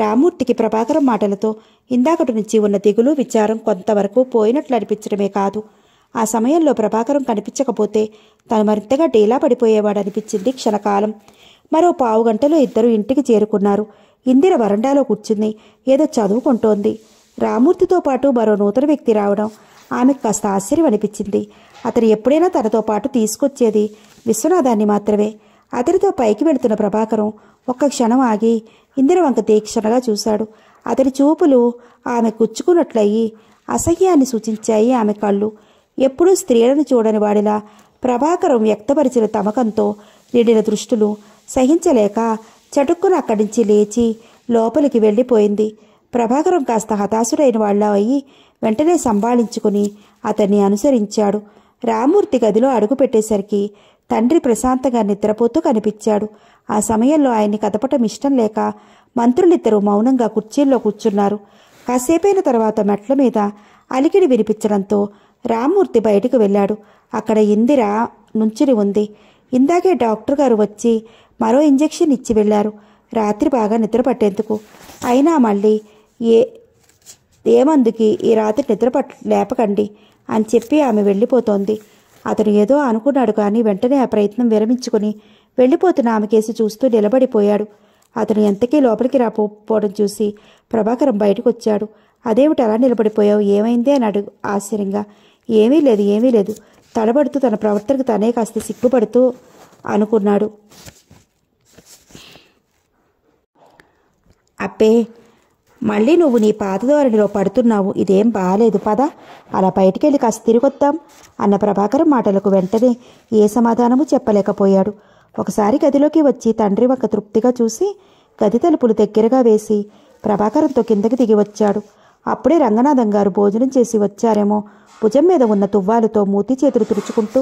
రామూర్తికి ప్రభాకరం మాటలతో ఇందాకటి నుంచి ఉన్న దిగులు విచారం కొంతవరకు పోయినట్లు అనిపించడమే కాదు ఆ సమయంలో ప్రభాకరం కనిపించకపోతే తను మరింతగా డేలా అనిపించింది క్షణకాలం మరో పావు గంటలో ఇద్దరు ఇంటికి చేరుకున్నారు ఇందిర వరండాలో కూర్చుంది ఏదో చదువుకుంటోంది రామూర్తితో పాటు మరో నూతన వ్యక్తి రావడం ఆమెకు కాస్త ఆశ్చర్యం అనిపించింది అతను ఎప్పుడైనా తనతో పాటు తీసుకొచ్చేది విశ్వనాథాన్ని మాత్రమే అతనితో పైకి వెళుతున్న ప్రభాకరం ఒక్క క్షణం ఆగి ఇందిరవంక తీక్షణగా చూశాడు అతడి చూపులు ఆమె కుచ్చుకున్నట్లయి అసహ్యాన్ని సూచించాయి ఆమె కళ్ళు ఎప్పుడూ స్త్రీలను చూడని వాడిలా ప్రభాకరం వ్యక్తపరిచిన తమకంతో నిండిన దృష్టులు సహించలేక చటుక్కున అక్కడి నుంచి లేచి లోపలికి వెళ్ళిపోయింది ప్రభాకరం కాస్త హతాశుడైన వాళ్ళ అయ్యి వెంటనే సంభాళించుకుని అతన్ని అనుసరించాడు రామూర్తి గదిలో అడుగుపెట్టేసరికి తండ్రి ప్రశాంతంగా నిద్రపోతూ కనిపించాడు ఆ సమయంలో ఆయన్ని కదపటం ఇష్టం లేక మంత్రులిద్దరు మౌనంగా కుర్చీల్లో కూర్చున్నారు కాసేపైన తర్వాత మెట్ల మీద అలికిడి వినిపించడంతో రామ్మూర్తి బయటకు వెళ్ళాడు అక్కడ ఇందిర నుంచుని ఉంది ఇందాకే డాక్టర్ గారు వచ్చి మరో ఇంజెక్షన్ ఇచ్చి వెళ్ళారు రాత్రి బాగా నిద్ర పట్టేందుకు అయినా మళ్ళీ ఏ ఏమందుకి ఈ రాత్రి నిద్రపట్ లేపకండి అని చెప్పి ఆమె వెళ్ళిపోతోంది అతను ఏదో అనుకున్నాడు కానీ వెంటనే ఆ ప్రయత్నం విరమించుకుని వెళ్ళిపోతున్న ఆమెకేసి చూస్తూ నిలబడిపోయాడు అతను ఎంతకీ లోపలికి రాకపోవడం చూసి ప్రభాకరం బయటకు వచ్చాడు అదేమిటి అలా నిలబడిపోయావు ఏమైంది అని అడుగు ఆశ్చర్యంగా ఏమీ లేదు ఏమీ లేదు తడబడుతూ తన ప్రవర్తనకు తనే కాస్త సిగ్గుపడుతూ అనుకున్నాడు అప్పే మళ్ళీ నువ్వు నీ పాత ధోరణిలో పడుతున్నావు ఇదేం బాగాలేదు పదా అలా బయటికెళ్ళి కాస్త తిరిగొద్దాం అన్న ప్రభాకరం మాటలకు వెంటనే ఏ సమాధానము చెప్పలేకపోయాడు ఒకసారి గదిలోకి వచ్చి తండ్రి ఒక తృప్తిగా చూసి గది తలుపులు దగ్గరగా వేసి ప్రభాకరంతో కిందకి దిగి వచ్చాడు అప్పుడే రంగనాథం గారు భోజనం చేసి వచ్చారేమో భుజం మీద ఉన్న తువ్వాలతో మూతి చేతులు తుడుచుకుంటూ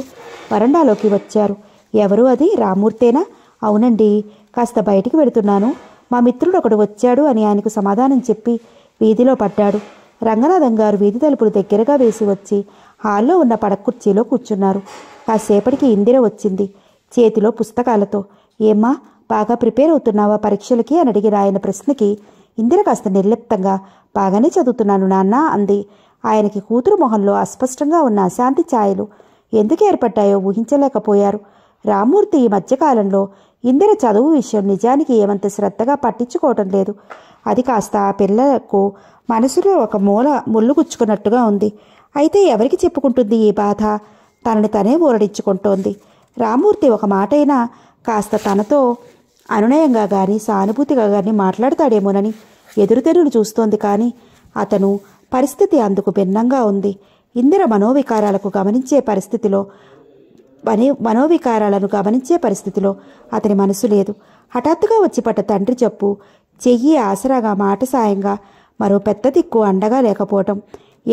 వరండాలోకి వచ్చారు ఎవరు అది రామూర్తేనా అవునండి కాస్త బయటికి వెడుతున్నాను మా మిత్రుడు ఒకడు వచ్చాడు అని ఆయనకు సమాధానం చెప్పి వీధిలో పడ్డాడు రంగనాథం గారు వీధి తలుపులు దగ్గరగా వేసి వచ్చి హాల్లో ఉన్న పడకుర్చీలో కూర్చున్నారు కాసేపటికి ఇందిర వచ్చింది చేతిలో పుస్తకాలతో ఏమ్మా బాగా ప్రిపేర్ అవుతున్నావా పరీక్షలకి అని అడిగిన ఆయన ప్రశ్నకి ఇందిర కాస్త నిర్లిప్తంగా బాగానే చదువుతున్నాను నాన్న అంది ఆయనకి కూతురు మొహంలో అస్పష్టంగా ఉన్న అశాంతి ఛాయలు ఎందుకు ఏర్పడ్డాయో ఊహించలేకపోయారు రామూర్తి ఈ మధ్యకాలంలో ఇందిర చదువు విషయం నిజానికి ఏమంత శ్రద్ధగా పట్టించుకోవటం లేదు అది కాస్త పిల్లలకు మనసులో ఒక మూల ముళ్ళు గుచ్చుకున్నట్టుగా ఉంది అయితే ఎవరికి చెప్పుకుంటుంది ఈ బాధ తనని తనే ఊరడించుకుంటోంది రామూర్తి ఒక మాటైనా కాస్త తనతో అనునయంగా కానీ సానుభూతిగా కానీ మాట్లాడతాడేమోనని ఎదురుతెరులు చూస్తోంది కానీ అతను పరిస్థితి అందుకు భిన్నంగా ఉంది ఇందిర మనోవికారాలకు గమనించే పరిస్థితిలో మనో మనోవికారాలను గమనించే పరిస్థితిలో అతని మనసు లేదు హఠాత్తుగా వచ్చి పట్ట తండ్రి చెప్పు చెయ్యి ఆసరాగా మాట సాయంగా మరో పెద్ద దిక్కు అండగా లేకపోవటం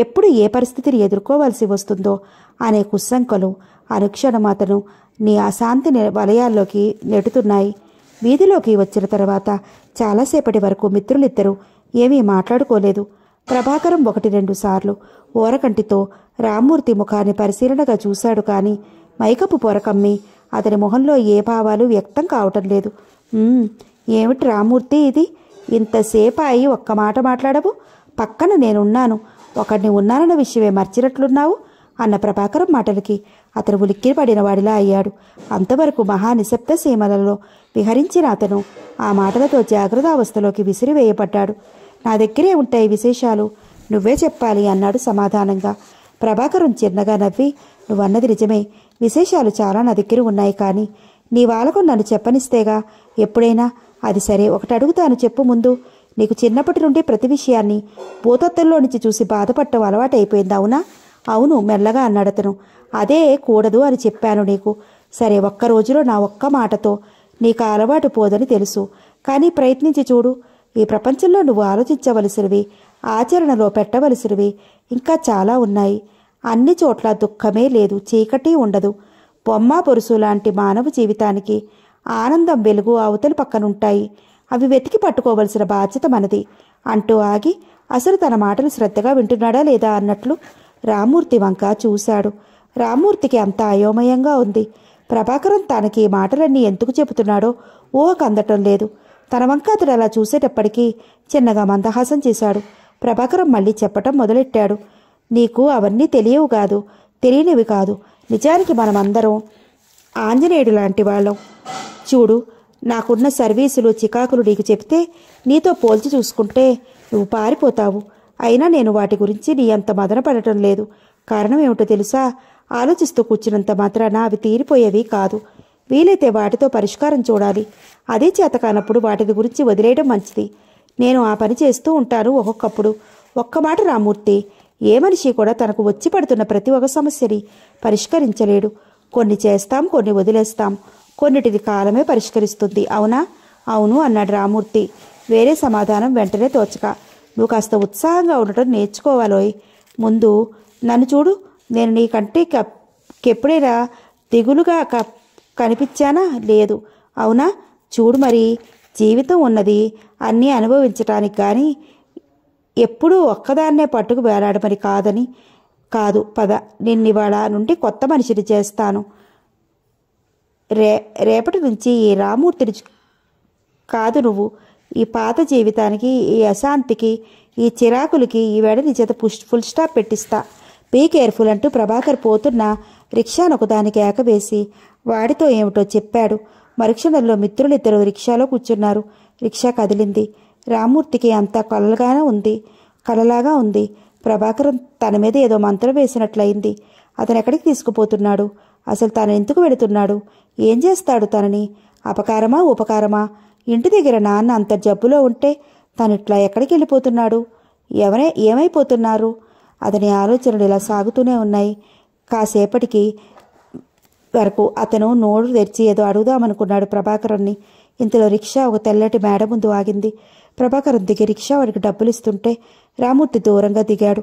ఎప్పుడు ఏ పరిస్థితిని ఎదుర్కోవాల్సి వస్తుందో అనే కుశంకలు అనుక్షణం అతను నీ అశాంతి వలయాల్లోకి నెడుతున్నాయి వీధిలోకి వచ్చిన తర్వాత చాలాసేపటి వరకు మిత్రులిద్దరూ ఏమీ మాట్లాడుకోలేదు ప్రభాకరం ఒకటి రెండు సార్లు ఓరకంటితో రామ్మూర్తి ముఖాన్ని పరిశీలనగా చూశాడు కానీ మైకపు పొరకమ్మి అతని మొహంలో ఏ భావాలు వ్యక్తం కావటం లేదు ఏమిటి రామూర్తి ఇది ఇంతసేపు అయి ఒక్క మాట మాట్లాడవు పక్కన నేనున్నాను ఒకడిని ఉన్నానన్న విషయమే మర్చినట్లున్నావు అన్న ప్రభాకరం మాటలకి అతను ఉలిక్కిరి పడిన వాడిలా అయ్యాడు అంతవరకు మహానిశబ్ద సీమలలో విహరించిన అతను ఆ మాటలతో జాగ్రత్త అవస్థలోకి విసిరివేయబడ్డాడు నా దగ్గరే ఉంటాయి విశేషాలు నువ్వే చెప్పాలి అన్నాడు సమాధానంగా ప్రభాకరం చిన్నగా నవ్వి నువ్వన్నది నిజమే విశేషాలు చాలా నా దగ్గర ఉన్నాయి కానీ నీ వాళ్ళకు నన్ను చెప్పనిస్తేగా ఎప్పుడైనా అది సరే ఒకటి అడుగుతాను చెప్పు ముందు నీకు చిన్నప్పటి నుండి ప్రతి విషయాన్ని భూతత్వంలో నుంచి చూసి బాధపడటం అలవాటైపోయింది అవునా అవును మెల్లగా అన్నాడు అతను అదే కూడదు అని చెప్పాను నీకు సరే ఒక్క రోజులో నా ఒక్క మాటతో నీకు అలవాటు పోదని తెలుసు కానీ ప్రయత్నించి చూడు ఈ ప్రపంచంలో నువ్వు ఆలోచించవలసినవి ఆచరణలో పెట్టవలసినవి ఇంకా చాలా ఉన్నాయి అన్ని చోట్ల దుఃఖమే లేదు చీకటి ఉండదు బొమ్మ పొరుసు లాంటి మానవ జీవితానికి ఆనందం వెలుగు అవతలి పక్కనుంటాయి అవి వెతికి పట్టుకోవలసిన బాధ్యత మనది అంటూ ఆగి అసలు తన మాటలు శ్రద్ధగా వింటున్నాడా లేదా అన్నట్లు రామూర్తి వంక చూశాడు రామూర్తికి అంత అయోమయంగా ఉంది ప్రభాకరం తనకి ఈ మాటలన్నీ ఎందుకు చెబుతున్నాడో ఊహకు అందటం లేదు తన వంక అతడు అలా చూసేటప్పటికీ చిన్నగా మందహాసం చేశాడు ప్రభాకరం మళ్ళీ చెప్పటం మొదలెట్టాడు నీకు అవన్నీ తెలియవు కాదు తెలియనివి కాదు నిజానికి మనమందరం ఆంజనేయుడు లాంటి వాళ్ళం చూడు నాకున్న సర్వీసులు చికాకులు నీకు చెప్తే నీతో పోల్చి చూసుకుంటే నువ్వు పారిపోతావు అయినా నేను వాటి గురించి నీ అంత మదన పడటం లేదు కారణం ఏమిటో తెలుసా ఆలోచిస్తూ కూర్చున్నంత మాత్రాన అవి తీరిపోయేవి కాదు వీలైతే వాటితో పరిష్కారం చూడాలి అదే చేత కానప్పుడు వాటి గురించి వదిలేయడం మంచిది నేను ఆ పని చేస్తూ ఉంటాను ఒక్కొక్కప్పుడు ఒక్క మాట రామూర్తి ఏ మనిషి కూడా తనకు వచ్చి పడుతున్న ప్రతి ఒక్క సమస్యని పరిష్కరించలేడు కొన్ని చేస్తాం కొన్ని వదిలేస్తాం కొన్నిటిది కాలమే పరిష్కరిస్తుంది అవునా అవును అన్నాడు రామూర్తి వేరే సమాధానం వెంటనే తోచక నువ్వు కాస్త ఉత్సాహంగా ఉండటం నేర్చుకోవాలోయ్ ముందు నన్ను చూడు నేను నీకంటే కెప్పుడైనా దిగులుగా కనిపించానా లేదు అవునా చూడు మరి జీవితం ఉన్నది అన్నీ అనుభవించటానికి కానీ ఎప్పుడూ ఒక్కదాన్నే పట్టుకు వేలాడమని కాదని కాదు పద నిన్నివాళ నుండి కొత్త మనిషిని చేస్తాను రే రేపటి నుంచి ఈ రామూర్తిని కాదు నువ్వు ఈ పాత జీవితానికి ఈ అశాంతికి ఈ చిరాకులకి ఈ వేడ చేత పుష్ ఫుల్ స్టాప్ పెట్టిస్తా బీ కేర్ఫుల్ అంటూ ప్రభాకర్ పోతున్న రిక్షానొకదానికి ఏకవేసి వాడితో ఏమిటో చెప్పాడు మరుక్షణంలో మిత్రులిద్దరూ రిక్షాలో కూర్చున్నారు రిక్షా కదిలింది రామూర్తికి అంతా కలలుగానే ఉంది కలలాగా ఉంది ప్రభాకరం తన మీద ఏదో మంత్రం వేసినట్లయింది అతను ఎక్కడికి తీసుకుపోతున్నాడు అసలు తాను ఎందుకు వెళుతున్నాడు ఏం చేస్తాడు తనని అపకారమా ఉపకారమా ఇంటి దగ్గర నాన్న అంత జబ్బులో ఉంటే తను ఇట్లా ఎక్కడికి వెళ్ళిపోతున్నాడు ఎవరే ఏమైపోతున్నారు అతని ఆలోచనలు ఇలా సాగుతూనే ఉన్నాయి కాసేపటికి వరకు అతను నోరు తెరిచి ఏదో అడుగుదామనుకున్నాడు ప్రభాకరన్ని ఇంతలో రిక్షా ఒక తెల్లటి మేడ ముందు ఆగింది ప్రభాకరం దిగి రిక్షా వాడికి డబ్బులు ఇస్తుంటే రామూర్తి దూరంగా దిగాడు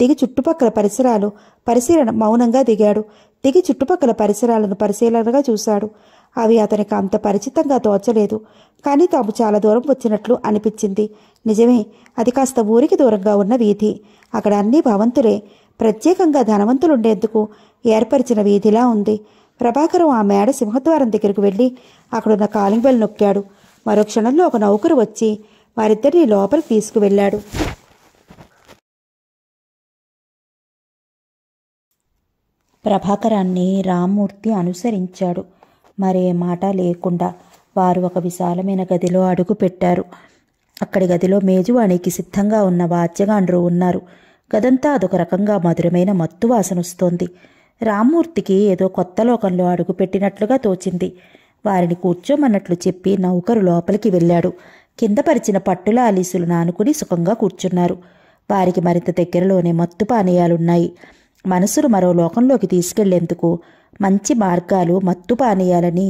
దిగి చుట్టుపక్కల పరిసరాలు పరిశీలన మౌనంగా దిగాడు దిగి చుట్టుపక్కల పరిసరాలను పరిశీలనగా చూశాడు అవి అతనికి అంత పరిచితంగా తోచలేదు కానీ తాము చాలా దూరం వచ్చినట్లు అనిపించింది నిజమే అది కాస్త ఊరికి దూరంగా ఉన్న వీధి అక్కడ అన్ని భవంతులే ప్రత్యేకంగా ధనవంతులుండేందుకు ఏర్పరిచిన వీధిలా ఉంది ప్రభాకరం ఆ మేడ సింహద్వారం దగ్గరకు వెళ్ళి అక్కడున్న కాలింగ్ బెల్ నొక్కాడు మరో క్షణంలో ఒక నౌకరు వచ్చి వారిద్దరిని లోపల తీసుకువెళ్ళాడు ప్రభాకరాన్ని రామ్మూర్తి అనుసరించాడు మరే మాట లేకుండా వారు ఒక విశాలమైన గదిలో అడుగు పెట్టారు అక్కడి గదిలో మేజువాణికి సిద్ధంగా ఉన్న వాద్యగాండ్రు ఉన్నారు గదంతా అదొక రకంగా మధురమైన మత్తు వాసనొస్తోంది రామ్మూర్తికి ఏదో కొత్త లోకంలో అడుగు పెట్టినట్లుగా తోచింది వారిని కూర్చోమన్నట్లు చెప్పి నౌకరు లోపలికి వెళ్ళాడు కిందపరిచిన పట్టుల అలీసులు నానుకుని సుఖంగా కూర్చున్నారు వారికి మరింత దగ్గరలోనే మత్తు పానీయాలున్నాయి మనసును మరో లోకంలోకి తీసుకెళ్లేందుకు మంచి మార్గాలు మత్తు పానీయాలని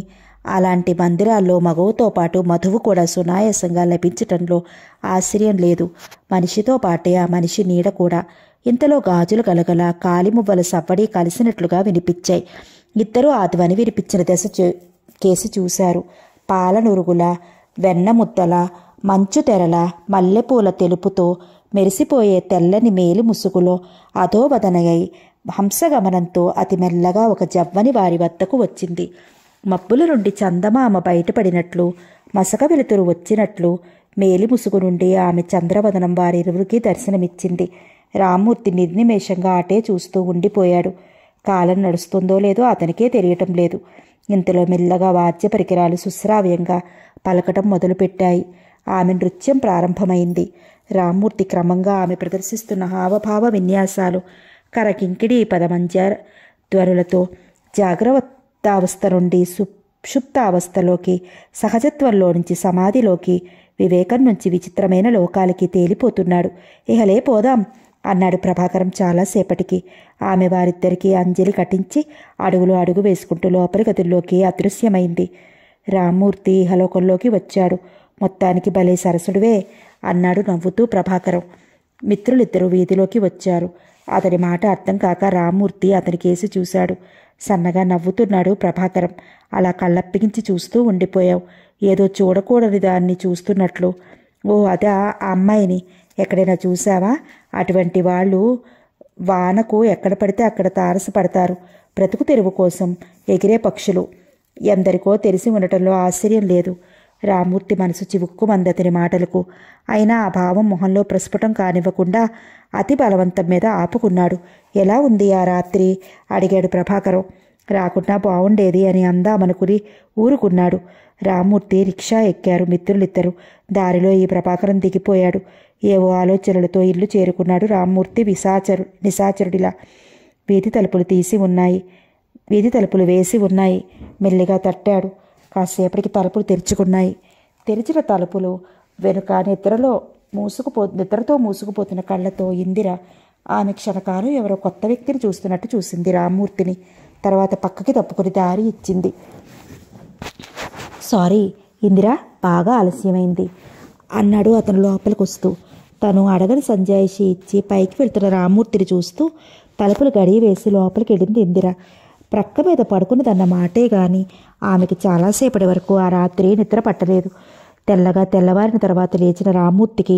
అలాంటి మందిరాల్లో మగవుతో పాటు మధువు కూడా సునాయాసంగా లభించటంలో ఆశ్చర్యం లేదు మనిషితో పాటే ఆ మనిషి నీడ కూడా ఇంతలో గాజులు గలగల కాలిమువ్వల సవ్వడి కలిసినట్లుగా వినిపించాయి ఇద్దరూ ఆ ధ్వని వినిపించిన దశ కేసి చూశారు పాలనురుగుల వెన్నముత్తల మంచు తెరల మల్లెపూల తెలుపుతో మెరిసిపోయే తెల్లని మేలు ముసుగులో అధోవదనయై హంసగమనంతో అతి మెల్లగా ఒక జవ్వని వారి వద్దకు వచ్చింది మబ్బుల నుండి చందమామ బయటపడినట్లు మసక వెలుతురు వచ్చినట్లు మేలి ముసుగు నుండి ఆమె చంద్రవదనం వారి ఇరువురికి దర్శనమిచ్చింది రామ్మూర్తి నిర్నిమేషంగా అటే చూస్తూ ఉండిపోయాడు కాలం నడుస్తుందో లేదో అతనికే తెలియటం లేదు ఇంతలో మెల్లగా వాద్య పరికరాలు సుశ్రావ్యంగా పలకటం మొదలుపెట్టాయి ఆమె నృత్యం ప్రారంభమైంది రామ్మూర్తి క్రమంగా ఆమె ప్రదర్శిస్తున్న హావభావ విన్యాసాలు కరకింకిడి పదమంజ ధ్వనులతో జాగ్రత్తావస్థ నుండి సుప్షుప్తావస్థలోకి సహజత్వంలో నుంచి సమాధిలోకి వివేకం నుంచి విచిత్రమైన లోకాలకి తేలిపోతున్నాడు ఇహలే పోదాం అన్నాడు ప్రభాకరం చాలాసేపటికి ఆమె వారిద్దరికీ అంజలి కట్టించి అడుగులు అడుగు వేసుకుంటూ లోపలి గదుల్లోకి అదృశ్యమైంది రామ్మూర్తి హలోకంలోకి వచ్చాడు మొత్తానికి భలే సరసుడువే అన్నాడు నవ్వుతూ ప్రభాకరం మిత్రులిద్దరూ వీధిలోకి వచ్చారు అతని మాట అర్థం కాక రామ్మూర్తి అతని చూశాడు సన్నగా నవ్వుతున్నాడు ప్రభాకరం అలా కళ్ళప్పగించి చూస్తూ ఉండిపోయావు ఏదో చూడకూడని దాన్ని చూస్తున్నట్లు ఓ అదా ఆ అమ్మాయిని ఎక్కడైనా చూసావా అటువంటి వాళ్ళు వానకు ఎక్కడ పడితే అక్కడ తారసపడతారు బ్రతుకు తెరువు కోసం ఎగిరే పక్షులు ఎందరికో తెలిసి ఉండటంలో ఆశ్చర్యం లేదు రామూర్తి మనసు చివుక్కు మందతని మాటలకు అయినా ఆ భావం మొహంలో ప్రస్ఫుటం కానివ్వకుండా అతి బలవంతం మీద ఆపుకున్నాడు ఎలా ఉంది ఆ రాత్రి అడిగాడు ప్రభాకరం రాకుండా బాగుండేది అని అందామనుకుని ఊరుకున్నాడు రామ్మూర్తి రిక్షా ఎక్కారు మిత్రులిద్దరు దారిలో ఈ ప్రభాకరం దిగిపోయాడు ఏవో ఆలోచనలతో ఇల్లు చేరుకున్నాడు రామ్మూర్తి విసాచరు నిశాచరుడిలా వీధి తలుపులు తీసి ఉన్నాయి వీధి తలుపులు వేసి ఉన్నాయి మెల్లిగా తట్టాడు కాసేపటికి తలుపులు తెరుచుకున్నాయి తెరిచిన తలుపులు వెనుక నిద్రలో మూసుకుపో నిద్రతో మూసుకుపోతున్న కళ్ళతో ఇందిర ఆమె క్షణకాలం ఎవరో కొత్త వ్యక్తిని చూస్తున్నట్టు చూసింది రామ్మూర్తిని తర్వాత పక్కకి తప్పుకుని దారి ఇచ్చింది సారీ ఇందిరా బాగా ఆలస్యమైంది అన్నాడు అతను లోపలికి వస్తూ తను అడగని సంజాయిషి ఇచ్చి పైకి వెళ్తున్న రామూర్తిని చూస్తూ తలుపులు గడియ వేసి లోపలికి వెళ్ళింది ఇందిర ప్రక్క మీద పడుకున్నదన్న మాటే గాని ఆమెకి చాలాసేపటి వరకు ఆ రాత్రి నిద్ర పట్టలేదు తెల్లగా తెల్లవారిన తర్వాత లేచిన రామూర్తికి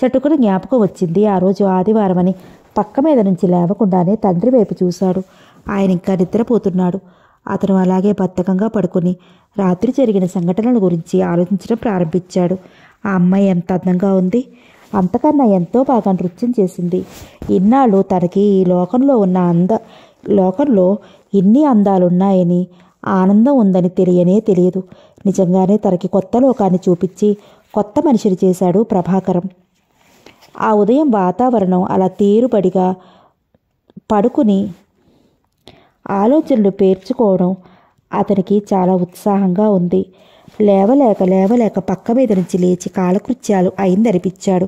చటుకున జ్ఞాపకం వచ్చింది ఆ రోజు ఆదివారం అని పక్క మీద నుంచి లేవకుండానే తండ్రి వైపు చూశాడు ఆయన ఇంకా నిద్రపోతున్నాడు అతను అలాగే బద్ధకంగా పడుకుని రాత్రి జరిగిన సంఘటనల గురించి ఆలోచించడం ప్రారంభించాడు ఆ అమ్మాయి ఎంత అందంగా ఉంది అంతకన్నా ఎంతో బాగా నృత్యం చేసింది ఇన్నాళ్ళు తనకి ఈ లోకంలో ఉన్న అంద లోకంలో ఇన్ని అందాలున్నాయని ఆనందం ఉందని తెలియనే తెలియదు నిజంగానే తనకి కొత్త లోకాన్ని చూపించి కొత్త మనిషిని చేశాడు ప్రభాకరం ఆ ఉదయం వాతావరణం అలా తీరుబడిగా పడుకుని ఆలోచనలు పేర్చుకోవడం అతనికి చాలా ఉత్సాహంగా ఉంది లేవలేక లేవలేక పక్క మీద నుంచి లేచి కాలకృత్యాలు అయిందనిపించాడు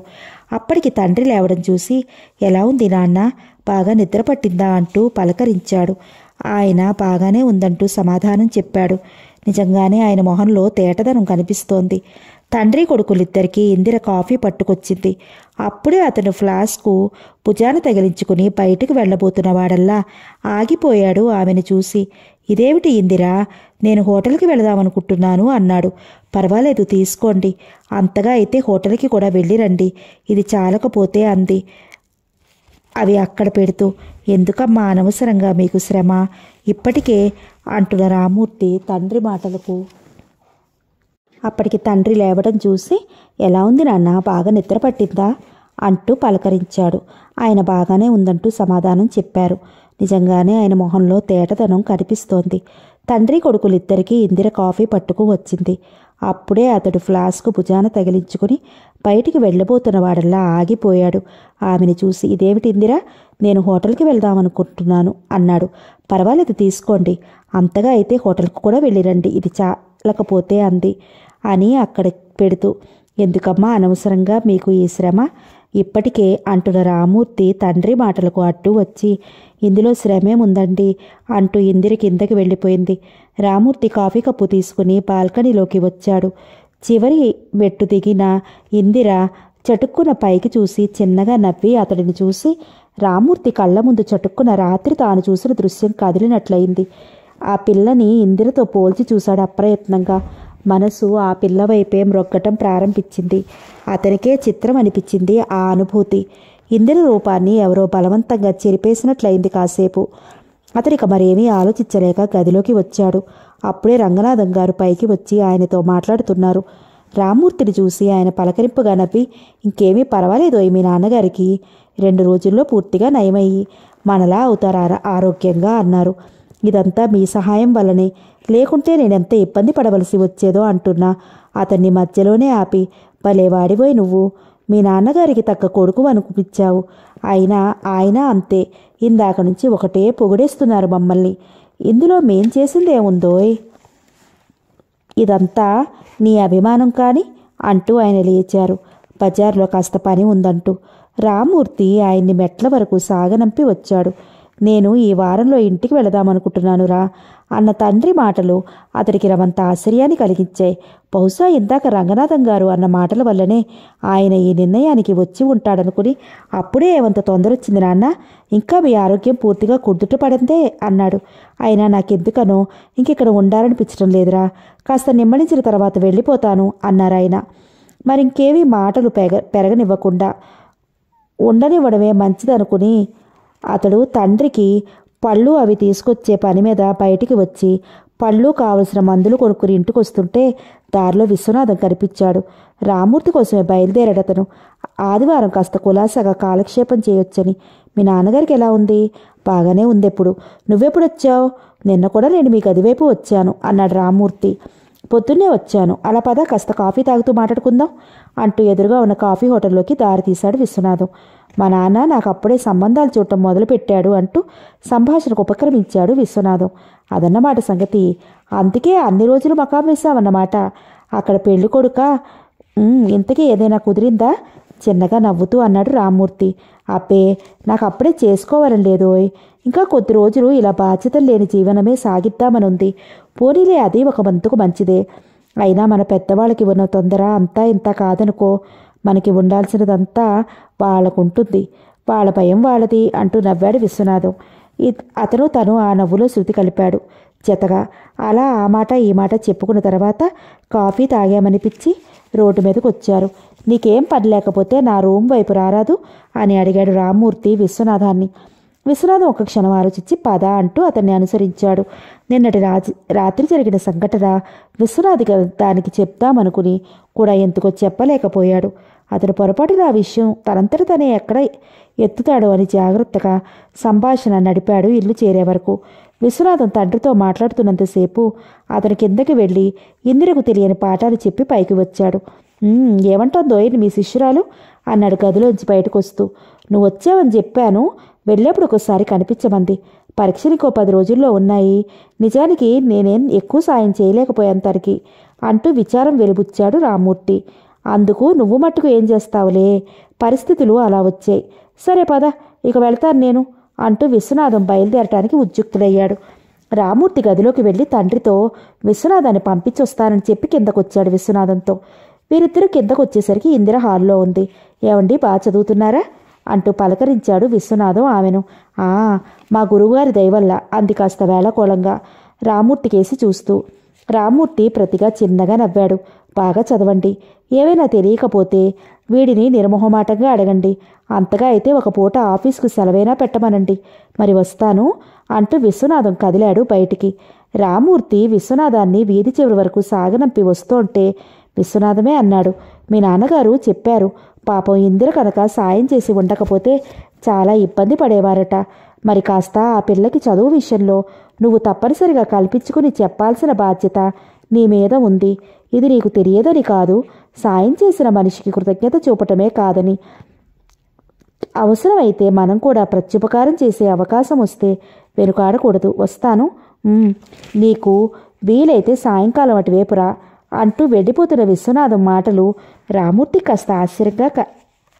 అప్పటికి తండ్రి లేవడం చూసి ఎలా ఉంది నాన్న బాగా నిద్ర పట్టిందా అంటూ పలకరించాడు ఆయన బాగానే ఉందంటూ సమాధానం చెప్పాడు నిజంగానే ఆయన మొహంలో తేటదనం కనిపిస్తోంది తండ్రి కొడుకులిద్దరికీ ఇందిర కాఫీ పట్టుకొచ్చింది అప్పుడే అతను ఫ్లాస్కు భుజాన తగిలించుకుని బయటకు వెళ్ళబోతున్నవాడల్లా ఆగిపోయాడు ఆమెను చూసి ఇదేమిటి ఇందిరా నేను హోటల్కి వెళదామనుకుంటున్నాను అన్నాడు పర్వాలేదు తీసుకోండి అంతగా అయితే హోటల్కి కూడా వెళ్ళిరండి ఇది చాలకపోతే అంది అవి అక్కడ పెడుతూ ఎందుకమ్మా అనవసరంగా మీకు శ్రమ ఇప్పటికే అంటున్న రామూర్తి తండ్రి మాటలకు అప్పటికి తండ్రి లేవడం చూసి ఎలా ఉంది నాన్న బాగా నిద్ర పట్టిందా అంటూ పలకరించాడు ఆయన బాగానే ఉందంటూ సమాధానం చెప్పారు నిజంగానే ఆయన మొహంలో తేటతనం కనిపిస్తోంది తండ్రి కొడుకులిద్దరికీ ఇందిర కాఫీ పట్టుకు వచ్చింది అప్పుడే అతడు ఫ్లాస్క్ భుజాన తగిలించుకుని బయటికి వెళ్ళబోతున్న వాడల్లా ఆగిపోయాడు ఆమెను చూసి ఇదేమిటి ఇందిరా నేను హోటల్కి వెళ్దామనుకుంటున్నాను అన్నాడు పర్వాలేదు తీసుకోండి అంతగా అయితే హోటల్కు కూడా వెళ్ళిరండి ఇది చాలకపోతే అంది అని అక్కడ పెడుతూ ఎందుకమ్మా అనవసరంగా మీకు ఈ శ్రమ ఇప్పటికే అంటున్న రామూర్తి తండ్రి మాటలకు అట్టు వచ్చి ఇందులో ఉందండి అంటూ ఇందిరి కిందకి వెళ్ళిపోయింది రామూర్తి కాఫీ కప్పు తీసుకుని బాల్కనీలోకి వచ్చాడు చివరి మెట్టు దిగిన ఇందిర చటుక్కున పైకి చూసి చిన్నగా నవ్వి అతడిని చూసి రామూర్తి కళ్ళ ముందు చటుక్కున రాత్రి తాను చూసిన దృశ్యం కదిలినట్లయింది ఆ పిల్లని ఇందిరతో పోల్చి చూశాడు అప్రయత్నంగా మనసు ఆ పిల్ల వైపే ప్రారంభించింది అతనికే చిత్రం అనిపించింది ఆ అనుభూతి ఇందిర రూపాన్ని ఎవరో బలవంతంగా చెరిపేసినట్లయింది కాసేపు అతనిక మరేమీ ఆలోచించలేక గదిలోకి వచ్చాడు అప్పుడే రంగనాథం గారు పైకి వచ్చి ఆయనతో మాట్లాడుతున్నారు రామ్మూర్తిని చూసి ఆయన పలకరింపుగా నవ్వి ఇంకేమీ పర్వాలేదో మీ నాన్నగారికి రెండు రోజుల్లో పూర్తిగా నయమయ్యి మనలా అవుతారా ఆరోగ్యంగా అన్నారు ఇదంతా మీ సహాయం వల్లనే లేకుంటే నేనెంత ఇబ్బంది పడవలసి వచ్చేదో అంటున్నా అతన్ని మధ్యలోనే ఆపి వాడిపోయి నువ్వు మీ నాన్నగారికి తగ్గ కొడుకు అనుకుపించావు అయినా ఆయన అంతే ఇందాక నుంచి ఒకటే పొగిడేస్తున్నారు మమ్మల్ని ఇందులో మేం చేసిందేముందోయ్ ఇదంతా నీ అభిమానం కాని అంటూ ఆయన లేచారు బజార్లో కాస్త పని ఉందంటూ రామూర్తి ఆయన్ని మెట్ల వరకు సాగనంపి వచ్చాడు నేను ఈ వారంలో ఇంటికి వెళదామనుకుంటున్నానురా అన్న తండ్రి మాటలు అతడికి రమంత ఆశ్చర్యాన్ని కలిగించాయి బహుశా ఇందాక రంగనాథం గారు అన్న మాటల వల్లనే ఆయన ఈ నిర్ణయానికి వచ్చి ఉంటాడనుకుని అప్పుడే ఏమంత వచ్చింది నాన్న ఇంకా మీ ఆరోగ్యం పూర్తిగా కుదుట పడంతే అన్నాడు నాకు నాకెందుకనో ఇంకిక్కడ ఉండాలనిపించడం లేదురా కాస్త నిమ్మడించిన తర్వాత వెళ్ళిపోతాను అన్నారు ఆయన మరింకేవి మాటలు పెగ పెరగనివ్వకుండా ఉండనివ్వడమే మంచిదనుకుని అతడు తండ్రికి పళ్ళు అవి తీసుకొచ్చే పని మీద బయటికి వచ్చి పళ్ళు కావలసిన మందులు కొనుక్కుని ఇంటికి వస్తుంటే దారిలో విశ్వనాథం కనిపించాడు రామూర్తి కోసమే బయలుదేరాడు అతను ఆదివారం కాస్త కులాసగా కాలక్షేపం చేయొచ్చని మీ నాన్నగారికి ఎలా ఉంది బాగానే ఉంది ఎప్పుడు నువ్వెప్పుడు వచ్చావు నిన్న కూడా నేను మీ గదివైపు వచ్చాను అన్నాడు రామూర్తి పొద్దున్నే వచ్చాను అలా పద కాస్త కాఫీ తాగుతూ మాట్లాడుకుందాం అంటూ ఎదురుగా ఉన్న కాఫీ హోటల్లోకి దారి తీశాడు విశ్వనాథం మా నాన్న నాకు అప్పుడే సంబంధాలు చూడటం మొదలుపెట్టాడు అంటూ సంభాషణకు ఉపక్రమించాడు విశ్వనాథం అదన్నమాట సంగతి అందుకే అన్ని రోజులు మకాం వేశామన్నమాట అక్కడ పెళ్లి కొడుక ఇంతకీ ఏదైనా కుదిరిందా చిన్నగా నవ్వుతూ అన్నాడు రామ్మూర్తి అప్పే నాకు అప్పుడే చేసుకోవాలని లేదోయ్ ఇంకా కొద్ది రోజులు ఇలా బాధ్యతలు లేని జీవనమే సాగిద్దామనుంది పోనీలే అది ఒక మంతుకు మంచిదే అయినా మన పెద్దవాళ్ళకి ఉన్న తొందర అంతా ఇంత కాదనుకో మనకి ఉండాల్సినదంతా వాళ్ళకుంటుంది వాళ్ళ భయం వాళ్ళది అంటూ నవ్వాడు విశ్వనాథం అతను తను ఆ నవ్వులో శృతి కలిపాడు చెతగా అలా ఆ మాట ఈ మాట చెప్పుకున్న తర్వాత కాఫీ తాగామనిపించి రోడ్డు మీదకు వచ్చారు నీకేం పని లేకపోతే నా రూమ్ వైపు రారాదు అని అడిగాడు రామ్మూర్తి విశ్వనాథాన్ని విశ్వనాథం ఒక క్షణం ఆలోచించి పద అంటూ అతన్ని అనుసరించాడు నిన్నటి రాజు రాత్రి జరిగిన సంఘటన విశ్వనాథ్ దానికి చెప్తామనుకుని కూడా ఎందుకో చెప్పలేకపోయాడు అతను పొరపాటున ఆ విషయం తనంతట తనే ఎక్కడ ఎత్తుతాడు అని జాగ్రత్తగా సంభాషణ నడిపాడు ఇల్లు చేరే వరకు విశ్వనాథం తండ్రితో మాట్లాడుతున్నంతసేపు అతను కిందకి వెళ్ళి ఇందిరకు తెలియని పాఠాలు చెప్పి పైకి వచ్చాడు ఏమంటుందో మీ శిష్యురాలు అన్నాడు గదిలోంచి బయటకు వస్తూ నువ్వు వచ్చావని చెప్పాను వెళ్ళేప్పుడు ఒకసారి కనిపించమంది పరీక్షలు ఇంకో పది రోజుల్లో ఉన్నాయి నిజానికి నేనేం ఎక్కువ సాయం చేయలేకపోయేంతరికి అంటూ విచారం వెలుబుచ్చాడు రామ్మూర్తి అందుకు నువ్వు మట్టుకు ఏం చేస్తావులే పరిస్థితులు అలా వచ్చాయి సరే పద ఇక వెళ్తాను నేను అంటూ విశ్వనాథం బయలుదేరటానికి ఉద్యుక్తుడయ్యాడు రామూర్తి గదిలోకి వెళ్ళి తండ్రితో విశ్వనాథాన్ని పంపించొస్తానని చెప్పి కిందకొచ్చాడు విశ్వనాథంతో వీరిద్దరూ కిందకొచ్చేసరికి ఇందిర హాల్లో ఉంది ఏమండి బాగా చదువుతున్నారా అంటూ పలకరించాడు విశ్వనాథం ఆమెను ఆ మా గురువుగారి దయవల్ల అంది కాస్త వేళకోళంగా రామూర్తికేసి చూస్తూ రామూర్తి ప్రతిగా చిన్నగా నవ్వాడు బాగా చదవండి ఏవైనా తెలియకపోతే వీడిని నిర్మోహమాటంగా అడగండి అంతగా అయితే ఒక పూట ఆఫీస్కు సెలవైనా పెట్టమనండి మరి వస్తాను అంటూ విశ్వనాథం కదిలాడు బయటికి రామూర్తి విశ్వనాథాన్ని వీధి చివరి వరకు సాగనంపి వస్తుంటే విశ్వనాథమే అన్నాడు మీ నాన్నగారు చెప్పారు పాపం ఇందిర కనుక సాయం చేసి ఉండకపోతే చాలా ఇబ్బంది పడేవారట మరి కాస్త ఆ పిల్లకి చదువు విషయంలో నువ్వు తప్పనిసరిగా కల్పించుకుని చెప్పాల్సిన బాధ్యత నీ మీద ఉంది ఇది నీకు తెలియదని కాదు సాయం చేసిన మనిషికి కృతజ్ఞత చూపటమే కాదని అవసరమైతే మనం కూడా ప్రత్యుపకారం చేసే అవకాశం వస్తే వెనుకాడకూడదు వస్తాను నీకు వీలైతే సాయంకాలం అటువైపురా అంటూ వెళ్ళిపోతున్న విశ్వనాథం మాటలు రామూర్తి కాస్త ఆశ్చర్యంగా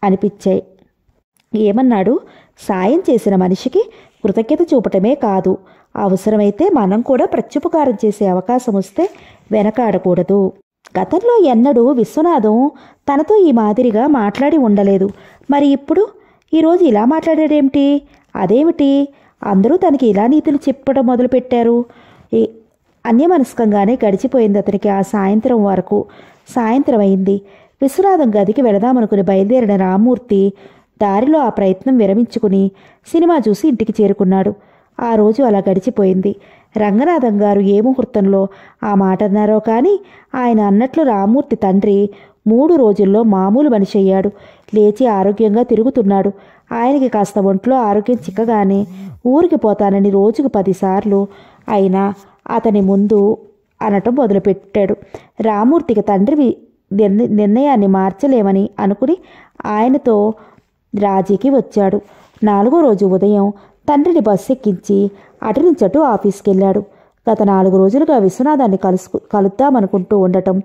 అనిపించాయి ఏమన్నాడు సాయం చేసిన మనిషికి కృతజ్ఞత చూపటమే కాదు అవసరమైతే మనం కూడా ప్రత్యుపకారం చేసే అవకాశం వస్తే వెనకాడకూడదు గతంలో ఎన్నడూ విశ్వనాథం తనతో ఈ మాదిరిగా మాట్లాడి ఉండలేదు మరి ఇప్పుడు ఈరోజు ఇలా మాట్లాడాడేమిటి అదేమిటి అందరూ తనకి ఇలా నీతులు చెప్పడం మొదలుపెట్టారు అన్యమనస్కంగానే గడిచిపోయింది అతనికి ఆ సాయంత్రం వరకు సాయంత్రం అయింది విశ్వనాథం గదికి వెళదామనుకుని బయలుదేరిన రామూర్తి దారిలో ఆ ప్రయత్నం విరమించుకుని సినిమా చూసి ఇంటికి చేరుకున్నాడు ఆ రోజు అలా గడిచిపోయింది రంగనాథం గారు ఏ ముహూర్తంలో ఆ మాట అన్నారో కానీ ఆయన అన్నట్లు రామూర్తి తండ్రి మూడు రోజుల్లో మామూలు మనిషి అయ్యాడు లేచి ఆరోగ్యంగా తిరుగుతున్నాడు ఆయనకి కాస్త ఒంట్లో ఆరోగ్యం చిక్కగానే ఊరికి పోతానని రోజుకు పదిసార్లు అయినా అతని ముందు అనటం మొదలుపెట్టాడు రామూర్తికి తండ్రి నిర్ణయాన్ని మార్చలేమని అనుకుని ఆయనతో రాజీకి వచ్చాడు నాలుగో రోజు ఉదయం తండ్రిని బస్సు ఎక్కించి అటు నుంచి అటు ఆఫీస్కి వెళ్ళాడు గత నాలుగు రోజులుగా విశ్వనాథాన్ని కలుసు కలుద్దామనుకుంటూ ఉండటం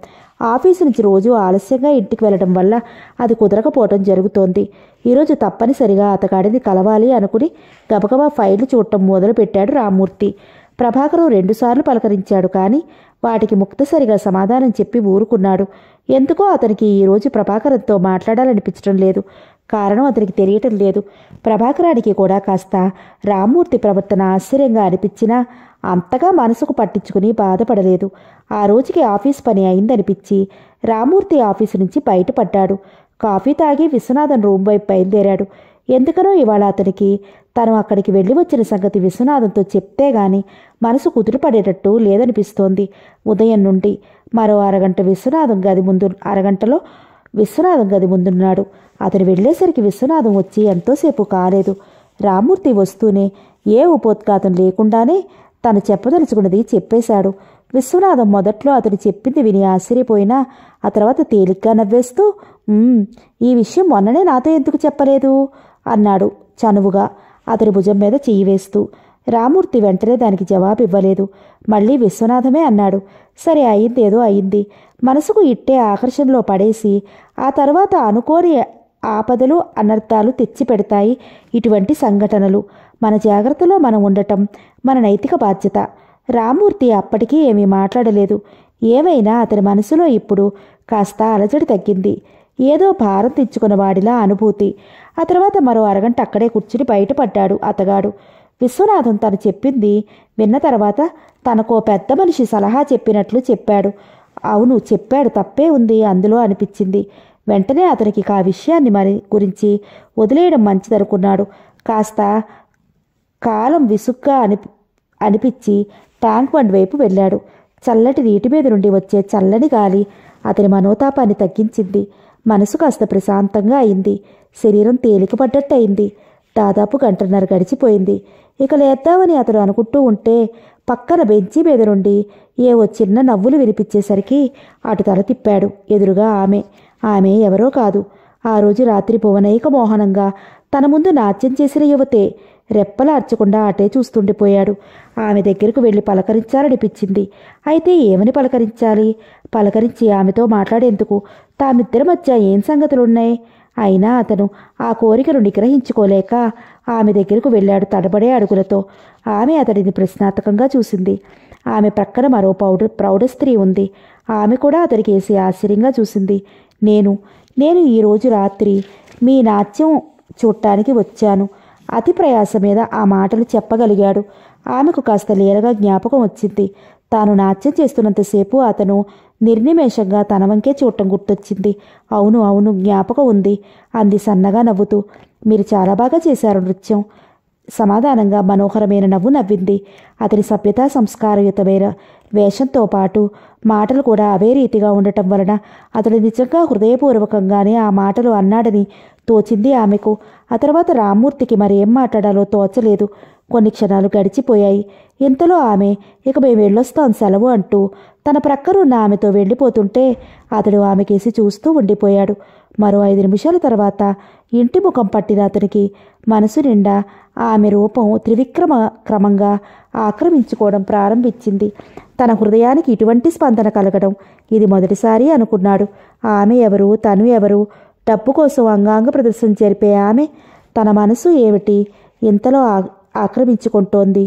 ఆఫీసు నుంచి రోజు ఆలస్యంగా ఇంటికి వెళ్ళడం వల్ల అది కుదరకపోవటం జరుగుతోంది ఈరోజు తప్పనిసరిగా అతగాడిని కలవాలి అనుకుని గబగబా ఫైళ్లు చూడటం మొదలుపెట్టాడు రామ్మూర్తి ప్రభాకరు రెండుసార్లు పలకరించాడు కానీ వాటికి ముక్తసరిగా సమాధానం చెప్పి ఊరుకున్నాడు ఎందుకో అతనికి ఈరోజు ప్రభాకరంతో మాట్లాడాలనిపించడం లేదు కారణం అతనికి తెలియటం లేదు ప్రభాకరానికి కూడా కాస్త రామ్మూర్తి ప్రవర్తన ఆశ్చర్యంగా అనిపించినా అంతగా మనసుకు పట్టించుకుని బాధపడలేదు ఆ రోజుకి ఆఫీస్ పని అయిందనిపించి రామ్మూర్తి ఆఫీసు నుంచి బయటపడ్డాడు కాఫీ తాగి విశ్వనాథన్ రూమ్ వైపు బయలుదేరాడు ఎందుకనో ఇవాళ అతనికి తను అక్కడికి వెళ్ళి వచ్చిన సంగతి విశ్వనాథంతో చెప్తే గాని మనసు కుదురుపడేటట్టు లేదనిపిస్తోంది ఉదయం నుండి మరో అరగంట విశ్వనాథం గది ముందు అరగంటలో విశ్వనాథం గది ముందున్నాడు అతను వెళ్ళేసరికి విశ్వనాథం వచ్చి ఎంతోసేపు కాలేదు రామూర్తి వస్తూనే ఏ ఉపోద్ఘాతం లేకుండానే తను చెప్పదలుచుకున్నది చెప్పేశాడు విశ్వనాథం మొదట్లో అతను చెప్పింది విని ఆశ్చర్యపోయినా ఆ తర్వాత తేలిగ్గా నవ్వేస్తూ ఈ విషయం మొన్ననే నాతో ఎందుకు చెప్పలేదు అన్నాడు చనువుగా అతని భుజం మీద చెయ్యి వేస్తూ రామూర్తి వెంటనే దానికి జవాబు ఇవ్వలేదు మళ్ళీ విశ్వనాథమే అన్నాడు సరే అయిందేదో అయింది మనసుకు ఇట్టే ఆకర్షణలో పడేసి ఆ తర్వాత అనుకోని ఆపదలు అనర్థాలు తెచ్చిపెడతాయి ఇటువంటి సంఘటనలు మన జాగ్రత్తలో మనం ఉండటం మన నైతిక బాధ్యత రామూర్తి అప్పటికీ ఏమీ మాట్లాడలేదు ఏమైనా అతని మనసులో ఇప్పుడు కాస్త అలజడి తగ్గింది ఏదో భారం తెచ్చుకున్న వాడిలా అనుభూతి ఆ తర్వాత మరో అరగంట అక్కడే కూర్చుని బయటపడ్డాడు అతగాడు విశ్వనాథం తను చెప్పింది విన్న తర్వాత తనకో పెద్ద మనిషి సలహా చెప్పినట్లు చెప్పాడు అవును చెప్పాడు తప్పే ఉంది అందులో అనిపించింది వెంటనే అతనికి ఆ విషయాన్ని మరి గురించి వదిలేయడం మంచిదనుకున్నాడు కాస్త కాలం విసుగ్గా అని అనిపించి ట్యాంక్ బండ్ వైపు వెళ్ళాడు చల్లటి నీటి మీద నుండి వచ్చే చల్లని గాలి అతని మనోతాపాన్ని తగ్గించింది మనసు కాస్త ప్రశాంతంగా అయింది శరీరం తేలిక పడ్డట్టు అయింది దాదాపు గంటన్నర గడిచిపోయింది ఇక లేద్దామని అతడు అనుకుంటూ ఉంటే పక్కన బెంచి మీద నుండి ఏవో చిన్న నవ్వులు వినిపించేసరికి అటు తల తిప్పాడు ఎదురుగా ఆమె ఆమె ఎవరో కాదు ఆ రోజు రాత్రి భువనైక మోహనంగా తన ముందు నాట్యం చేసిన యువతే రెప్పలార్చకుండా అటే చూస్తుండిపోయాడు ఆమె దగ్గరకు వెళ్ళి పలకరించాలనిపించింది అయితే ఏమని పలకరించాలి పలకరించి ఆమెతో మాట్లాడేందుకు తామిద్దరి మధ్య ఏం సంగతులున్నాయి అయినా అతను ఆ కోరికను నిగ్రహించుకోలేక ఆమె దగ్గరకు వెళ్ళాడు తడబడే అడుగులతో ఆమె అతడిని ప్రశ్నార్థకంగా చూసింది ఆమె ప్రక్కన మరో పౌడర్ ప్రౌఢ స్త్రీ ఉంది ఆమె కూడా అతడికి వేసి ఆశ్చర్యంగా చూసింది నేను నేను ఈరోజు రాత్రి మీ నాట్యం చూడటానికి వచ్చాను అతి ప్రయాస మీద ఆ మాటలు చెప్పగలిగాడు ఆమెకు కాస్త లీలగా జ్ఞాపకం వచ్చింది తాను నాట్యం చేస్తున్నంతసేపు అతను నిర్నిమేషంగా తన వంకే చూడటం గుర్తొచ్చింది అవును అవును జ్ఞాపకం ఉంది అంది సన్నగా నవ్వుతూ మీరు చాలా బాగా చేశారు నృత్యం సమాధానంగా మనోహరమైన నవ్వు నవ్వింది అతని సభ్యతా సంస్కారయుతమైన వేషంతో పాటు మాటలు కూడా అవే రీతిగా ఉండటం వలన అతడు నిజంగా హృదయపూర్వకంగానే ఆ మాటలు అన్నాడని తోచింది ఆమెకు ఆ తర్వాత రామ్మూర్తికి మరేం మాట్లాడాలో తోచలేదు కొన్ని క్షణాలు గడిచిపోయాయి ఇంతలో ఆమె ఇక మేము వెళ్ళొస్తాం సెలవు అంటూ తన ఉన్న ఆమెతో వెళ్ళిపోతుంటే అతడు ఆమెకేసి చూస్తూ ఉండిపోయాడు మరో ఐదు నిమిషాల తర్వాత ఇంటి ముఖం పట్టిన అతనికి మనసు నిండా ఆమె రూపం త్రివిక్రమ క్రమంగా ఆక్రమించుకోవడం ప్రారంభించింది తన హృదయానికి ఇటువంటి స్పందన కలగడం ఇది మొదటిసారి అనుకున్నాడు ఆమె ఎవరు తను ఎవరు డబ్బు కోసం అంగాంగ ప్రదర్శన జరిపే ఆమె తన మనసు ఏమిటి ఇంతలో ఆక్రమించుకుంటోంది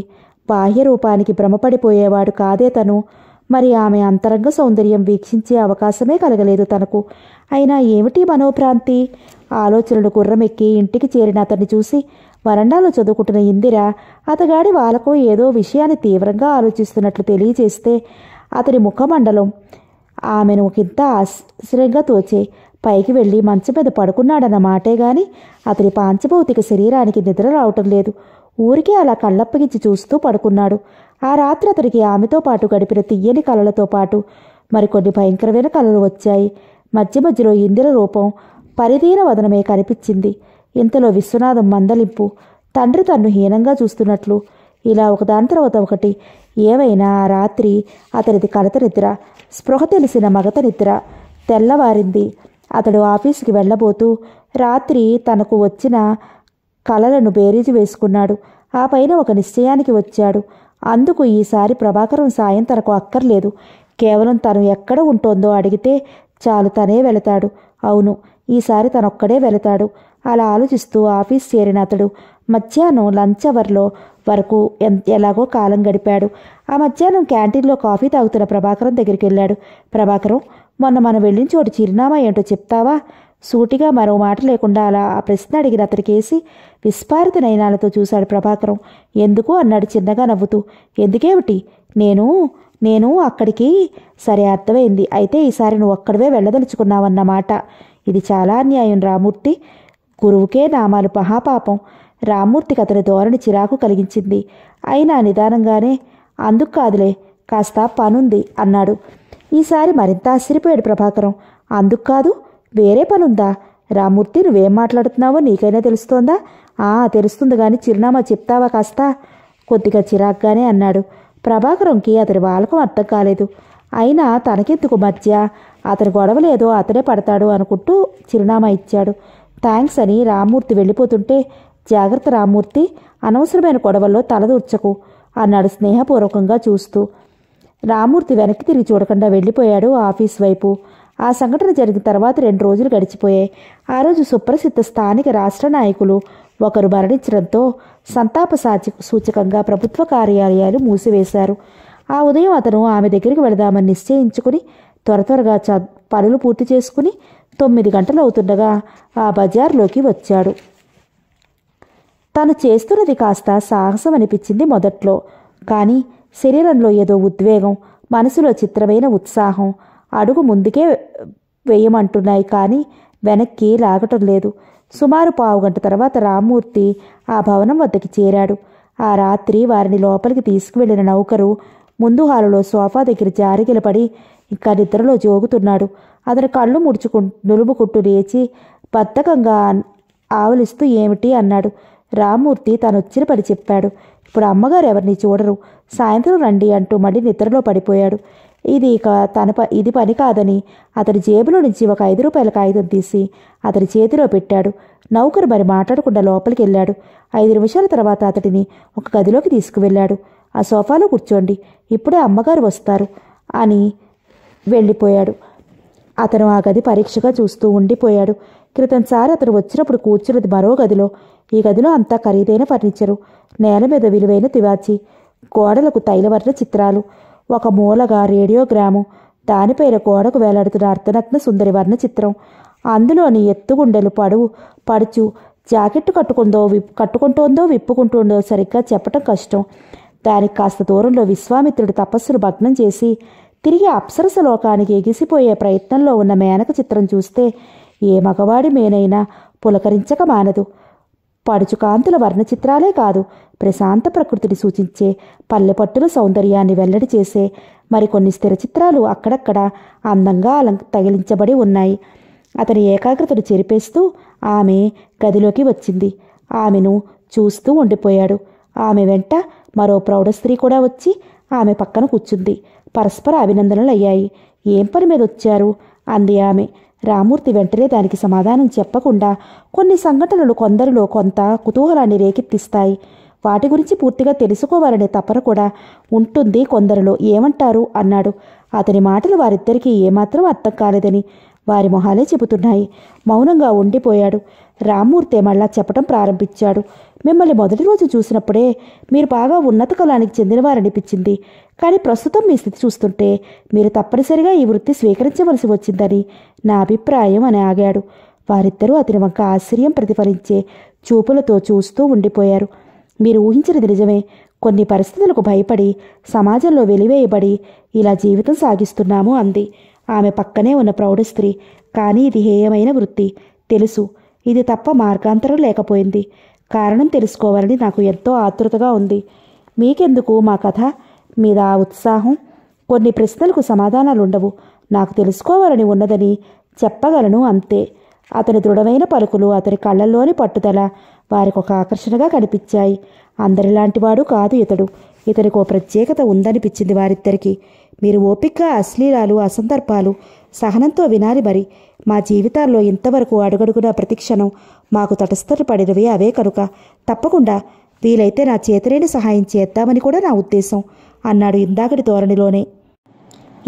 బాహ్య రూపానికి భ్రమపడిపోయేవాడు కాదే తను మరి ఆమె అంతరంగ సౌందర్యం వీక్షించే అవకాశమే కలగలేదు తనకు అయినా ఏమిటి మనోభ్రాంతి ఆలోచనలు గుర్రమెక్కి ఇంటికి చేరిన అతన్ని చూసి వరండాలో చదువుకుంటున్న ఇందిర అతగాడి వాళ్ళకు ఏదో విషయాన్ని తీవ్రంగా ఆలోచిస్తున్నట్లు తెలియజేస్తే అతని ముఖమండలం ఆమెను ఒకంత ఆశ్చర్యంగా తోచే పైకి వెళ్ళి మంచం మీద పడుకున్నాడన్న మాటే గాని అతని పాంచభౌతిక శరీరానికి నిద్ర రావటం లేదు ఊరికే అలా కళ్ళప్పగించి చూస్తూ పడుకున్నాడు ఆ రాత్రి అతనికి ఆమెతో పాటు గడిపిన తీయని కళలతో పాటు మరికొన్ని భయంకరమైన కళలు వచ్చాయి మధ్య మధ్యలో ఇందిర రూపం పరిధీన వదనమే కనిపించింది ఇంతలో విశ్వనాథం మందలింపు తండ్రి తన్ను హీనంగా చూస్తున్నట్లు ఇలా ఒకదాని తర్వాత ఒకటి ఏమైనా ఆ రాత్రి అతనిది కలత నిద్ర స్పృహ తెలిసిన మగత నిద్ర తెల్లవారింది అతడు ఆఫీస్కి వెళ్ళబోతూ రాత్రి తనకు వచ్చిన కలలను బేరీజు వేసుకున్నాడు ఆ పైన ఒక నిశ్చయానికి వచ్చాడు అందుకు ఈసారి ప్రభాకరం సాయం తనకు అక్కర్లేదు కేవలం తను ఎక్కడ ఉంటోందో అడిగితే చాలు తనే వెళతాడు అవును ఈసారి తనొక్కడే వెళతాడు అలా ఆలోచిస్తూ ఆఫీస్ చేరిన అతడు మధ్యాహ్నం లంచ్ అవర్లో వరకు ఎలాగో కాలం గడిపాడు ఆ మధ్యాహ్నం క్యాంటీన్లో కాఫీ తాగుతున్న ప్రభాకరం దగ్గరికి వెళ్ళాడు ప్రభాకరం మొన్న మనం వెళ్ళిన చోటు చిరునామా ఏంటో చెప్తావా సూటిగా మరో మాట లేకుండా అలా ఆ ప్రశ్న అడిగిన అతడికేసి విస్పారిత నయనాలతో చూశాడు ప్రభాకరం ఎందుకు అన్నాడు చిన్నగా నవ్వుతూ ఎందుకేమిటి నేను నేను అక్కడికి సరే అర్థమైంది అయితే ఈసారి నువ్వు అక్కడవే వెళ్ళదలుచుకున్నావన్నమాట ఇది చాలా అన్యాయం రామూర్తి గురువుకే నామాలు మహాపాపం రామూర్తికి అతని ధోరణి చిరాకు కలిగించింది అయినా నిదానంగానే అందుకు కాదులే కాస్త పనుంది అన్నాడు ఈసారి మరింత ఆశ్చర్యపోయాడు ప్రభాకరం అందుకు కాదు వేరే పనుందా రామూర్తి నువ్వేం మాట్లాడుతున్నావో నీకైనా తెలుస్తోందా ఆ తెలుస్తుంది కానీ చిరునామా చెప్తావా కాస్త కొద్దిగా చిరాగ్గానే అన్నాడు ప్రభాకరంకి అతడి వాళ్ళకం అర్థం కాలేదు అయినా తనకెందుకు మధ్య అతని గొడవలేదో అతనే పడతాడు అనుకుంటూ చిరునామా ఇచ్చాడు థ్యాంక్స్ అని రామ్మూర్తి వెళ్ళిపోతుంటే జాగ్రత్త రామ్మూర్తి అనవసరమైన గొడవల్లో తలదూర్చకు అన్నాడు స్నేహపూర్వకంగా చూస్తూ రామ్మూర్తి వెనక్కి తిరిగి చూడకుండా వెళ్ళిపోయాడు ఆఫీస్ వైపు ఆ సంఘటన జరిగిన తర్వాత రెండు రోజులు గడిచిపోయాయి ఆ రోజు సుప్రసిద్ధ స్థానిక రాష్ట్ర నాయకులు ఒకరు మరణించడంతో సంతాప సాచి సూచకంగా ప్రభుత్వ కార్యాలయాలు మూసివేశారు ఆ ఉదయం అతను ఆమె దగ్గరికి వెళదామని నిశ్చయించుకుని త్వర త్వరగా చ పనులు పూర్తి చేసుకుని తొమ్మిది గంటలు అవుతుండగా ఆ బజార్లోకి వచ్చాడు తను చేస్తున్నది కాస్త సాహసం అనిపించింది మొదట్లో కానీ శరీరంలో ఏదో ఉద్వేగం మనసులో చిత్రమైన ఉత్సాహం అడుగు ముందుకే వేయమంటున్నాయి కానీ వెనక్కి లాగటం లేదు సుమారు పావుగంట తర్వాత రామ్మూర్తి ఆ భవనం వద్దకి చేరాడు ఆ రాత్రి వారిని లోపలికి తీసుకువెళ్లిన నౌకరు ముందు హాలులో సోఫా దగ్గర జారిగిలపడి ఇంకా నిద్రలో జోగుతున్నాడు అతని కళ్ళు ముడుచుకు నులుముకుంటూ లేచి బద్ధకంగా ఆవలిస్తూ ఏమిటి అన్నాడు రామ్మూర్తి తాను వచ్చిన పని చెప్పాడు ఇప్పుడు అమ్మగారు ఎవరిని చూడరు సాయంత్రం రండి అంటూ మళ్ళీ నిద్రలో పడిపోయాడు ఇది ఇక తన ప ఇది పని కాదని అతడి జేబులో నుంచి ఒక ఐదు రూపాయల కాగితం తీసి అతడి చేతిలో పెట్టాడు నౌకరు మరి మాట్లాడకుండా లోపలికి వెళ్ళాడు ఐదు నిమిషాల తర్వాత అతడిని ఒక గదిలోకి తీసుకువెళ్ళాడు ఆ సోఫాలో కూర్చోండి ఇప్పుడే అమ్మగారు వస్తారు అని వెళ్ళిపోయాడు అతను ఆ గది పరీక్షగా చూస్తూ ఉండిపోయాడు క్రితంసారి అతను వచ్చినప్పుడు కూర్చున్నది మరో గదిలో ఈ గదిలో అంతా ఖరీదైన ఫర్నిచరు నేల మీద విలువైన తివాచి గోడలకు తైలవర్ణ చిత్రాలు ఒక మూలగా రేడియోగ్రాము దానిపైన గోడకు వేలాడుతున్న అర్ధనగ్న సుందరివర్ణ చిత్రం అందులోని ఎత్తుగుండెలు పడువు పడుచు జాకెట్టు కట్టుకుందో విప్ కట్టుకుంటుందో విప్పుకుంటుందో సరిగ్గా చెప్పటం కష్టం దానికి కాస్త దూరంలో విశ్వామిత్రుడు తపస్సును భగ్నం చేసి తిరిగి అప్సరస లోకానికి ఎగిసిపోయే ప్రయత్నంలో ఉన్న మేనక చిత్రం చూస్తే ఏ మగవాడి మేనైనా పులకరించక మానదు పడుచుకాంతుల వర్ణచిత్రాలే కాదు ప్రశాంత ప్రకృతిని సూచించే పల్లెపట్టుల సౌందర్యాన్ని వెల్లడి చేసే మరికొన్ని స్థిర చిత్రాలు అక్కడక్కడ అందంగా అలం తగిలించబడి ఉన్నాయి అతని ఏకాగ్రతను చెరిపేస్తూ ఆమె గదిలోకి వచ్చింది ఆమెను చూస్తూ ఉండిపోయాడు ఆమె వెంట మరో ప్రౌఢ స్త్రీ కూడా వచ్చి ఆమె పక్కన కూర్చుంది పరస్పర అభినందనలు అయ్యాయి ఏం పని మీద వచ్చారు అంది ఆమె రామూర్తి వెంటనే దానికి సమాధానం చెప్పకుండా కొన్ని సంఘటనలు కొందరిలో కొంత కుతూహలాన్ని రేకెత్తిస్తాయి వాటి గురించి పూర్తిగా తెలుసుకోవాలనే తపన కూడా ఉంటుంది కొందరిలో ఏమంటారు అన్నాడు అతని మాటలు వారిద్దరికీ ఏమాత్రం అర్థం కాలేదని వారి మొహాలే చెబుతున్నాయి మౌనంగా ఉండిపోయాడు రామ్మూర్తి మళ్ళా చెప్పడం ప్రారంభించాడు మిమ్మల్ని మొదటి రోజు చూసినప్పుడే మీరు బాగా ఉన్నత కులానికి చెందినవారనిపించింది కానీ ప్రస్తుతం మీ స్థితి చూస్తుంటే మీరు తప్పనిసరిగా ఈ వృత్తి స్వీకరించవలసి వచ్చిందని నా అభిప్రాయం అని ఆగాడు వారిద్దరూ అతని వంక ఆశ్చర్యం ప్రతిఫలించే చూపులతో చూస్తూ ఉండిపోయారు మీరు ఊహించినది నిజమే కొన్ని పరిస్థితులకు భయపడి సమాజంలో వెలివేయబడి ఇలా జీవితం సాగిస్తున్నాము అంది ఆమె పక్కనే ఉన్న ప్రౌఢ స్త్రీ కానీ ఇది హేయమైన వృత్తి తెలుసు ఇది తప్ప మార్గాంతరం లేకపోయింది కారణం తెలుసుకోవాలని నాకు ఎంతో ఆతృతగా ఉంది మీకెందుకు మా కథ మీద ఉత్సాహం కొన్ని ప్రశ్నలకు సమాధానాలు ఉండవు నాకు తెలుసుకోవాలని ఉన్నదని చెప్పగలను అంతే అతని దృఢమైన పలుకులు అతని కళ్ళల్లోని పట్టుదల వారికి ఒక ఆకర్షణగా కనిపించాయి అందరిలాంటివాడు కాదు ఇతడు ఇతనికి ఓ ప్రత్యేకత ఉందనిపించింది వారిద్దరికీ మీరు ఓపిక అశ్లీలాలు అసందర్భాలు సహనంతో వినాలి మరి మా జీవితాల్లో ఇంతవరకు అడుగడుగున ప్రతిక్షణం మాకు తటస్థపడినవి అవే కనుక తప్పకుండా వీలైతే నా చేతనేని సహాయం చేద్దామని కూడా నా ఉద్దేశం అన్నాడు ఇందాకటి ధోరణిలోనే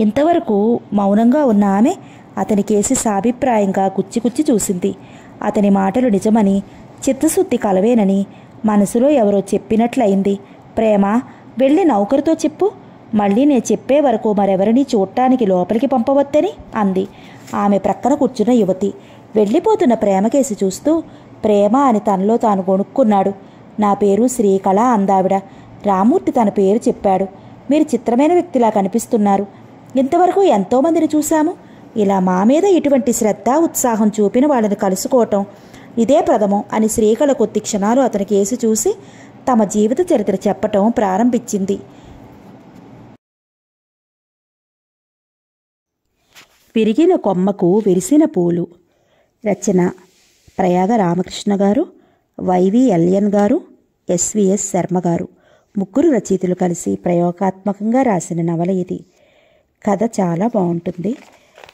ఇంతవరకు మౌనంగా ఉన్న ఆమె అతని కేసి సాభిప్రాయంగా గుచ్చిగుచ్చి చూసింది అతని మాటలు నిజమని చిత్తశుద్ధి కలవేనని మనసులో ఎవరో చెప్పినట్లయింది ప్రేమ వెళ్ళి నౌకరుతో చెప్పు మళ్ళీ నేను చెప్పే వరకు మరెవరిని చూడటానికి లోపలికి పంపవద్దని అంది ఆమె ప్రక్కన కూర్చున్న యువతి వెళ్ళిపోతున్న ప్రేమకేసి చూస్తూ ప్రేమ అని తనలో తాను కొనుక్కున్నాడు నా పేరు శ్రీకళ అందావిడ రామూర్తి తన పేరు చెప్పాడు మీరు చిత్రమైన వ్యక్తిలా కనిపిస్తున్నారు ఇంతవరకు ఎంతోమందిని చూశాము ఇలా మా మీద ఇటువంటి శ్రద్ధ ఉత్సాహం చూపిన వాళ్ళని కలుసుకోవటం ఇదే ప్రథమం అని శ్రీకళ కొద్ది క్షణాలు అతని వేసి చూసి తమ జీవిత చరిత్ర చెప్పటం ప్రారంభించింది విరిగిన కొమ్మకు విరిసిన పూలు రచన ప్రయాగ రామకృష్ణ గారు వైవి ఎల్యన్ గారు ఎస్విఎస్ శర్మ గారు ముగ్గురు రచయితలు కలిసి ప్రయోగాత్మకంగా రాసిన నవల ఇది కథ చాలా బాగుంటుంది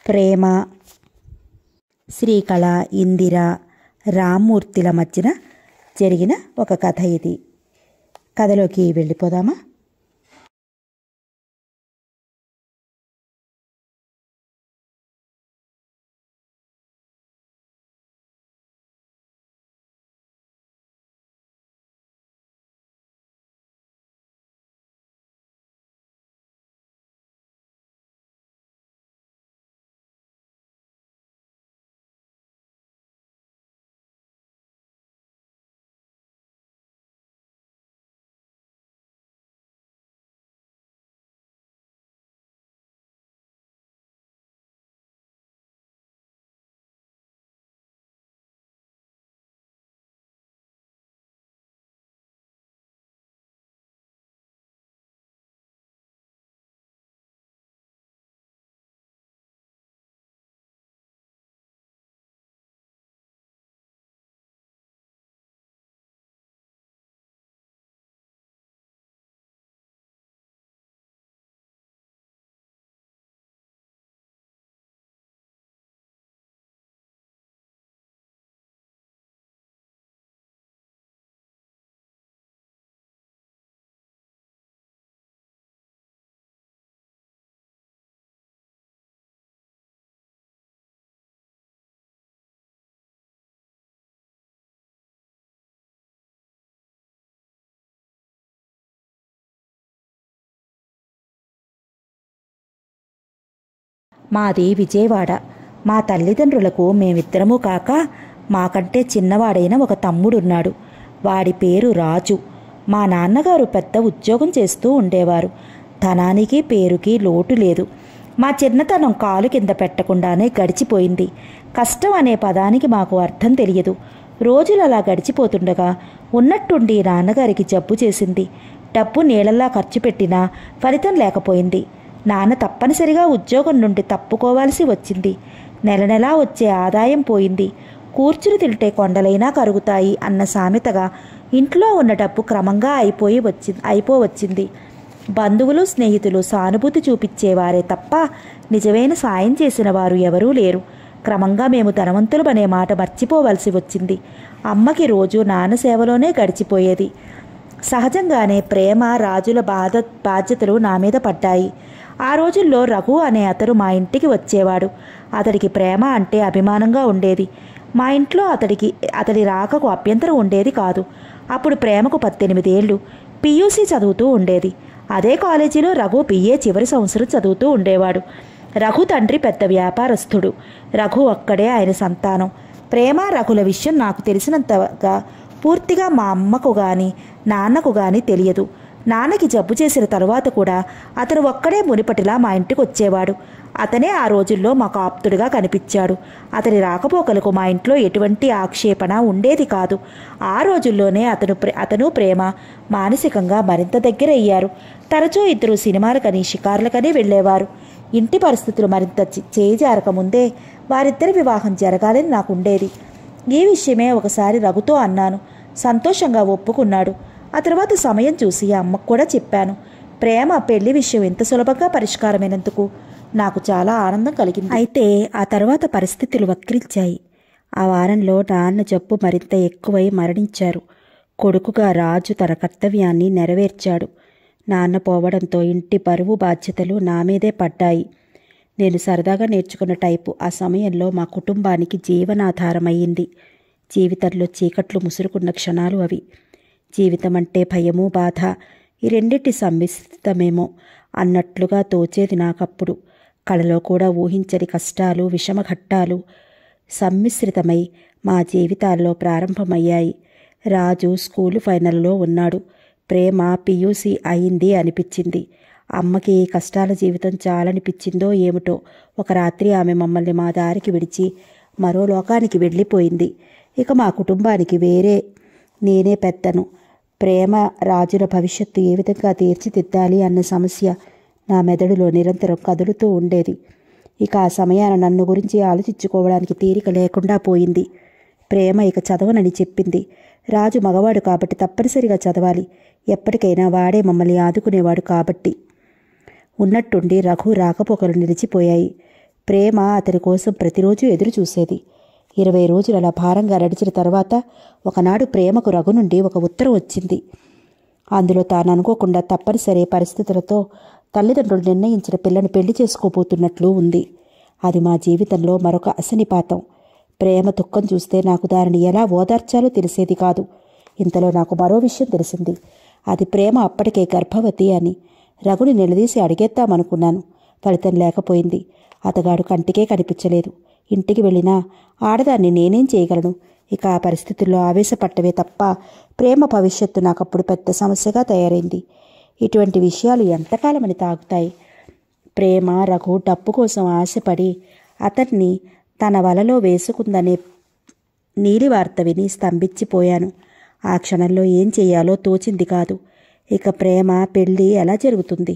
ప్రేమ శ్రీకళ ఇందిర రామ్మూర్తిల మధ్యన జరిగిన ఒక కథ ఇది కథలోకి వెళ్ళిపోదామా మాది విజయవాడ మా తల్లిదండ్రులకు మేమిద్దరము కాక మాకంటే చిన్నవాడైన ఒక తమ్ముడున్నాడు వాడి పేరు రాజు మా నాన్నగారు పెద్ద ఉద్యోగం చేస్తూ ఉండేవారు ధనానికి పేరుకి లోటు లేదు మా చిన్నతనం కాలు కింద పెట్టకుండానే గడిచిపోయింది కష్టం అనే పదానికి మాకు అర్థం తెలియదు రోజులు అలా గడిచిపోతుండగా ఉన్నట్టుండి నాన్నగారికి జబ్బు చేసింది డబ్బు నీళ్ళలా ఖర్చు పెట్టినా ఫలితం లేకపోయింది నాన్న తప్పనిసరిగా ఉద్యోగం నుండి తప్పుకోవాల్సి వచ్చింది నెల నెలా వచ్చే ఆదాయం పోయింది కూర్చుని తింటే కొండలైనా కరుగుతాయి అన్న సామెతగా ఇంట్లో ఉన్న డబ్బు క్రమంగా అయిపోయి వచ్చి అయిపోవచ్చింది బంధువులు స్నేహితులు సానుభూతి చూపించేవారే తప్ప నిజమైన సాయం చేసిన వారు ఎవరూ లేరు క్రమంగా మేము ధనవంతులు అనే మాట మర్చిపోవలసి వచ్చింది అమ్మకి రోజు నాన్న సేవలోనే గడిచిపోయేది సహజంగానే ప్రేమ రాజుల బాధ బాధ్యతలు నా మీద పడ్డాయి ఆ రోజుల్లో రఘు అనే అతడు మా ఇంటికి వచ్చేవాడు అతడికి ప్రేమ అంటే అభిమానంగా ఉండేది మా ఇంట్లో అతడికి అతడి రాకకు అభ్యంతరం ఉండేది కాదు అప్పుడు ప్రేమకు పద్దెనిమిదేళ్ళు పియూసీ చదువుతూ ఉండేది అదే కాలేజీలో రఘు పిఏ చివరి సంవత్సరం చదువుతూ ఉండేవాడు రఘు తండ్రి పెద్ద వ్యాపారస్తుడు రఘు అక్కడే ఆయన సంతానం ప్రేమ రఘుల విషయం నాకు తెలిసినంతగా పూర్తిగా మా అమ్మకు కానీ నాన్నకు కానీ తెలియదు నాన్నకి జబ్బు చేసిన తరువాత కూడా అతను ఒక్కడే మునిపటిలా మా ఇంటికి వచ్చేవాడు అతనే ఆ రోజుల్లో మాకు ఆప్తుడిగా కనిపించాడు అతని రాకపోకలకు మా ఇంట్లో ఎటువంటి ఆక్షేపణ ఉండేది కాదు ఆ రోజుల్లోనే అతను అతను ప్రేమ మానసికంగా మరింత దగ్గరయ్యారు తరచూ ఇద్దరు సినిమాలకని షికారులకని వెళ్ళేవారు ఇంటి పరిస్థితులు మరింత ముందే వారిద్దరి వివాహం జరగాలని నాకుండేది ఈ విషయమే ఒకసారి రఘుతో అన్నాను సంతోషంగా ఒప్పుకున్నాడు ఆ తర్వాత సమయం చూసి అమ్మకు కూడా చెప్పాను ప్రేమ పెళ్లి విషయం ఎంత సులభంగా పరిష్కారమైనందుకు నాకు చాలా ఆనందం కలిగింది అయితే ఆ తర్వాత పరిస్థితులు వక్రించాయి ఆ వారంలో నాన్న జబ్బు మరింత ఎక్కువై మరణించారు కొడుకుగా రాజు తన కర్తవ్యాన్ని నెరవేర్చాడు నాన్న పోవడంతో ఇంటి బరువు బాధ్యతలు నా మీదే పడ్డాయి నేను సరదాగా నేర్చుకున్న టైపు ఆ సమయంలో మా కుటుంబానికి జీవనాధారమయ్యింది జీవితంలో చీకట్లు ముసురుకున్న క్షణాలు అవి జీవితం అంటే భయము బాధ ఈ రెండింటి సమ్మిశ్రితమేమో అన్నట్లుగా తోచేది నాకప్పుడు కళలో కూడా ఊహించని కష్టాలు విషమఘట్టాలు సమ్మిశ్రితమై మా జీవితాల్లో ప్రారంభమయ్యాయి రాజు స్కూలు ఫైనల్లో ఉన్నాడు ప్రేమ పియూసీ అయింది అనిపించింది అమ్మకి ఈ కష్టాల జీవితం చాలనిపించిందో ఏమిటో ఒక రాత్రి ఆమె మమ్మల్ని మా దారికి విడిచి మరో లోకానికి వెళ్ళిపోయింది ఇక మా కుటుంబానికి వేరే నేనే పెద్దను ప్రేమ రాజుల భవిష్యత్తు ఏ విధంగా తీర్చిదిద్దాలి అన్న సమస్య నా మెదడులో నిరంతరం కదులుతూ ఉండేది ఇక ఆ సమయాన నన్ను గురించి ఆలోచించుకోవడానికి తీరిక లేకుండా పోయింది ప్రేమ ఇక చదవనని చెప్పింది రాజు మగవాడు కాబట్టి తప్పనిసరిగా చదవాలి ఎప్పటికైనా వాడే మమ్మల్ని ఆదుకునేవాడు కాబట్టి ఉన్నట్టుండి రఘు రాకపోకలు నిలిచిపోయాయి ప్రేమ అతని కోసం ప్రతిరోజు ఎదురు చూసేది ఇరవై రోజులు అలా భారంగా నడిచిన తర్వాత ఒకనాడు ప్రేమకు రఘు నుండి ఒక ఉత్తరం వచ్చింది అందులో తాను అనుకోకుండా తప్పనిసరి పరిస్థితులతో తల్లిదండ్రులు నిర్ణయించిన పిల్లను పెళ్లి చేసుకోబోతున్నట్లు ఉంది అది మా జీవితంలో మరొక అసనిపాతం ప్రేమ దుఃఖం చూస్తే నాకు దానిని ఎలా ఓదార్చాలో తెలిసేది కాదు ఇంతలో నాకు మరో విషయం తెలిసింది అది ప్రేమ అప్పటికే గర్భవతి అని రఘుని నిలదీసి అడిగేద్దామనుకున్నాను ఫలితం లేకపోయింది అతగాడు కంటికే కనిపించలేదు ఇంటికి వెళ్ళినా ఆడదాన్ని నేనేం చేయగలను ఇక ఆ పరిస్థితుల్లో ఆవేశపట్టవే తప్ప ప్రేమ భవిష్యత్తు నాకప్పుడు పెద్ద సమస్యగా తయారైంది ఇటువంటి విషయాలు ఎంతకాలమని తాగుతాయి ప్రేమ రఘు డప్పు కోసం ఆశపడి అతన్ని తన వలలో వేసుకుందనే నీలి వార్త విని స్తంభించిపోయాను ఆ క్షణంలో ఏం చేయాలో తోచింది కాదు ఇక ప్రేమ పెళ్ళి ఎలా జరుగుతుంది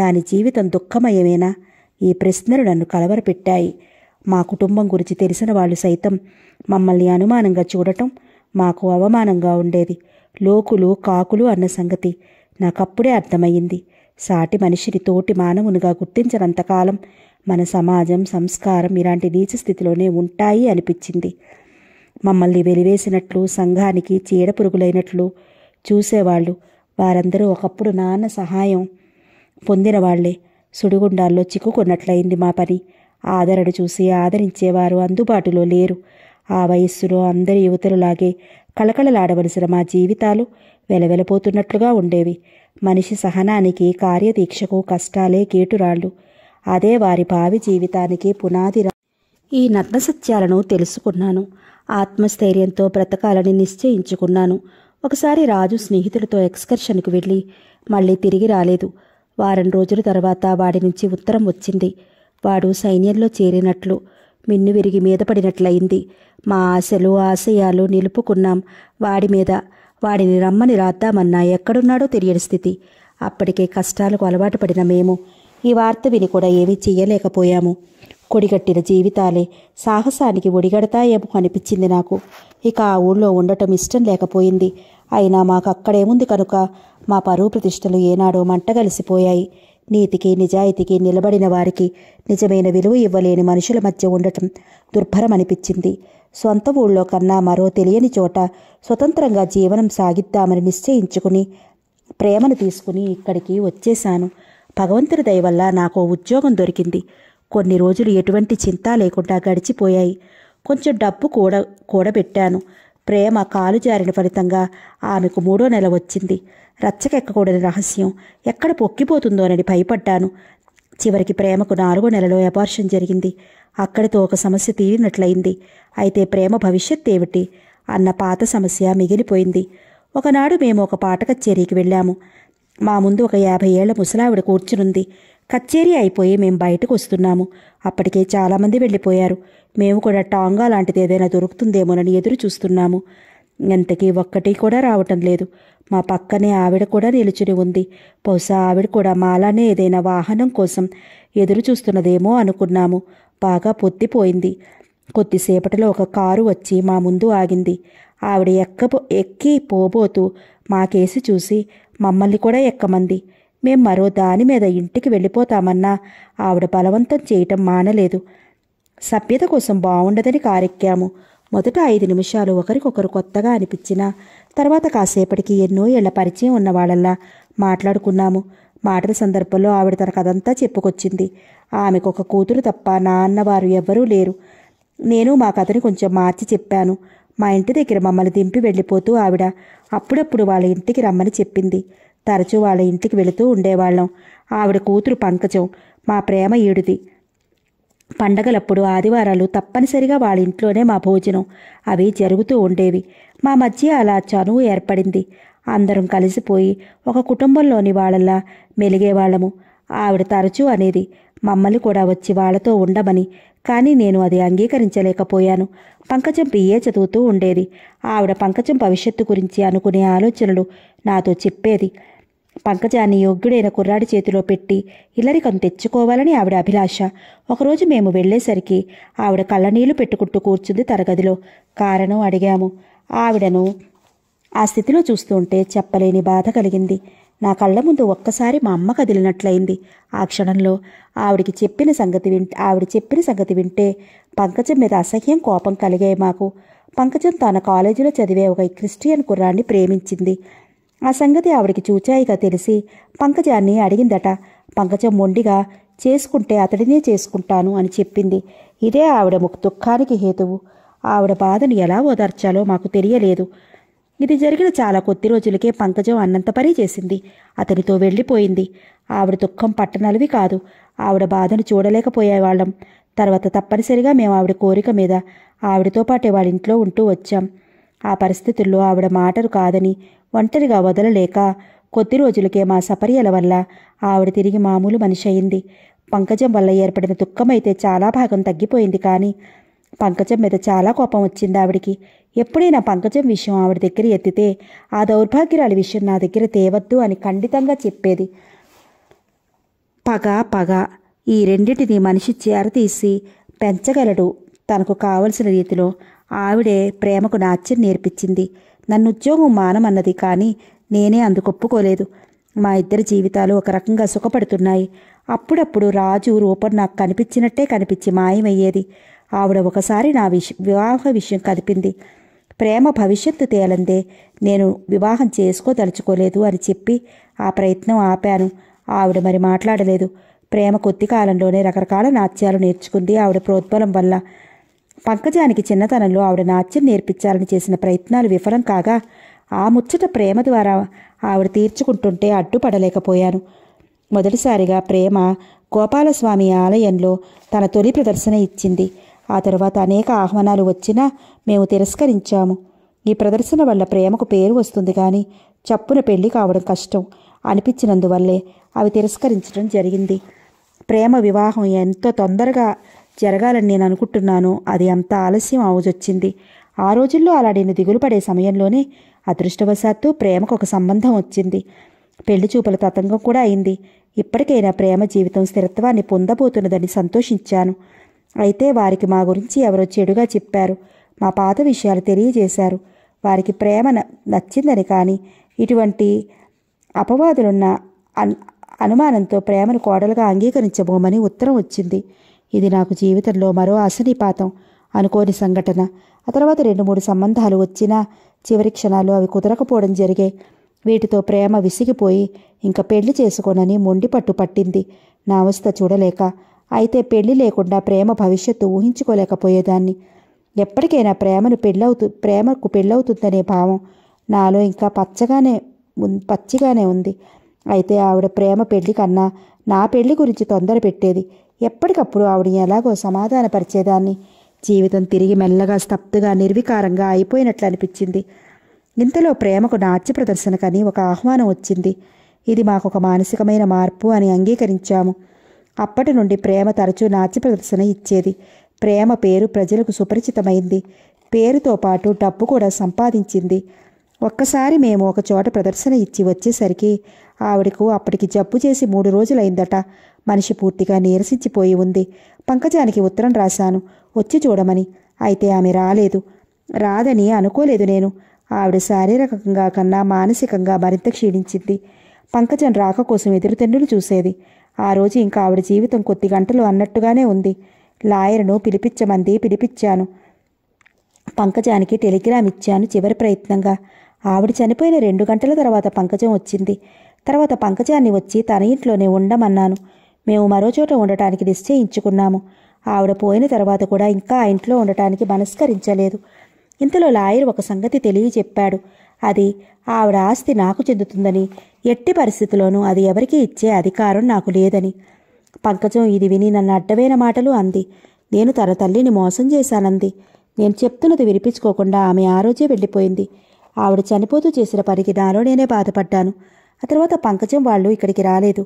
దాని జీవితం దుఃఖమయమేనా ఈ ప్రశ్నలు నన్ను కలవరపెట్టాయి మా కుటుంబం గురించి తెలిసిన వాళ్ళు సైతం మమ్మల్ని అనుమానంగా చూడటం మాకు అవమానంగా ఉండేది లోకులు కాకులు అన్న సంగతి నాకప్పుడే అర్థమయ్యింది సాటి మనిషిని తోటి మానవునిగా గుర్తించినంతకాలం మన సమాజం సంస్కారం ఇలాంటి నీచ స్థితిలోనే ఉంటాయి అనిపించింది మమ్మల్ని వెలివేసినట్లు సంఘానికి చీడపురుగులైనట్లు చూసేవాళ్ళు వారందరూ ఒకప్పుడు నాన్న సహాయం పొందిన వాళ్లే సుడిగుండాల్లో చిక్కుకున్నట్లయింది మా పని ఆదరణ చూసి ఆదరించేవారు అందుబాటులో లేరు ఆ వయస్సులో అందరి యువతలులాగే కళకళలాడవలసిన మా జీవితాలు వెలవెలపోతున్నట్లుగా ఉండేవి మనిషి సహనానికి కార్యదీక్షకు కష్టాలే గేటురాళ్ళు అదే వారి భావి జీవితానికి పునాది ఈ నగ్న సత్యాలను తెలుసుకున్నాను ఆత్మస్థైర్యంతో బ్రతకాలని నిశ్చయించుకున్నాను ఒకసారి రాజు స్నేహితులతో ఎక్స్కర్షన్కు వెళ్ళి మళ్ళీ తిరిగి రాలేదు వారం రోజుల తర్వాత వాడి నుంచి ఉత్తరం వచ్చింది వాడు సైన్యంలో చేరినట్లు మిన్ను విరిగి మీద పడినట్లయింది మా ఆశలు ఆశయాలు నిలుపుకున్నాం వాడి మీద వాడిని రమ్మని రాద్దామన్నా ఎక్కడున్నాడో తెలియని స్థితి అప్పటికే కష్టాలకు అలవాటు పడిన మేము ఈ వార్త విని కూడా ఏమీ చెయ్యలేకపోయాము కొడిగట్టిన జీవితాలే సాహసానికి ఒడిగడతాయేమో అనిపించింది నాకు ఇక ఆ ఊళ్ళో ఉండటం ఇష్టం లేకపోయింది అయినా మాకు అక్కడేముంది కనుక మా పరువు ప్రతిష్టలు ఏనాడో మంట కలిసిపోయాయి నీతికి నిజాయితీకి నిలబడిన వారికి నిజమైన విలువ ఇవ్వలేని మనుషుల మధ్య ఉండటం దుర్భరమనిపించింది సొంత ఊళ్ళో కన్నా మరో తెలియని చోట స్వతంత్రంగా జీవనం సాగిద్దామని నిశ్చయించుకుని ప్రేమను తీసుకుని ఇక్కడికి వచ్చేశాను భగవంతుడి దయవల్ల నాకు ఉద్యోగం దొరికింది కొన్ని రోజులు ఎటువంటి చింత లేకుండా గడిచిపోయాయి కొంచెం డబ్బు కూడా కూడబెట్టాను ప్రేమ కాలు జారిన ఫలితంగా ఆమెకు మూడో నెల వచ్చింది రచ్చకెక్కకూడని రహస్యం ఎక్కడ పొక్కిపోతుందోనని భయపడ్డాను చివరికి ప్రేమకు నాలుగో నెలలో అపార్షన్ జరిగింది అక్కడితో ఒక సమస్య తీరినట్లయింది అయితే ప్రేమ భవిష్యత్ ఏమిటి అన్న పాత సమస్య మిగిలిపోయింది ఒకనాడు మేము ఒక పాట కచేరీకి వెళ్ళాము మా ముందు ఒక యాభై ఏళ్ల ముసలావిడ కూర్చునుంది కచ్చేరీ అయిపోయి మేము బయటకు వస్తున్నాము అప్పటికే చాలామంది వెళ్ళిపోయారు మేము కూడా టాంగా లాంటిది ఏదైనా దొరుకుతుందేమోనని ఎదురు చూస్తున్నాము ఎంతకీ ఒక్కటి కూడా రావటం లేదు మా పక్కనే ఆవిడ కూడా నిలుచుని ఉంది బహుశా ఆవిడ కూడా మాలానే ఏదైనా వాహనం కోసం ఎదురు చూస్తున్నదేమో అనుకున్నాము బాగా పొత్తిపోయింది కొద్దిసేపటిలో ఒక కారు వచ్చి మా ముందు ఆగింది ఆవిడ ఎక్కపో ఎక్కి పోబోతూ మాకేసి చూసి మమ్మల్ని కూడా ఎక్కమంది మేం మరో దాని మీద ఇంటికి వెళ్ళిపోతామన్నా ఆవిడ బలవంతం చేయటం మానలేదు సభ్యత కోసం బాగుండదని కారెక్కాము మొదట ఐదు నిమిషాలు ఒకరికొకరు కొత్తగా అనిపించినా తర్వాత కాసేపటికి ఎన్నో ఏళ్ల పరిచయం ఉన్నవాళ్ళల్లా మాట్లాడుకున్నాము మాటల సందర్భంలో ఆవిడ తన కథంతా చెప్పుకొచ్చింది ఆమెకు ఒక కూతురు తప్ప అన్నవారు ఎవ్వరూ లేరు నేను మా కథని కొంచెం మార్చి చెప్పాను మా ఇంటి దగ్గర మమ్మల్ని దింపి వెళ్ళిపోతూ ఆవిడ అప్పుడప్పుడు వాళ్ళ ఇంటికి రమ్మని చెప్పింది తరచూ వాళ్ళ ఇంటికి వెళుతూ ఉండేవాళ్ళం ఆవిడ కూతురు పంకజం మా ప్రేమ ఈడుది పండగలప్పుడు ఆదివారాలు తప్పనిసరిగా వాళ్ళ ఇంట్లోనే మా భోజనం అవి జరుగుతూ ఉండేవి మా మధ్య అలా చనువు ఏర్పడింది అందరం కలిసిపోయి ఒక కుటుంబంలోని వాళ్ళలా మెలిగేవాళ్ళము ఆవిడ తరచూ అనేది మమ్మల్ని కూడా వచ్చి వాళ్లతో ఉండమని కానీ నేను అది అంగీకరించలేకపోయాను పంకజం బిఏ చదువుతూ ఉండేది ఆవిడ పంకజం భవిష్యత్తు గురించి అనుకునే ఆలోచనలు నాతో చెప్పేది పంకజాన్ని యోగ్యుడైన కుర్రాడి చేతిలో పెట్టి ఇల్లరికను తెచ్చుకోవాలని ఆవిడ అభిలాష ఒకరోజు మేము వెళ్లేసరికి ఆవిడ కళ్ళనీళ్లు పెట్టుకుంటూ కూర్చుంది తరగదిలో కారణం అడిగాము ఆవిడను ఆ స్థితిలో చూస్తుంటే చెప్పలేని బాధ కలిగింది నా కళ్ళ ముందు ఒక్కసారి మా అమ్మ కదిలినట్లయింది ఆ క్షణంలో ఆవిడికి చెప్పిన సంగతి వింటే ఆవిడ చెప్పిన సంగతి వింటే పంకజం మీద అసహ్యం కోపం కలిగాయి మాకు పంకజం తన కాలేజీలో చదివే ఒక క్రిస్టియన్ కుర్రాన్ని ప్రేమించింది ఆ సంగతి ఆవిడికి చూచాయిగా తెలిసి పంకజాన్ని అడిగిందట పంకజం మొండిగా చేసుకుంటే అతడినే చేసుకుంటాను అని చెప్పింది ఇదే ఆవిడ ముఖ దుఃఖానికి హేతువు ఆవిడ బాధను ఎలా ఓదార్చాలో మాకు తెలియలేదు ఇది జరిగిన చాలా కొద్ది రోజులకే పంకజం అన్నంత పని చేసింది అతనితో వెళ్ళిపోయింది ఆవిడ దుఃఖం పట్టనలివి కాదు ఆవిడ బాధను చూడలేకపోయేవాళ్ళం తర్వాత తప్పనిసరిగా మేము ఆవిడ కోరిక మీద ఆవిడతో పాటే వాళ్ళ ఇంట్లో ఉంటూ వచ్చాం ఆ పరిస్థితుల్లో ఆవిడ మాటలు కాదని ఒంటరిగా వదలలేక కొద్ది రోజులకే మా సపర్యల వల్ల ఆవిడ తిరిగి మామూలు మనిషి అయింది పంకజం వల్ల ఏర్పడిన దుఃఖమైతే చాలా భాగం తగ్గిపోయింది కానీ పంకజం మీద చాలా కోపం వచ్చింది ఆవిడికి ఎప్పుడైనా పంకజం విషయం ఆవిడ దగ్గర ఎత్తితే ఆ దౌర్భాగ్యరాల విషయం నా దగ్గర తేవద్దు అని ఖండితంగా చెప్పేది పగ పగ ఈ రెండింటిని మనిషి చేరతీసి పెంచగలడు తనకు కావలసిన రీతిలో ఆవిడే ప్రేమకు నాట్యం నేర్పించింది నన్ను ఉద్యోగం మానమన్నది కానీ నేనే అందుకొప్పుకోలేదు మా ఇద్దరి జీవితాలు ఒక రకంగా సుఖపడుతున్నాయి అప్పుడప్పుడు రాజు రూపం నాకు కనిపించినట్టే కనిపించి మాయమయ్యేది ఆవిడ ఒకసారి నా విష వివాహ విషయం కదిపింది ప్రేమ భవిష్యత్తు తేలందే నేను వివాహం చేసుకోదలుచుకోలేదు అని చెప్పి ఆ ప్రయత్నం ఆపాను ఆవిడ మరి మాట్లాడలేదు ప్రేమ కొద్ది కాలంలోనే రకరకాల నాట్యాలు నేర్చుకుంది ఆవిడ ప్రోద్బలం వల్ల పంకజానికి చిన్నతనంలో ఆవిడ నాట్యం నేర్పించాలని చేసిన ప్రయత్నాలు విఫలం కాగా ఆ ముచ్చట ప్రేమ ద్వారా ఆవిడ తీర్చుకుంటుంటే అడ్డుపడలేకపోయాను మొదటిసారిగా ప్రేమ గోపాలస్వామి ఆలయంలో తన తొలి ప్రదర్శన ఇచ్చింది ఆ తర్వాత అనేక ఆహ్వానాలు వచ్చినా మేము తిరస్కరించాము ఈ ప్రదర్శన వల్ల ప్రేమకు పేరు వస్తుంది కానీ చప్పున పెళ్లి కావడం కష్టం అనిపించినందువల్లే అవి తిరస్కరించడం జరిగింది ప్రేమ వివాహం ఎంతో తొందరగా జరగాలని నేను అనుకుంటున్నాను అది అంత ఆలస్యం అవజొచ్చింది ఆ రోజుల్లో అలా నేను దిగులు పడే సమయంలోనే అదృష్టవశాత్తు ప్రేమకు ఒక సంబంధం వచ్చింది పెళ్లి చూపుల తతంగం కూడా అయింది ఇప్పటికైనా ప్రేమ జీవితం స్థిరత్వాన్ని పొందబోతున్నదని సంతోషించాను అయితే వారికి మా గురించి ఎవరో చెడుగా చెప్పారు మా పాత విషయాలు తెలియజేశారు వారికి ప్రేమ నచ్చిందని కానీ ఇటువంటి అపవాదులున్న అనుమానంతో ప్రేమను కోడలుగా అంగీకరించబోమని ఉత్తరం వచ్చింది ఇది నాకు జీవితంలో మరో అసనిపాతం అనుకోని సంఘటన ఆ తర్వాత రెండు మూడు సంబంధాలు వచ్చినా చివరి క్షణాలు అవి కుదరకపోవడం జరిగే వీటితో ప్రేమ విసిగిపోయి ఇంకా పెళ్లి చేసుకోనని మొండి పట్టు పట్టింది నా అవస్థ చూడలేక అయితే పెళ్లి లేకుండా ప్రేమ భవిష్యత్తు ఊహించుకోలేకపోయేదాన్ని ఎప్పటికైనా ప్రేమను పెళ్ళవుతు ప్రేమకు పెళ్ళవుతుందనే భావం నాలో ఇంకా పచ్చగానే పచ్చిగానే ఉంది అయితే ఆవిడ ప్రేమ పెళ్లి కన్నా నా పెళ్లి గురించి తొందర పెట్టేది ఎప్పటికప్పుడు ఆవిడ ఎలాగో సమాధానపరిచేదాన్ని జీవితం తిరిగి మెల్లగా స్తబ్దుగా నిర్వికారంగా అయిపోయినట్లు అనిపించింది ఇంతలో ప్రేమకు నాట్య ప్రదర్శనకని ఒక ఆహ్వానం వచ్చింది ఇది మాకొక మానసికమైన మార్పు అని అంగీకరించాము అప్పటి నుండి ప్రేమ తరచూ నాట్య ప్రదర్శన ఇచ్చేది ప్రేమ పేరు ప్రజలకు సుపరిచితమైంది పేరుతో పాటు డబ్బు కూడా సంపాదించింది ఒక్కసారి మేము ఒక చోట ప్రదర్శన ఇచ్చి వచ్చేసరికి ఆవిడకు అప్పటికి జబ్బు చేసి మూడు రోజులైందట మనిషి పూర్తిగా నీరసించిపోయి ఉంది పంకజానికి ఉత్తరం రాశాను వచ్చి చూడమని అయితే ఆమె రాలేదు రాదని అనుకోలేదు నేను ఆవిడ శారీరకంగా కన్నా మానసికంగా మరింత క్షీణించింది పంకజం రాక కోసం ఎదురుతెన్నులు చూసేది ఆ రోజు ఇంకా ఆవిడ జీవితం కొద్ది గంటలు అన్నట్టుగానే ఉంది లాయర్ను పిలిపించమంది పిలిపించాను పంకజానికి టెలిగ్రామ్ ఇచ్చాను చివరి ప్రయత్నంగా ఆవిడ చనిపోయిన రెండు గంటల తర్వాత పంకజం వచ్చింది తర్వాత పంకజాన్ని వచ్చి తన ఇంట్లోనే ఉండమన్నాను మేము మరో చోట ఉండటానికి నిశ్చయించుకున్నాము ఆవిడ పోయిన తర్వాత కూడా ఇంకా ఆ ఇంట్లో ఉండటానికి మనస్కరించలేదు ఇంతలో లాయర్ ఒక సంగతి చెప్పాడు అది ఆవిడ ఆస్తి నాకు చెందుతుందని ఎట్టి పరిస్థితిలోనూ అది ఎవరికీ ఇచ్చే అధికారం నాకు లేదని పంకజం ఇది విని నన్ను అడ్డమైన మాటలు అంది నేను తన తల్లిని మోసం చేశానంది నేను చెప్తున్నది వినిపించుకోకుండా ఆమె ఆ రోజే వెళ్ళిపోయింది ఆవిడ చనిపోతూ చేసిన పనికి నాలో నేనే బాధపడ్డాను ఆ తర్వాత పంకజం వాళ్ళు ఇక్కడికి రాలేదు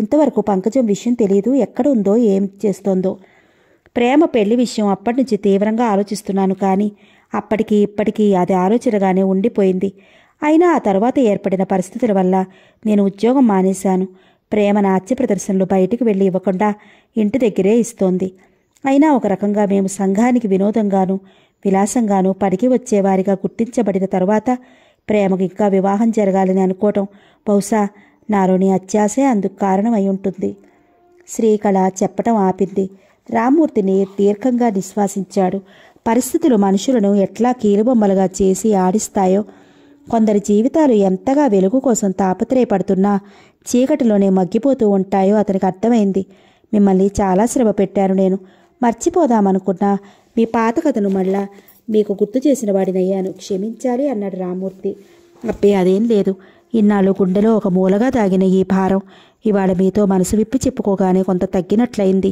ఇంతవరకు పంకజం విషయం తెలియదు ఎక్కడ ఉందో ఏం చేస్తోందో ప్రేమ పెళ్లి విషయం అప్పటి నుంచి తీవ్రంగా ఆలోచిస్తున్నాను కానీ అప్పటికి ఇప్పటికీ అది ఆలోచనగానే ఉండిపోయింది అయినా ఆ తర్వాత ఏర్పడిన పరిస్థితుల వల్ల నేను ఉద్యోగం మానేశాను ప్రేమ నాట్య ప్రదర్శనలు బయటికి వెళ్ళి ఇవ్వకుండా ఇంటి దగ్గరే ఇస్తోంది అయినా ఒక రకంగా మేము సంఘానికి వినోదంగాను విలాసంగాను పడికి వచ్చేవారిగా గుర్తించబడిన తర్వాత ప్రేమకు ఇంకా వివాహం జరగాలని అనుకోవటం బహుశా నాలోని అత్యాసే అందుకు కారణమై ఉంటుంది శ్రీకళ చెప్పటం ఆపింది రామూర్తిని దీర్ఘంగా నిశ్వాసించాడు పరిస్థితులు మనుషులను ఎట్లా కీలుబొమ్మలుగా చేసి ఆడిస్తాయో కొందరి జీవితాలు ఎంతగా వెలుగు కోసం తాపత్రయపడుతున్నా చీకటిలోనే మగ్గిపోతూ ఉంటాయో అతనికి అర్థమైంది మిమ్మల్ని చాలా శ్రమ పెట్టాను నేను మర్చిపోదామనుకున్నా మీ పాత కథను మళ్ళా మీకు గుర్తు చేసిన వాడినయ్యాను క్షమించాలి అన్నాడు రామూర్తి అప్పే అదేం లేదు ఇన్నాళ్ళు గుండెలో ఒక మూలగా దాగిన ఈ భారం ఇవాళ మీతో మనసు విప్పి చెప్పుకోగానే కొంత తగ్గినట్లయింది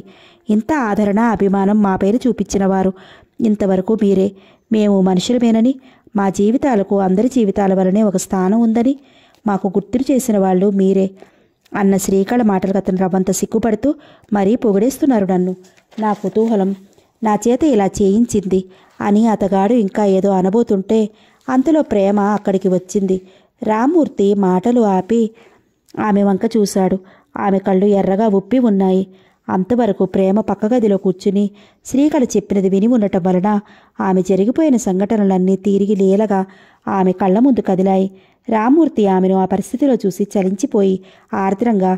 ఇంత ఆదరణ అభిమానం మా పేరు చూపించిన వారు ఇంతవరకు మీరే మేము మనుషులమేనని మా జీవితాలకు అందరి జీవితాల వలనే ఒక స్థానం ఉందని మాకు గుర్తులు చేసిన వాళ్ళు మీరే అన్న శ్రీకాళ మాటలు అతను రవ్వంత సిగ్గుపడుతూ మరీ పొగిడేస్తున్నారు నన్ను నా కుతూహలం నా చేత ఇలా చేయించింది అని అతగాడు ఇంకా ఏదో అనబోతుంటే అంతలో ప్రేమ అక్కడికి వచ్చింది రామూర్తి మాటలు ఆపి ఆమె వంక చూశాడు ఆమె కళ్ళు ఎర్రగా ఉప్పి ఉన్నాయి అంతవరకు ప్రేమ పక్క గదిలో కూర్చుని శ్రీకళ చెప్పినది విని ఉండటం వలన ఆమె జరిగిపోయిన సంఘటనలన్నీ తిరిగి లీలగా ఆమె కళ్ళ ముందు కదిలాయి రామూర్తి ఆమెను ఆ పరిస్థితిలో చూసి చలించిపోయి ఆర్ద్రంగా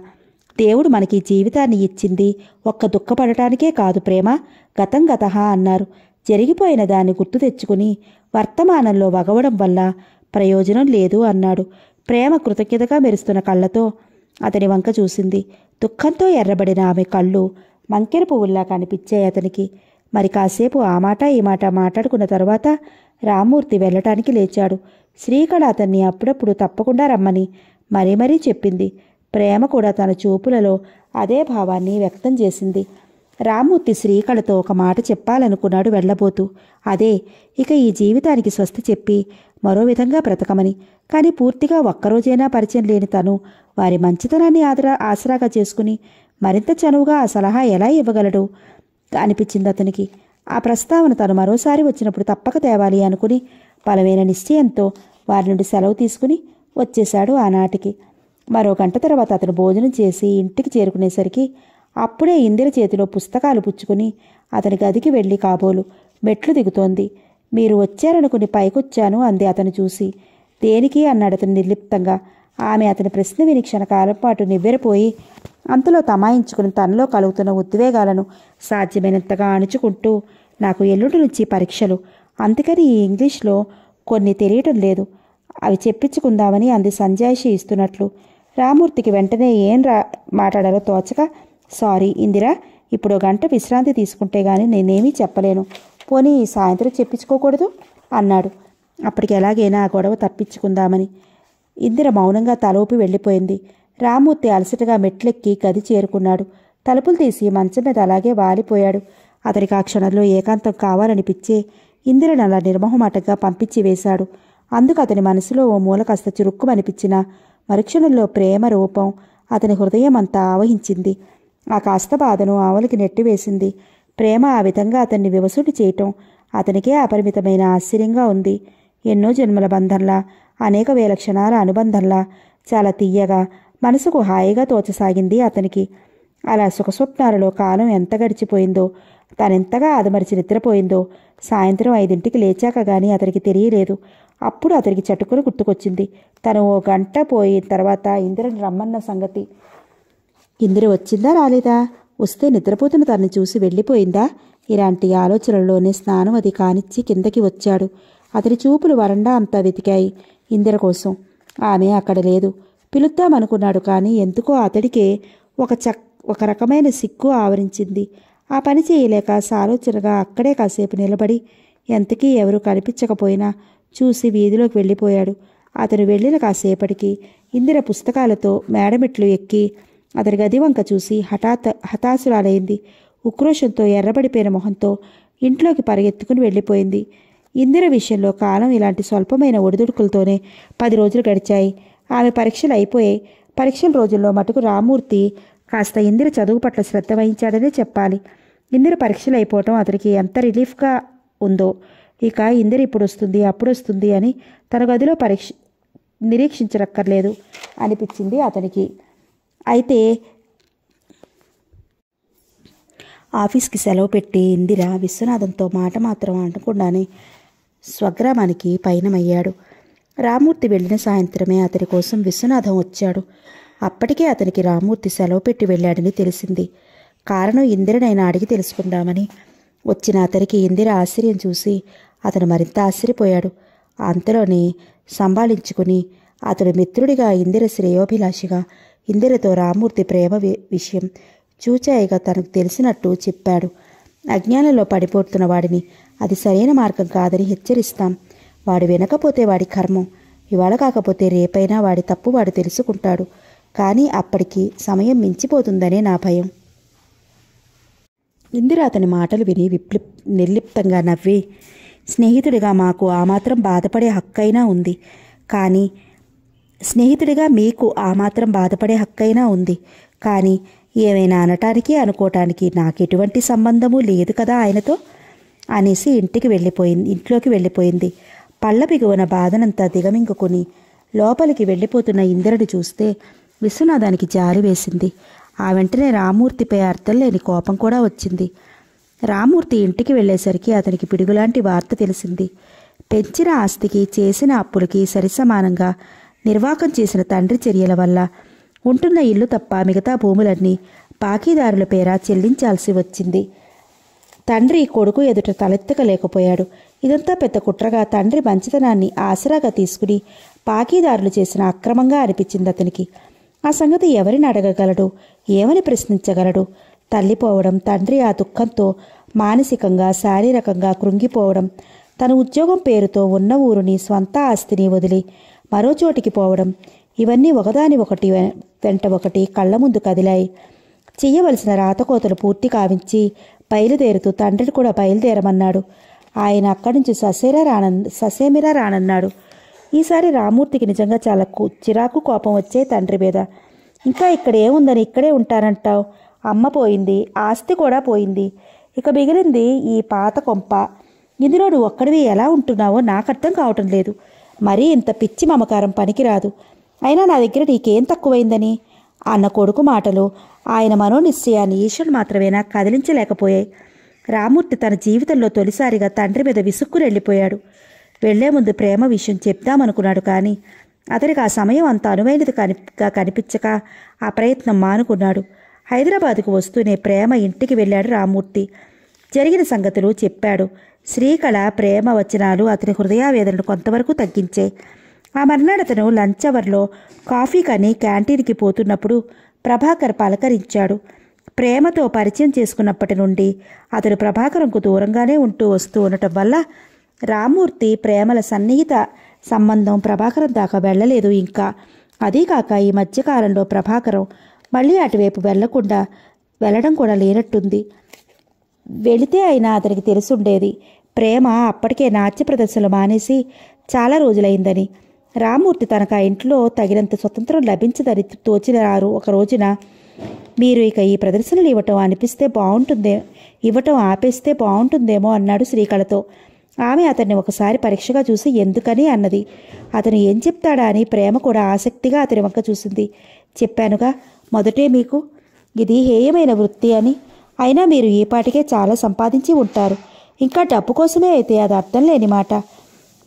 దేవుడు మనకి జీవితాన్ని ఇచ్చింది ఒక్క దుఃఖపడటానికే కాదు ప్రేమ గతం గత అన్నారు జరిగిపోయిన దాన్ని గుర్తు తెచ్చుకుని వర్తమానంలో వగవడం వల్ల ప్రయోజనం లేదు అన్నాడు ప్రేమ కృతజ్ఞతగా మెరుస్తున్న కళ్ళతో అతని వంక చూసింది దుఃఖంతో ఎర్రబడిన ఆమె కళ్ళు మంకెర పువ్వుల్లా కనిపించాయి అతనికి మరి కాసేపు ఆ మాట ఈ మాట మాట్లాడుకున్న తర్వాత రామ్మూర్తి వెళ్ళటానికి లేచాడు శ్రీకళ అతన్ని అప్పుడప్పుడు తప్పకుండా రమ్మని మరీ మరీ చెప్పింది ప్రేమ కూడా తన చూపులలో అదే భావాన్ని వ్యక్తం చేసింది రామ్మూర్తి శ్రీకళతో ఒక మాట చెప్పాలనుకున్నాడు వెళ్ళబోతూ అదే ఇక ఈ జీవితానికి స్వస్తి చెప్పి మరో విధంగా బ్రతకమని కానీ పూర్తిగా ఒక్కరోజైనా పరిచయం లేని తను వారి మంచితనాన్ని ఆదరా ఆసరాగా చేసుకుని మరింత చనువుగా ఆ సలహా ఎలా ఇవ్వగలడు అనిపించింది అతనికి ఆ ప్రస్తావన తను మరోసారి వచ్చినప్పుడు తప్పక తేవాలి అనుకుని బలమైన నిశ్చయంతో వారి నుండి సెలవు తీసుకుని వచ్చేశాడు ఆనాటికి మరో గంట తర్వాత అతను భోజనం చేసి ఇంటికి చేరుకునేసరికి అప్పుడే ఇందిర చేతిలో పుస్తకాలు పుచ్చుకుని అతని గదికి వెళ్ళి కాబోలు మెట్లు దిగుతోంది మీరు వచ్చారనుకుని పైకొచ్చాను అంది అతను చూసి దేనికి అన్నాడు అతను నిర్లిప్తంగా ఆమె అతని ప్రశ్న విని క్షణకాలం పాటు నివ్వెరపోయి అంతలో తమాయించుకుని తనలో కలుగుతున్న ఉద్వేగాలను సాధ్యమైనంతగా అణుచుకుంటూ నాకు ఎల్లుండి నుంచి పరీక్షలు అందుకని ఈ ఇంగ్లీష్లో కొన్ని తెలియటం లేదు అవి చెప్పించుకుందామని అంది సంజాయిషి ఇస్తున్నట్లు రామూర్తికి వెంటనే ఏం రా మాట్లాడాలో తోచక సారీ ఇందిరా ఇప్పుడు గంట విశ్రాంతి తీసుకుంటే గానీ నేనేమీ చెప్పలేను పోనీ సాయంత్రం చెప్పించుకోకూడదు అన్నాడు అప్పటికి ఎలాగైనా ఆ గొడవ తప్పించుకుందామని ఇందిర మౌనంగా తలూపి వెళ్ళిపోయింది రామూర్తి అలసటగా మెట్లెక్కి గది చేరుకున్నాడు తలుపులు తీసి మంచం మీద అలాగే వాలిపోయాడు అతనికి ఆ క్షణంలో ఏకాంతం కావాలనిపించే ఇందిరను అలా నిర్మోహమాటంగా పంపించి వేశాడు అందుకు అతని మనసులో ఓ మూల కాస్త చురుక్కుమనిపించిన మరుక్షణంలో ప్రేమ రూపం అతని హృదయం అంతా ఆవహించింది ఆ కాస్త బాధను ఆవలికి నెట్టివేసింది ప్రేమ ఆ విధంగా అతన్ని వివసుడి చేయటం అతనికే అపరిమితమైన ఆశ్చర్యంగా ఉంది ఎన్నో జన్మల బంధంలా అనేక వేల క్షణాల అనుబంధంలా చాలా తీయగా మనసుకు హాయిగా తోచసాగింది అతనికి అలా సుఖస్వప్నాలలో కాలం ఎంత గడిచిపోయిందో తనెంతగా ఆదమరిచి నిద్రపోయిందో సాయంత్రం ఐదింటికి లేచాక గానీ అతనికి తెలియలేదు అప్పుడు అతనికి చటుకులు గుర్తుకొచ్చింది తను ఓ గంట పోయిన తర్వాత ఇందిరని రమ్మన్న సంగతి ఇందిర వచ్చిందా రాలేదా వస్తే నిద్రపోతున్న తనని చూసి వెళ్ళిపోయిందా ఇలాంటి ఆలోచనల్లోనే స్నానం అది కానిచ్చి కిందకి వచ్చాడు అతడి చూపులు వరండా అంతా వెతికాయి ఇందిర కోసం ఆమె అక్కడ లేదు పిలుద్దామనుకున్నాడు కానీ ఎందుకో అతడికే ఒక చక్ ఒక రకమైన సిగ్గు ఆవరించింది ఆ పని చేయలేక సాలోచనగా అక్కడే కాసేపు నిలబడి ఎంతకీ ఎవరు కనిపించకపోయినా చూసి వీధిలోకి వెళ్ళిపోయాడు అతను వెళ్ళిన కాసేపటికి ఇందిర పుస్తకాలతో మేడమెట్లు ఎక్కి అతడి గది వంక చూసి హఠాత్ హతాశురాలైంది ఉక్రోషంతో ఎర్రబడిపోయిన మొహంతో ఇంట్లోకి పరిగెత్తుకుని వెళ్ళిపోయింది ఇందిర విషయంలో కాలం ఇలాంటి స్వల్పమైన ఒడిదుడుకులతోనే పది రోజులు గడిచాయి ఆమె పరీక్షలు అయిపోయాయి పరీక్షల రోజుల్లో మటుకు రామూర్తి కాస్త ఇందిర చదువు పట్ల శ్రద్ధ వహించాడనే చెప్పాలి ఇందిర పరీక్షలు అయిపోవటం అతనికి ఎంత రిలీఫ్గా ఉందో ఇక ఇందిర ఇప్పుడు వస్తుంది అప్పుడు వస్తుంది అని తన గదిలో పరీక్ష నిరీక్షించరక్కర్లేదు అనిపించింది అతనికి అయితే ఆఫీస్కి సెలవు పెట్టి ఇందిర విశ్వనాథంతో మాట మాత్రం అనకుండానే స్వగ్రామానికి పయనమయ్యాడు రామూర్తి వెళ్ళిన సాయంత్రమే అతని కోసం విశ్వనాథం వచ్చాడు అప్పటికే అతనికి రామూర్తి సెలవు పెట్టి వెళ్ళాడని తెలిసింది కారణం ఇందిరనైనా అడిగి తెలుసుకుందామని వచ్చిన అతనికి ఇందిర ఆశ్చర్యం చూసి అతను మరింత ఆశ్చర్యపోయాడు అంతలోనే సంభాళించుకుని అతడు మిత్రుడిగా ఇందిర శ్రేయోభిలాషిగా ఇందిరతో రామూర్తి ప్రేమ విషయం చూచాయిగా తనకు తెలిసినట్టు చెప్పాడు అజ్ఞానంలో పడిపోతున్న వాడిని అది సరైన మార్గం కాదని హెచ్చరిస్తాం వాడు వినకపోతే వాడి కర్మం ఇవాళ కాకపోతే రేపైనా వాడి తప్పు వాడు తెలుసుకుంటాడు కానీ అప్పటికి సమయం మించిపోతుందనే నా భయం ఇందిర అతని మాటలు విని విప్లిప్ నిర్లిప్తంగా నవ్వి స్నేహితుడిగా మాకు ఆ మాత్రం బాధపడే హక్కైనా ఉంది కానీ స్నేహితుడిగా మీకు ఆ మాత్రం బాధపడే హక్కైనా ఉంది కానీ ఏమైనా అనటానికి అనుకోవటానికి నాకు ఎటువంటి సంబంధము లేదు కదా ఆయనతో అనేసి ఇంటికి వెళ్ళిపోయింది ఇంట్లోకి వెళ్ళిపోయింది పళ్ళ బిగువన బాధనంతా దిగమింగుకుని లోపలికి వెళ్ళిపోతున్న ఇందిరని చూస్తే విశ్వనాథానికి జారి వేసింది ఆ వెంటనే రామూర్తిపై అర్థం లేని కోపం కూడా వచ్చింది రామూర్తి ఇంటికి వెళ్ళేసరికి అతనికి పిడుగులాంటి వార్త తెలిసింది పెంచిన ఆస్తికి చేసిన అప్పులకి సరిసమానంగా నిర్వాకం చేసిన తండ్రి చర్యల వల్ల ఉంటున్న ఇల్లు తప్ప మిగతా భూములన్నీ పాకీదారుల పేర చెల్లించాల్సి వచ్చింది తండ్రి కొడుకు ఎదుట తలెత్తకలేకపోయాడు ఇదంతా పెద్ద కుట్రగా తండ్రి మంచితనాన్ని ఆసరాగా తీసుకుని పాకీదారులు చేసిన అక్రమంగా అనిపించింది అతనికి ఆ సంగతి ఎవరిని అడగగలడు ఏమని ప్రశ్నించగలడు తల్లిపోవడం తండ్రి ఆ దుఃఖంతో మానసికంగా శారీరకంగా కృంగిపోవడం తన ఉద్యోగం పేరుతో ఉన్న ఊరుని స్వంత ఆస్తిని వదిలి మరో చోటికి పోవడం ఇవన్నీ ఒకదాని ఒకటి వెంట ఒకటి కళ్ళ ముందు కదిలాయి చెయ్యవలసిన రాతకోతలు పూర్తి కావించి బయలుదేరుతూ తండ్రిని కూడా బయలుదేరమన్నాడు ఆయన అక్కడి నుంచి ససేరా రాన ససేమిరా రానన్నాడు ఈసారి రామూర్తికి నిజంగా చాలా చిరాకు కోపం వచ్చే తండ్రి మీద ఇంకా ఇక్కడ ఏముందని ఇక్కడే ఉంటానంటావు అమ్మ పోయింది ఆస్తి కూడా పోయింది ఇక మిగిలింది ఈ పాత కొంప ఇందులో నువ్వు ఒక్కడివి ఎలా ఉంటున్నావో నాకు అర్థం కావటం లేదు మరీ ఇంత పిచ్చి మమకారం పనికిరాదు అయినా నా దగ్గర నీకేం తక్కువైందని అన్న కొడుకు మాటలు ఆయన మనోనిశ్చయాన్ని ఈశ్వరుడు మాత్రమేనా కదిలించలేకపోయాయి రామూర్తి తన జీవితంలో తొలిసారిగా తండ్రి మీద విసుక్కుని వెళ్ళిపోయాడు వెళ్లే ముందు ప్రేమ విషయం చెప్దామనుకున్నాడు కానీ అతనికి ఆ సమయం అంత అనువైనది కనిగా కనిపించక ఆ ప్రయత్నం మానుకున్నాడు హైదరాబాదుకు వస్తూనే ప్రేమ ఇంటికి వెళ్ళాడు రామూర్తి జరిగిన సంగతులు చెప్పాడు శ్రీకళ ప్రేమ వచనాలు అతని హృదయావేదనను కొంతవరకు తగ్గించాయి ఆ మర్నాడు అతను లంచ్ అవర్లో కాఫీ కని క్యాంటీన్కి పోతున్నప్పుడు ప్రభాకర్ పలకరించాడు ప్రేమతో పరిచయం చేసుకున్నప్పటి నుండి అతడు ప్రభాకరంకు దూరంగానే ఉంటూ వస్తూ ఉండటం వల్ల రామూర్తి ప్రేమల సన్నిహిత సంబంధం ప్రభాకరం దాకా వెళ్ళలేదు ఇంకా అదీకాక ఈ మధ్యకాలంలో ప్రభాకరం మళ్ళీ అటువైపు వెళ్లకుండా వెళ్ళడం కూడా లేనట్టుంది వెళితే అయినా అతనికి తెలుసుండేది ప్రేమ అప్పటికే నాట్య ప్రదర్శనలు మానేసి చాలా రోజులైందని రామూర్తి తనకు ఆ ఇంట్లో తగినంత స్వతంత్రం లభించదని తోచిన రారు ఒక రోజున మీరు ఇక ఈ ప్రదర్శనలు ఇవ్వటం అనిపిస్తే బాగుంటుందే ఇవ్వటం ఆపేస్తే బాగుంటుందేమో అన్నాడు శ్రీకళతో ఆమె అతన్ని ఒకసారి పరీక్షగా చూసి ఎందుకని అన్నది అతను ఏం చెప్తాడా అని ప్రేమ కూడా ఆసక్తిగా అతని వంక చూసింది చెప్పానుగా మొదటే మీకు ఇది హేయమైన వృత్తి అని అయినా మీరు ఈ పాటికే చాలా సంపాదించి ఉంటారు ఇంకా డబ్బు కోసమే అయితే అది అర్థం లేని మాట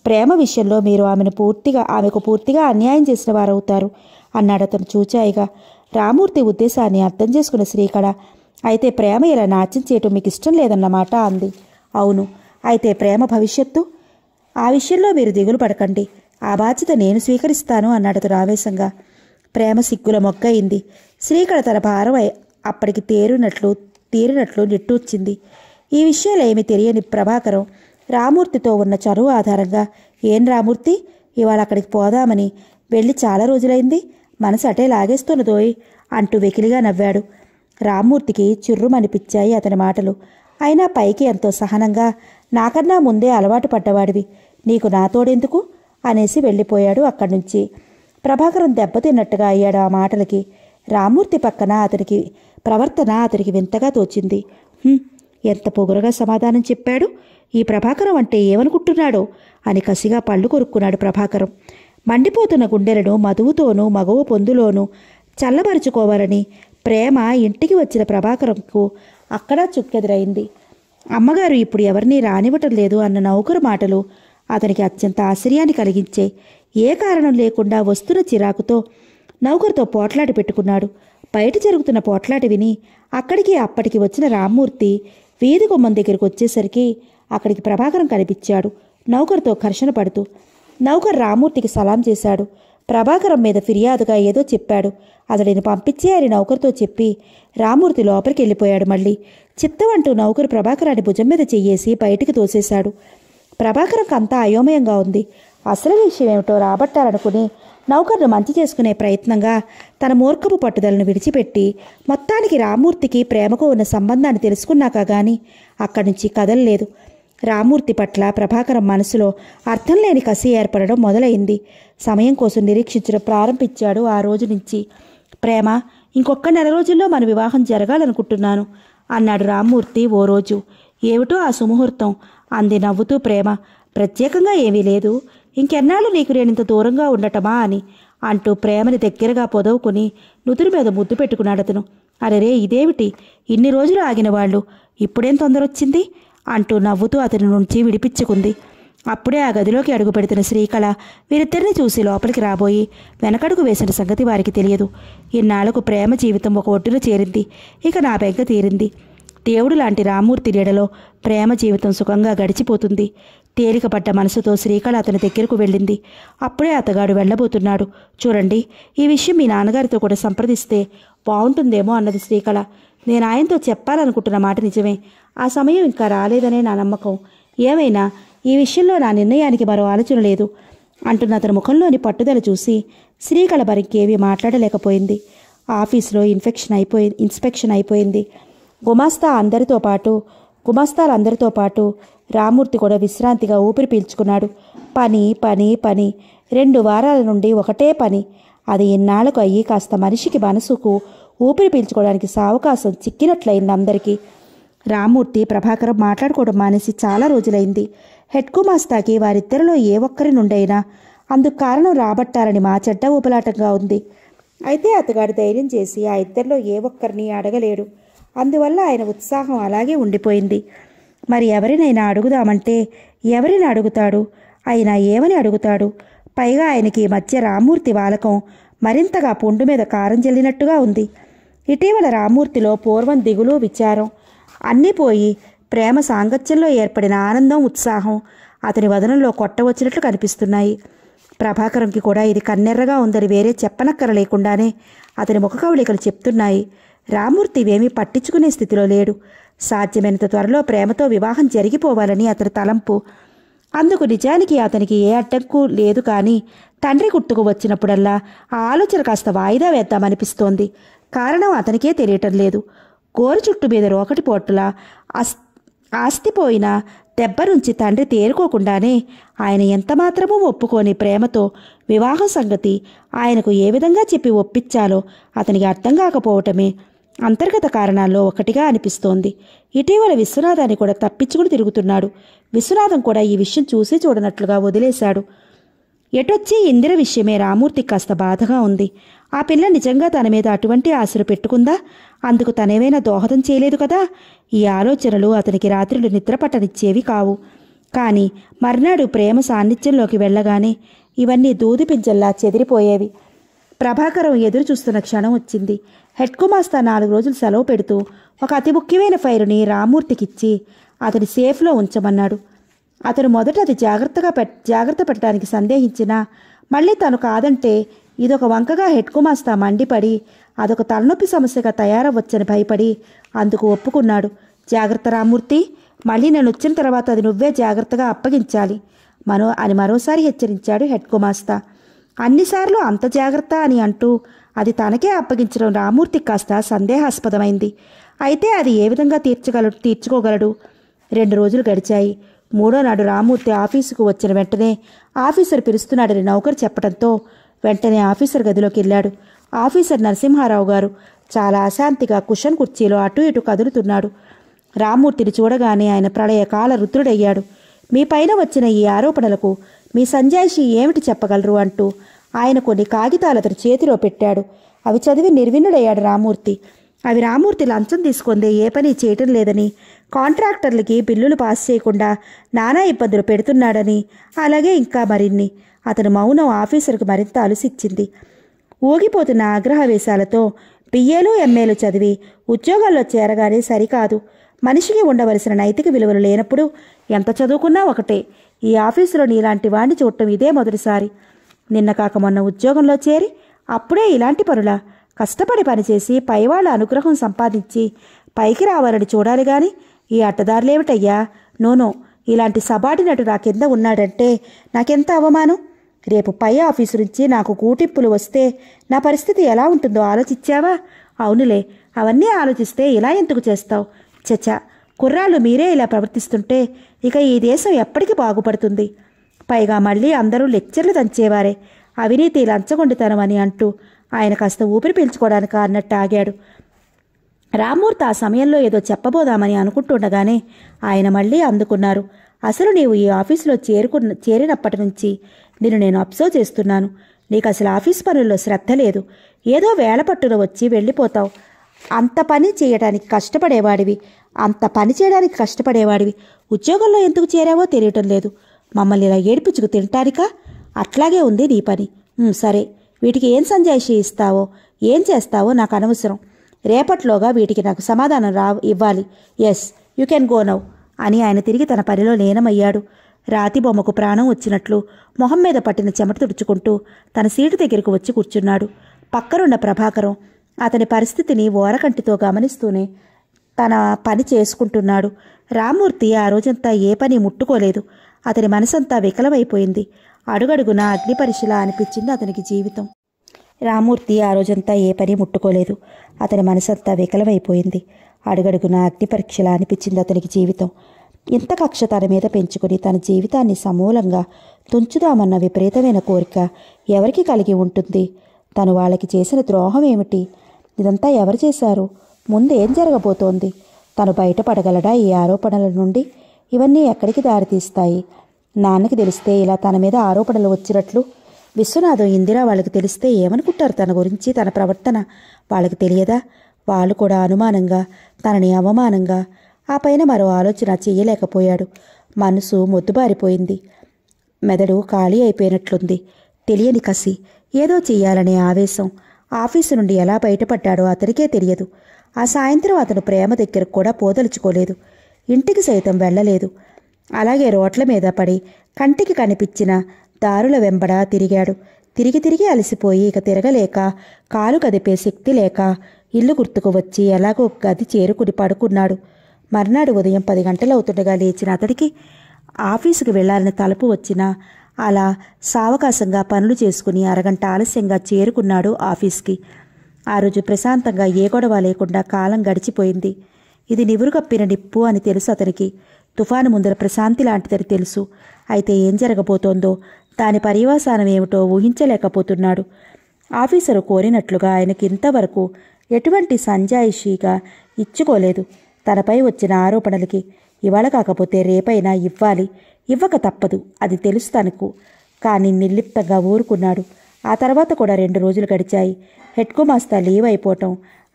ప్రేమ విషయంలో మీరు ఆమెను పూర్తిగా ఆమెకు పూర్తిగా అన్యాయం చేసిన వారవుతారు అన్నాడు అతను చూచాయిగా రామూర్తి ఉద్దేశాన్ని అర్థం చేసుకున్న శ్రీకళ అయితే ప్రేమ ఇలా నాట్యం చేయటం మీకు ఇష్టం లేదన్నమాట అంది అవును అయితే ప్రేమ భవిష్యత్తు ఆ విషయంలో మీరు దిగులు పడకండి ఆ బాధ్యత నేను స్వీకరిస్తాను అన్నాడు అతను ఆవేశంగా ప్రేమ సిగ్గుల మొగ్గయింది శ్రీకళ తన భారం అప్పటికి తేరునట్లు తీరినట్లు నిట్టూర్చింది ఈ విషయాలు ఏమి తెలియని ప్రభాకరం రామూర్తితో ఉన్న చరువు ఆధారంగా ఏం రామూర్తి ఇవాళ అక్కడికి పోదామని వెళ్ళి చాలా రోజులైంది మనసు అటే లాగేస్తున్నదోయ్ అంటూ వెకిలిగా నవ్వాడు రామ్మూర్తికి చిర్రుమనిపించాయి అతని మాటలు అయినా పైకి ఎంతో సహనంగా నాకన్నా ముందే అలవాటు పడ్డవాడివి నీకు నాతోడెందుకు అనేసి వెళ్ళిపోయాడు అక్కడి నుంచి ప్రభాకరం దెబ్బతిన్నట్టుగా అయ్యాడు ఆ మాటలకి రామ్మూర్తి పక్కన అతనికి ప్రవర్తన అతనికి వింతగా తోచింది ఎంత పొగరుగా సమాధానం చెప్పాడు ఈ ప్రభాకరం అంటే ఏమనుకుంటున్నాడో అని కసిగా పళ్ళు కొరుక్కున్నాడు ప్రభాకరం మండిపోతున్న గుండెలను మధువుతోనూ మగవ పొందులోనూ చల్లబరుచుకోవాలని ప్రేమ ఇంటికి వచ్చిన ప్రభాకరంకు అక్కడా చుక్కెదురైంది అమ్మగారు ఇప్పుడు ఎవరినీ రానివ్వటం లేదు అన్న నౌకరు మాటలు అతనికి అత్యంత ఆశ్చర్యాన్ని కలిగించే ఏ కారణం లేకుండా వస్తున్న చిరాకుతో నౌకరుతో పోట్లాడి పెట్టుకున్నాడు బయట జరుగుతున్న పోట్లాట విని అక్కడికి అప్పటికి వచ్చిన రామ్మూర్తి వీధి గుమ్మం దగ్గరికి వచ్చేసరికి అక్కడికి ప్రభాకరం కనిపించాడు నౌకర్తో ఘర్షణ పడుతూ నౌకర్ రామ్మూర్తికి సలాం చేశాడు ప్రభాకరం మీద ఫిర్యాదుగా ఏదో చెప్పాడు అతడిని పంపించేయని అని నౌకర్తో చెప్పి రామూర్తి లోపలికి వెళ్ళిపోయాడు మళ్ళీ చిత్తమంటూ నౌకరు ప్రభాకరాన్ని భుజం మీద చెయ్యేసి బయటికి తోసేశాడు ప్రభాకరం అంతా అయోమయంగా ఉంది అసలు విషయం ఏమిటో రాబట్టాలనుకుని నౌకర్ను మంచి చేసుకునే ప్రయత్నంగా తన మూర్ఖపు పట్టుదలను విడిచిపెట్టి మొత్తానికి రామూర్తికి ప్రేమకు ఉన్న సంబంధాన్ని తెలుసుకున్నాక గాని అక్కడి నుంచి కదలలేదు రామూర్తి పట్ల ప్రభాకరం మనసులో అర్థం లేని కసి ఏర్పడడం మొదలైంది సమయం కోసం నిరీక్షించడం ప్రారంభించాడు ఆ రోజు నుంచి ప్రేమ ఇంకొక నెల రోజుల్లో మన వివాహం జరగాలనుకుంటున్నాను అన్నాడు రామ్మూర్తి ఓ రోజు ఏమిటో ఆ సుముహూర్తం అంది నవ్వుతూ ప్రేమ ప్రత్యేకంగా ఏమీ లేదు ఇంకెన్నాళ్ళు నీకు నేనింత దూరంగా ఉండటమా అని అంటూ ప్రేమని దగ్గరగా పొదవుకుని నుదురు మీద ముద్దు పెట్టుకున్నాడు అతను అరెరే ఇదేమిటి ఇన్ని రోజులు ఆగిన వాళ్ళు ఇప్పుడేం తొందరొచ్చింది అంటూ నవ్వుతూ అతని నుంచి విడిపించుకుంది అప్పుడే ఆ గదిలోకి అడుగు పెడుతున్న శ్రీకళ వీరిద్దరిని చూసి లోపలికి రాబోయి వెనకడుగు వేసిన సంగతి వారికి తెలియదు ఇన్నాళ్లకు ప్రేమ జీవితం ఒక ఒడ్డున చేరింది ఇక నా బెగ్గ తీరింది దేవుడు లాంటి రామూర్తి నీడలో ప్రేమ జీవితం సుఖంగా గడిచిపోతుంది తేలికపడ్డ మనసుతో శ్రీకళ అతని దగ్గరకు వెళ్ళింది అప్పుడే అతగాడు వెళ్ళబోతున్నాడు చూడండి ఈ విషయం మీ నాన్నగారితో కూడా సంప్రదిస్తే బాగుంటుందేమో అన్నది శ్రీకళ నేను ఆయనతో చెప్పాలనుకుంటున్న మాట నిజమే ఆ సమయం ఇంకా రాలేదనే నా నమ్మకం ఏమైనా ఈ విషయంలో నా నిర్ణయానికి మరో ఆలోచన లేదు అంటున్న అతని ముఖంలోని పట్టుదల చూసి శ్రీకళ బరికేవి మాట్లాడలేకపోయింది ఆఫీస్లో ఇన్ఫెక్షన్ అయిపోయి ఇన్స్పెక్షన్ అయిపోయింది గుమాస్తా అందరితో పాటు గుమస్తాలందరితో పాటు రామూర్తి కూడా విశ్రాంతిగా ఊపిరి పీల్చుకున్నాడు పని పని పని రెండు వారాల నుండి ఒకటే పని అది ఇన్నాళ్లకు అయ్యి కాస్త మనిషికి మనసుకు ఊపిరి పీల్చుకోవడానికి సావకాశం చిక్కినట్లయింది అందరికీ రామూర్తి ప్రభాకర్ మాట్లాడుకోవడం మానేసి చాలా రోజులైంది హెడ్ కుమాస్తాకి వారిద్దరిలో ఏ ఒక్కరి నుండైనా అందుకు కారణం రాబట్టాలని మా చెడ్డ ఊపలాటంగా ఉంది అయితే అతగాడు ధైర్యం చేసి ఆ ఇద్దరిలో ఏ ఒక్కరిని అడగలేడు అందువల్ల ఆయన ఉత్సాహం అలాగే ఉండిపోయింది మరి ఎవరినైనా అడుగుదామంటే ఎవరిని అడుగుతాడు అయినా ఏమని అడుగుతాడు పైగా ఆయనకి మధ్య రామ్మూర్తి వాలకం మరింతగా పుండు మీద కారం జల్లినట్టుగా ఉంది ఇటీవల రామూర్తిలో పూర్వం దిగులు విచారం అన్నీ పోయి ప్రేమ సాంగత్యంలో ఏర్పడిన ఆనందం ఉత్సాహం అతని వదనంలో కొట్టవచ్చినట్లు కనిపిస్తున్నాయి ప్రభాకరంకి కూడా ఇది కన్నెర్రగా ఉందని వేరే చెప్పనక్కర లేకుండానే అతని ముఖకవళికలు చెప్తున్నాయి రామూర్తి వేమీ పట్టించుకునే స్థితిలో లేడు సాధ్యమైనంత త్వరలో ప్రేమతో వివాహం జరిగిపోవాలని అతని తలంపు అందుకు నిజానికి అతనికి ఏ అడ్డంకు లేదు కానీ తండ్రి గుర్తుకు వచ్చినప్పుడల్లా ఆ ఆలోచన కాస్త వాయిదా వేద్దామనిపిస్తోంది కారణం అతనికే తెలియటం లేదు గోరు చుట్టు మీద రోకటి పోటుల అస్ ఆస్తిపోయిన దెబ్బ నుంచి తండ్రి తేరుకోకుండానే ఆయన ఎంతమాత్రమూ ఒప్పుకొని ప్రేమతో వివాహం సంగతి ఆయనకు ఏ విధంగా చెప్పి ఒప్పించాలో అతనికి అర్థం కాకపోవటమే అంతర్గత కారణాల్లో ఒకటిగా అనిపిస్తోంది ఇటీవల విశ్వనాథాన్ని కూడా తప్పించుకుని తిరుగుతున్నాడు విశ్వనాథం కూడా ఈ విషయం చూసి చూడనట్లుగా వదిలేశాడు ఎటొచ్చి ఇందిర విషయమే రామూర్తికి కాస్త బాధగా ఉంది ఆ పిల్ల నిజంగా తన మీద అటువంటి ఆశలు పెట్టుకుందా అందుకు తనేమైనా దోహదం చేయలేదు కదా ఈ ఆలోచనలు అతనికి రాత్రులు నిద్రపట్టనిచ్చేవి కావు కానీ మర్నాడు ప్రేమ సాన్నిధ్యంలోకి వెళ్ళగానే ఇవన్నీ దూది పింజల్లా చెదిరిపోయేవి ప్రభాకరం ఎదురు చూస్తున్న క్షణం వచ్చింది హెడ్ కుమాస్తా నాలుగు రోజులు సెలవు పెడుతూ ఒక అతి ముఖ్యమైన ఫైరుని రామ్మూర్తికిచ్చి అతని సేఫ్లో ఉంచమన్నాడు అతను మొదట అది జాగ్రత్తగా పెట్ జాగ్రత్త పెట్టడానికి సందేహించినా మళ్ళీ తను కాదంటే ఇదొక వంకగా హెడ్ కుమాస్తా మండిపడి అదొక తలనొప్పి సమస్యగా తయారవచ్చని భయపడి అందుకు ఒప్పుకున్నాడు జాగ్రత్త రామూర్తి మళ్ళీ నేను వచ్చిన తర్వాత అది నువ్వే జాగ్రత్తగా అప్పగించాలి మనో అని మరోసారి హెచ్చరించాడు హెడ్ కుమాస్తా అన్నిసార్లు అంత జాగ్రత్త అని అంటూ అది తనకే అప్పగించడం రామూర్తి కాస్త సందేహాస్పదమైంది అయితే అది ఏ విధంగా తీర్చగలడు తీర్చుకోగలడు రెండు రోజులు గడిచాయి మూడో నాడు రామూర్తి ఆఫీసుకు వచ్చిన వెంటనే ఆఫీసర్ పిలుస్తున్నాడని నౌకరు చెప్పడంతో వెంటనే ఆఫీసర్ గదిలోకి వెళ్ళాడు ఆఫీసర్ నరసింహారావు గారు చాలా అశాంతిగా కుషన్ కుర్చీలో అటు ఇటు కదులుతున్నాడు రామూర్తిని చూడగానే ఆయన ప్రళయకాల రుద్రుడయ్యాడు మీ పైన వచ్చిన ఈ ఆరోపణలకు మీ సంజాయిషి ఏమిటి చెప్పగలరు అంటూ ఆయన కొన్ని కాగితాలు అతని చేతిలో పెట్టాడు అవి చదివి నిర్విన్నుడయ్యాడు రామూర్తి అవి రామూర్తి లంచం తీసుకుందే ఏ పని చేయటం లేదని కాంట్రాక్టర్లకి బిల్లులు పాస్ చేయకుండా నానా ఇబ్బందులు పెడుతున్నాడని అలాగే ఇంకా మరిన్ని అతను మౌనం ఆఫీసర్కు మరింత అలుసిచ్చింది ఊగిపోతున్న ఆగ్రహవేశాలతో బిఏలు ఎంఏలు చదివి ఉద్యోగాల్లో చేరగానే సరికాదు మనిషికి ఉండవలసిన నైతిక విలువలు లేనప్పుడు ఎంత చదువుకున్నా ఒకటే ఈ ఆఫీసులో నీలాంటి వాణ్ణి చూడటం ఇదే మొదటిసారి నిన్న కాక మొన్న ఉద్యోగంలో చేరి అప్పుడే ఇలాంటి పనులా కష్టపడి పనిచేసి పైవాళ్ళ అనుగ్రహం సంపాదించి పైకి రావాలని చూడాలి గాని ఈ అట్టదారులేమిటయ్యా నూనో ఇలాంటి సబార్డినటు నా కింద ఉన్నాడంటే నాకెంత అవమానం రేపు పై ఆఫీసు నుంచి నాకు కూటింపులు వస్తే నా పరిస్థితి ఎలా ఉంటుందో ఆలోచించావా అవునులే అవన్నీ ఆలోచిస్తే ఇలా ఎందుకు చేస్తావు చచా కుర్రాళ్ళు మీరే ఇలా ప్రవర్తిస్తుంటే ఇక ఈ దేశం ఎప్పటికీ బాగుపడుతుంది పైగా మళ్ళీ అందరూ లెక్చర్లు దంచేవారే అవినీతి లంచగొండితనం అని అంటూ ఆయన కాస్త ఊపిరి పీల్చుకోవడానికి అన్నట్టు ఆగాడు రామ్మూర్తి ఆ సమయంలో ఏదో చెప్పబోదామని అనుకుంటుండగానే ఆయన మళ్ళీ అందుకున్నారు అసలు నీవు ఈ ఆఫీసులో చేరుకున్న చేరినప్పటి నుంచి నిన్ను నేను అబ్జర్వ్ చేస్తున్నాను నీకు అసలు ఆఫీస్ పనుల్లో శ్రద్ధ లేదు ఏదో పట్టున వచ్చి వెళ్ళిపోతావు అంత పని చేయడానికి కష్టపడేవాడివి అంత పని చేయడానికి కష్టపడేవాడివి ఉద్యోగంలో ఎందుకు చేరావో తెలియటం లేదు మమ్మల్ని ఇలా ఏడిపించుకు తింటానికా అట్లాగే ఉంది నీ పని సరే వీటికి ఏం సంజాయిషి ఇస్తావో ఏం చేస్తావో నాకు అనవసరం రేపట్లోగా వీటికి నాకు సమాధానం రా ఇవ్వాలి yes you can go now అని ఆయన తిరిగి తన పనిలో లీనమయ్యాడు రాతి బొమ్మకు ప్రాణం వచ్చినట్లు మొహం మీద పట్టిన చెమట తుడుచుకుంటూ తన సీటు దగ్గరకు వచ్చి కూర్చున్నాడు పక్కనున్న ప్రభాకరం అతని పరిస్థితిని ఓరకంటితో గమనిస్తూనే తన పని చేసుకుంటున్నాడు రామూర్తి ఆ రోజంతా ఏ పని ముట్టుకోలేదు అతని మనసంతా వికలమైపోయింది అడుగడుగున అగ్నిపరిశిలా అనిపించింది అతనికి జీవితం రామూర్తి ఆ రోజంతా ఏ పని ముట్టుకోలేదు అతని మనసంతా వికలమైపోయింది అడుగడుగున అగ్నిపరీక్షలా అనిపించింది అతనికి జీవితం ఇంత కక్ష తన మీద పెంచుకుని తన జీవితాన్ని సమూలంగా తుంచుదామన్న విపరీతమైన కోరిక ఎవరికి కలిగి ఉంటుంది తను వాళ్ళకి చేసిన ద్రోహం ఏమిటి ఇదంతా ఎవరు చేశారు ముందు ఏం జరగబోతోంది తను బయటపడగలడా ఈ ఆరోపణల నుండి ఇవన్నీ ఎక్కడికి దారితీస్తాయి నాన్నకి తెలిస్తే ఇలా తన మీద ఆరోపణలు వచ్చినట్లు విశ్వనాథం ఇందిరా వాళ్ళకి తెలిస్తే ఏమనుకుంటారు తన గురించి తన ప్రవర్తన వాళ్ళకి తెలియదా వాళ్ళు కూడా అనుమానంగా తనని అవమానంగా ఆ పైన మరో ఆలోచన చేయలేకపోయాడు మనసు మొద్దుబారిపోయింది మెదడు ఖాళీ అయిపోయినట్లుంది తెలియని కసి ఏదో చెయ్యాలనే ఆవేశం ఆఫీసు నుండి ఎలా బయటపడ్డాడో అతనికే తెలియదు ఆ సాయంత్రం అతను ప్రేమ దగ్గరకు కూడా పోదలుచుకోలేదు ఇంటికి సైతం వెళ్ళలేదు అలాగే రోడ్ల మీద పడి కంటికి కనిపించిన దారుల వెంబడ తిరిగాడు తిరిగి తిరిగి అలసిపోయి ఇక తిరగలేక కాలు కదిపే శక్తి లేక ఇల్లు గుర్తుకు వచ్చి ఎలాగో గది చేరుకుని పడుకున్నాడు మర్నాడు ఉదయం పది గంటలవుతుండగా లేచిన అతడికి ఆఫీసుకు వెళ్లాలని తలుపు వచ్చిన అలా సావకాశంగా పనులు చేసుకుని అరగంట ఆలస్యంగా చేరుకున్నాడు ఆఫీస్కి ఆ రోజు ప్రశాంతంగా ఏ గొడవ లేకుండా కాలం గడిచిపోయింది ఇది నివురు కప్పిన నిప్పు అని తెలుసు అతనికి తుఫాను ముందర ప్రశాంతి లాంటిదని తెలుసు అయితే ఏం జరగబోతోందో దాని పర్యవసానం ఏమిటో ఊహించలేకపోతున్నాడు ఆఫీసరు కోరినట్లుగా ఆయనకి ఇంతవరకు ఎటువంటి సంజాయిషీగా ఇచ్చుకోలేదు తనపై వచ్చిన ఆరోపణలకి ఇవాళ కాకపోతే రేపైనా ఇవ్వాలి ఇవ్వక తప్పదు అది తెలుసు తనకు కానీ నిర్లిప్తంగా ఊరుకున్నాడు ఆ తర్వాత కూడా రెండు రోజులు గడిచాయి హెడ్కుమాస్తా లీవ్ అయిపోవటం